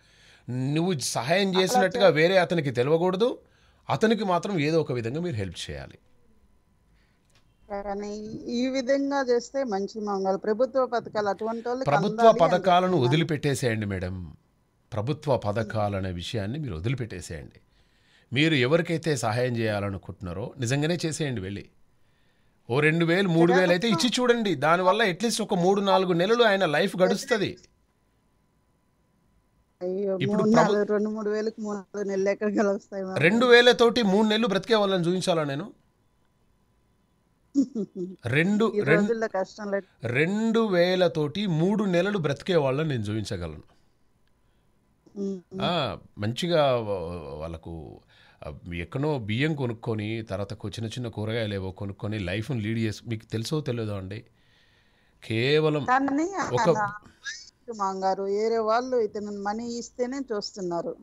నువ్వు సహాయం చేసినట్టుగా వేరే అతనికి తెలియకూడదు అతనికి మాత్రం ఏదో ఒక విధంగా మీరు హెల్ప్ చేయాలి కానీ ఈ విధంగా చేస్తే మంచి మంగళ ప్రభుత్వ పథకాలు అటువంటి ప్రభుత్వ పథకాలను వదిలిపెట్టేసేయండి మేడం ప్రభుత్వ పథకాలు అనే విషయాన్ని మీరు వదిలిపెట్టేసేయండి మీరు ఎవరికైతే సహాయం చేయాలనుకుంటున్నారో నిజంగానే చేసేయండి వెళ్ళి ఓ రెండు వేలు మూడు వేలు అయితే ఇచ్చి చూడండి దానివల్ల అట్లీస్ట్ ఒక మూడు నాలుగు నెలలు ఆయన లైఫ్ గడుస్తుంది రెండు మూడు వేలకు మూడు నెలలు రెండు వేలతోటి మూడు నెలలు బ్రతికే వాళ్ళని చూపించాలా నేను రెండు రెండు వేలతోటి మూడు నెలలు బ్రతికే వాళ్ళని నేను చూపించగలను మంచిగా వాళ్ళకు ఎక్కడో బియ్యం కొనుక్కొని తర్వాత చిన్న చిన్న కూరగాయలు ఏవో కొనుక్కొని లైఫ్ను లీడ్ చేసి మీకు తెలుసో తెలియదో అండి కేవలం ఒక మాంగారు వేరే వాళ్ళు ఇతను మనీ ఇస్తేనే చూస్తున్నారు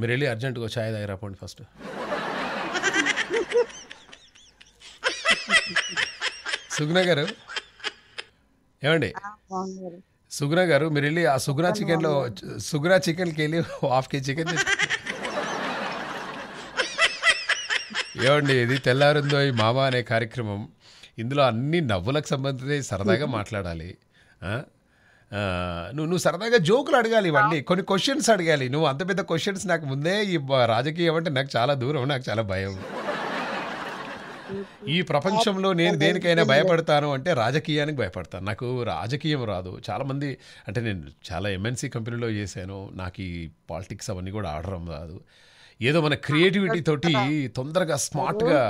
మీరు వెళ్ళి అర్జెంటుగా ఛాయ్ దగ్గర పోండి ఫస్ట్ సుగ్న గారు ఏమండి సుగ్న గారు మీరు వెళ్ళి ఆ లో చికెన్లో చికెన్ కి వెళ్ళి హాఫ్ కేజీ చికెన్ ఏమండి ఇది తెల్లారుందో ఈ మామ అనే కార్యక్రమం ఇందులో అన్ని నవ్వులకు సంబంధించి సరదాగా మాట్లాడాలి నువ్వు నువ్వు సరదాగా జోకులు అడగాలి ఇవన్నీ కొన్ని క్వశ్చన్స్ అడగాలి నువ్వు అంత పెద్ద క్వశ్చన్స్ నాకు ముందే ఈ రాజకీయం అంటే నాకు చాలా దూరం నాకు చాలా భయం ఈ ప్రపంచంలో నేను దేనికైనా భయపడతాను అంటే రాజకీయానికి భయపడతాను నాకు రాజకీయం రాదు చాలామంది అంటే నేను చాలా ఎంఎన్సీ కంపెనీలో చేశాను నాకు ఈ పాలిటిక్స్ అవన్నీ కూడా ఆడడం రాదు ఏదో మన క్రియేటివిటీ తోటి తొందరగా స్మార్ట్గా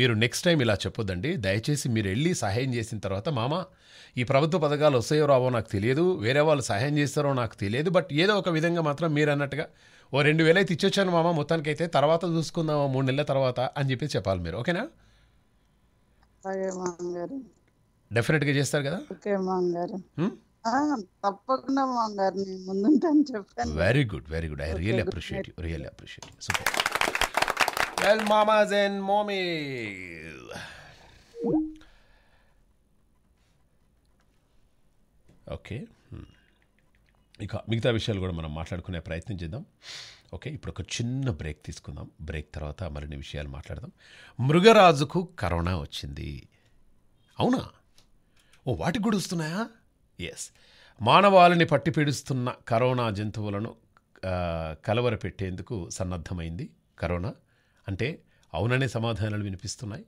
మీరు నెక్స్ట్ టైం ఇలా చెప్పొద్దండి దయచేసి మీరు వెళ్ళి సహాయం చేసిన తర్వాత మామ ఈ ప్రభుత్వ పథకాలు వస్తాయో రావో నాకు తెలియదు వేరే వాళ్ళు సహాయం చేస్తారో నాకు తెలియదు బట్ ఏదో ఒక విధంగా మాత్రం మీరు అన్నట్టుగా ఓ రెండు వేలు అయితే ఇచ్చొచ్చాను మామ మొత్తానికి అయితే తర్వాత చూసుకుందామా మూడు నెలల తర్వాత అని చెప్పి చెప్పాలి మీరు ఓకేనా గా చేస్తారు కదా ఓకే తప్పకుండా very good very good I real appreciate you real appreciate you super well మామాజ్ అండ్ మోమీ ఓకే ఇక మిగతా విషయాలు కూడా మనం మాట్లాడుకునే ప్రయత్నం చేద్దాం ఓకే ఇప్పుడు ఒక చిన్న బ్రేక్ తీసుకుందాం బ్రేక్ తర్వాత మరిన్ని విషయాలు మాట్లాడదాం మృగరాజుకు కరోనా వచ్చింది అవునా ఓ వాటికి కూడా వస్తున్నాయా ఎస్ మానవాళిని పట్టి పీడిస్తున్న కరోనా జంతువులను కలవర పెట్టేందుకు సన్నద్ధమైంది కరోనా అంటే అవుననే సమాధానాలు వినిపిస్తున్నాయి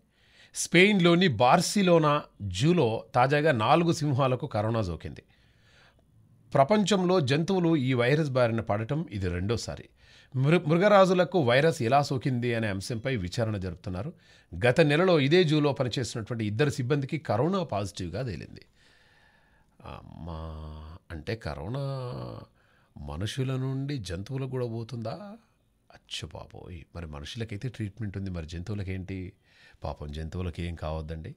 స్పెయిన్లోని బార్సిలోనా జూలో తాజాగా నాలుగు సింహాలకు కరోనా జోకింది ప్రపంచంలో జంతువులు ఈ వైరస్ బారిన పడటం ఇది రెండోసారి మృ మృగరాజులకు వైరస్ ఎలా సోకింది అనే అంశంపై విచారణ జరుపుతున్నారు గత నెలలో ఇదే జూలో పనిచేసినటువంటి ఇద్దరు సిబ్బందికి కరోనా పాజిటివ్గా తేలింది మా అంటే కరోనా మనుషుల నుండి జంతువులకు కూడా పోతుందా అచ్చు పాపోయ్ మరి మనుషులకైతే ట్రీట్మెంట్ ఉంది మరి జంతువులకేంటి పాపం జంతువులకి ఏం కావద్దండి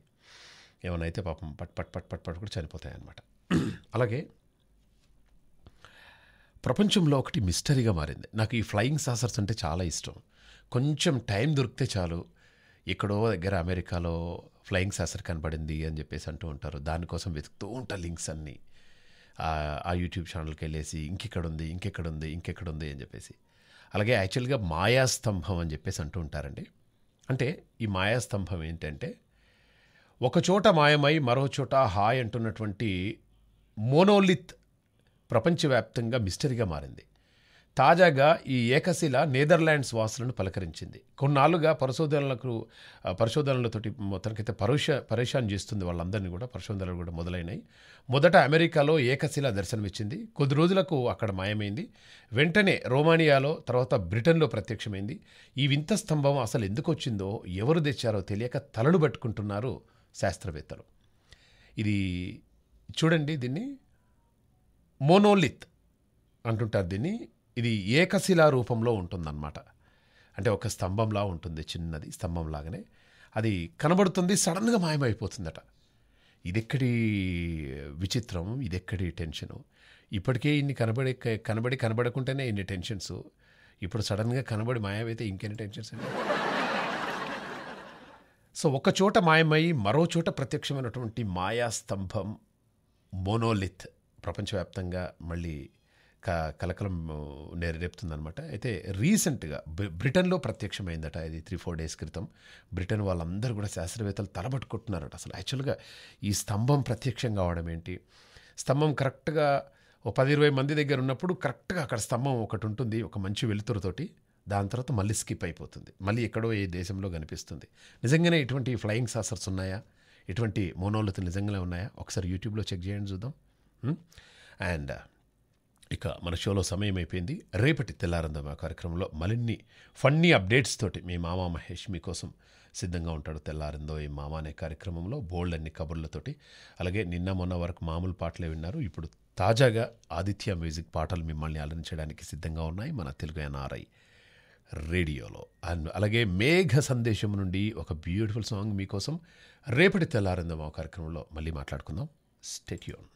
ఏమైనా అయితే పాపం పట్ పట్ పట్ పట్ పట్ కూడా చనిపోతాయి అనమాట అలాగే ప్రపంచంలో ఒకటి మిస్టరీగా మారింది నాకు ఈ ఫ్లయింగ్ సాసర్స్ అంటే చాలా ఇష్టం కొంచెం టైం దొరికితే చాలు ఎక్కడో దగ్గర అమెరికాలో ఫ్లయింగ్ సాసర్ కనబడింది అని చెప్పేసి అంటూ ఉంటారు దానికోసం వెతుకుతూ ఉంటా లింక్స్ అన్నీ ఆ యూట్యూబ్ ఛానల్కి వెళ్ళేసి ఇంకెక్కడుంది ఇంకెక్కడుంది ఇంకెక్కడుంది అని చెప్పేసి అలాగే యాక్చువల్గా మాయాస్తంభం అని చెప్పేసి అంటూ ఉంటారండి అంటే ఈ మాయాస్తంభం ఏంటంటే ఒక చోట మాయమై మరో చోట హాయ్ అంటున్నటువంటి మోనోలిత్ ప్రపంచవ్యాప్తంగా మిస్టరీగా మారింది తాజాగా ఈ ఏకశిల నేదర్లాండ్స్ వాసులను పలకరించింది కొన్నాళ్ళుగా పరిశోధనలకు పరిశోధనలతోటి మొత్తానికైతే పరోష పరేషాన్ చేస్తుంది వాళ్ళందరినీ కూడా పరిశోధనలు కూడా మొదలైనాయి మొదట అమెరికాలో ఏకశిల దర్శనమిచ్చింది కొద్ది రోజులకు అక్కడ మాయమైంది వెంటనే రోమానియాలో తర్వాత బ్రిటన్లో ప్రత్యక్షమైంది ఈ వింత స్తంభం అసలు ఎందుకు వచ్చిందో ఎవరు తెచ్చారో తెలియక తలలు పట్టుకుంటున్నారు శాస్త్రవేత్తలు ఇది చూడండి దీన్ని మోనోలిత్ అంటుంటారు దీన్ని ఇది ఏకశిలా రూపంలో ఉంటుందన్నమాట అంటే ఒక స్తంభంలా ఉంటుంది చిన్నది స్తంభంలాగానే అది కనబడుతుంది సడన్గా మాయమైపోతుందట ఇదెక్కడి విచిత్రం ఇదెక్కడి టెన్షను ఇప్పటికే ఇన్ని కనబడే కనబడి కనబడకుంటేనే ఇన్ని టెన్షన్స్ ఇప్పుడు సడన్గా కనబడి మాయమైతే ఇంకెన్ని టెన్షన్స్ సో ఒక చోట మాయమై మరో చోట ప్రత్యక్షమైనటువంటి మాయా స్తంభం మోనోలిత్ ప్రపంచవ్యాప్తంగా మళ్ళీ క కలకలం నేరేపుతుందనమాట అయితే రీసెంట్గా బ్రిటన్లో ప్రత్యక్షమైందట ఇది త్రీ ఫోర్ డేస్ క్రితం బ్రిటన్ వాళ్ళందరూ కూడా శాస్త్రవేత్తలు తలబట్టుకుంటున్నారట అసలు యాక్చువల్గా ఈ స్తంభం ప్రత్యక్షం కావడం ఏంటి స్తంభం కరెక్ట్గా ఓ పది ఇరవై మంది దగ్గర ఉన్నప్పుడు కరెక్ట్గా అక్కడ స్తంభం ఒకటి ఉంటుంది ఒక మంచి వెలుతురుతోటి దాని తర్వాత మళ్ళీ స్కిప్ అయిపోతుంది మళ్ళీ ఎక్కడో ఏ దేశంలో కనిపిస్తుంది నిజంగానే ఇటువంటి ఫ్లయింగ్ సాసర్స్ ఉన్నాయా ఇటువంటి మోనోలతలు నిజంగానే ఉన్నాయా ఒకసారి యూట్యూబ్లో చెక్ చేయండి చూద్దాం అండ్ hmm? uh, ఇక మన షోలో సమయం అయిపోయింది రేపటి తెల్లారందమా కార్యక్రమంలో మరిన్ని ఫన్నీ అప్డేట్స్ తోటి మీ మామ మహేష్ మీకోసం సిద్ధంగా ఉంటాడు తెల్లారిందో ఈ మామ అనే కార్యక్రమంలో బోల్డ్ అన్ని కబుర్లతోటి అలాగే నిన్న మొన్న వరకు మామూలు పాటలే విన్నారు ఇప్పుడు తాజాగా ఆదిత్య మ్యూజిక్ పాటలు మిమ్మల్ని అలరించడానికి సిద్ధంగా ఉన్నాయి మన తెలుగు ఎన్ఆర్ఐ రేడియోలో అండ్ అలాగే మేఘ సందేశం నుండి ఒక బ్యూటిఫుల్ సాంగ్ మీకోసం రేపటి తెల్లారిందో మా కార్యక్రమంలో మళ్ళీ మాట్లాడుకుందాం స్టెట్యూన్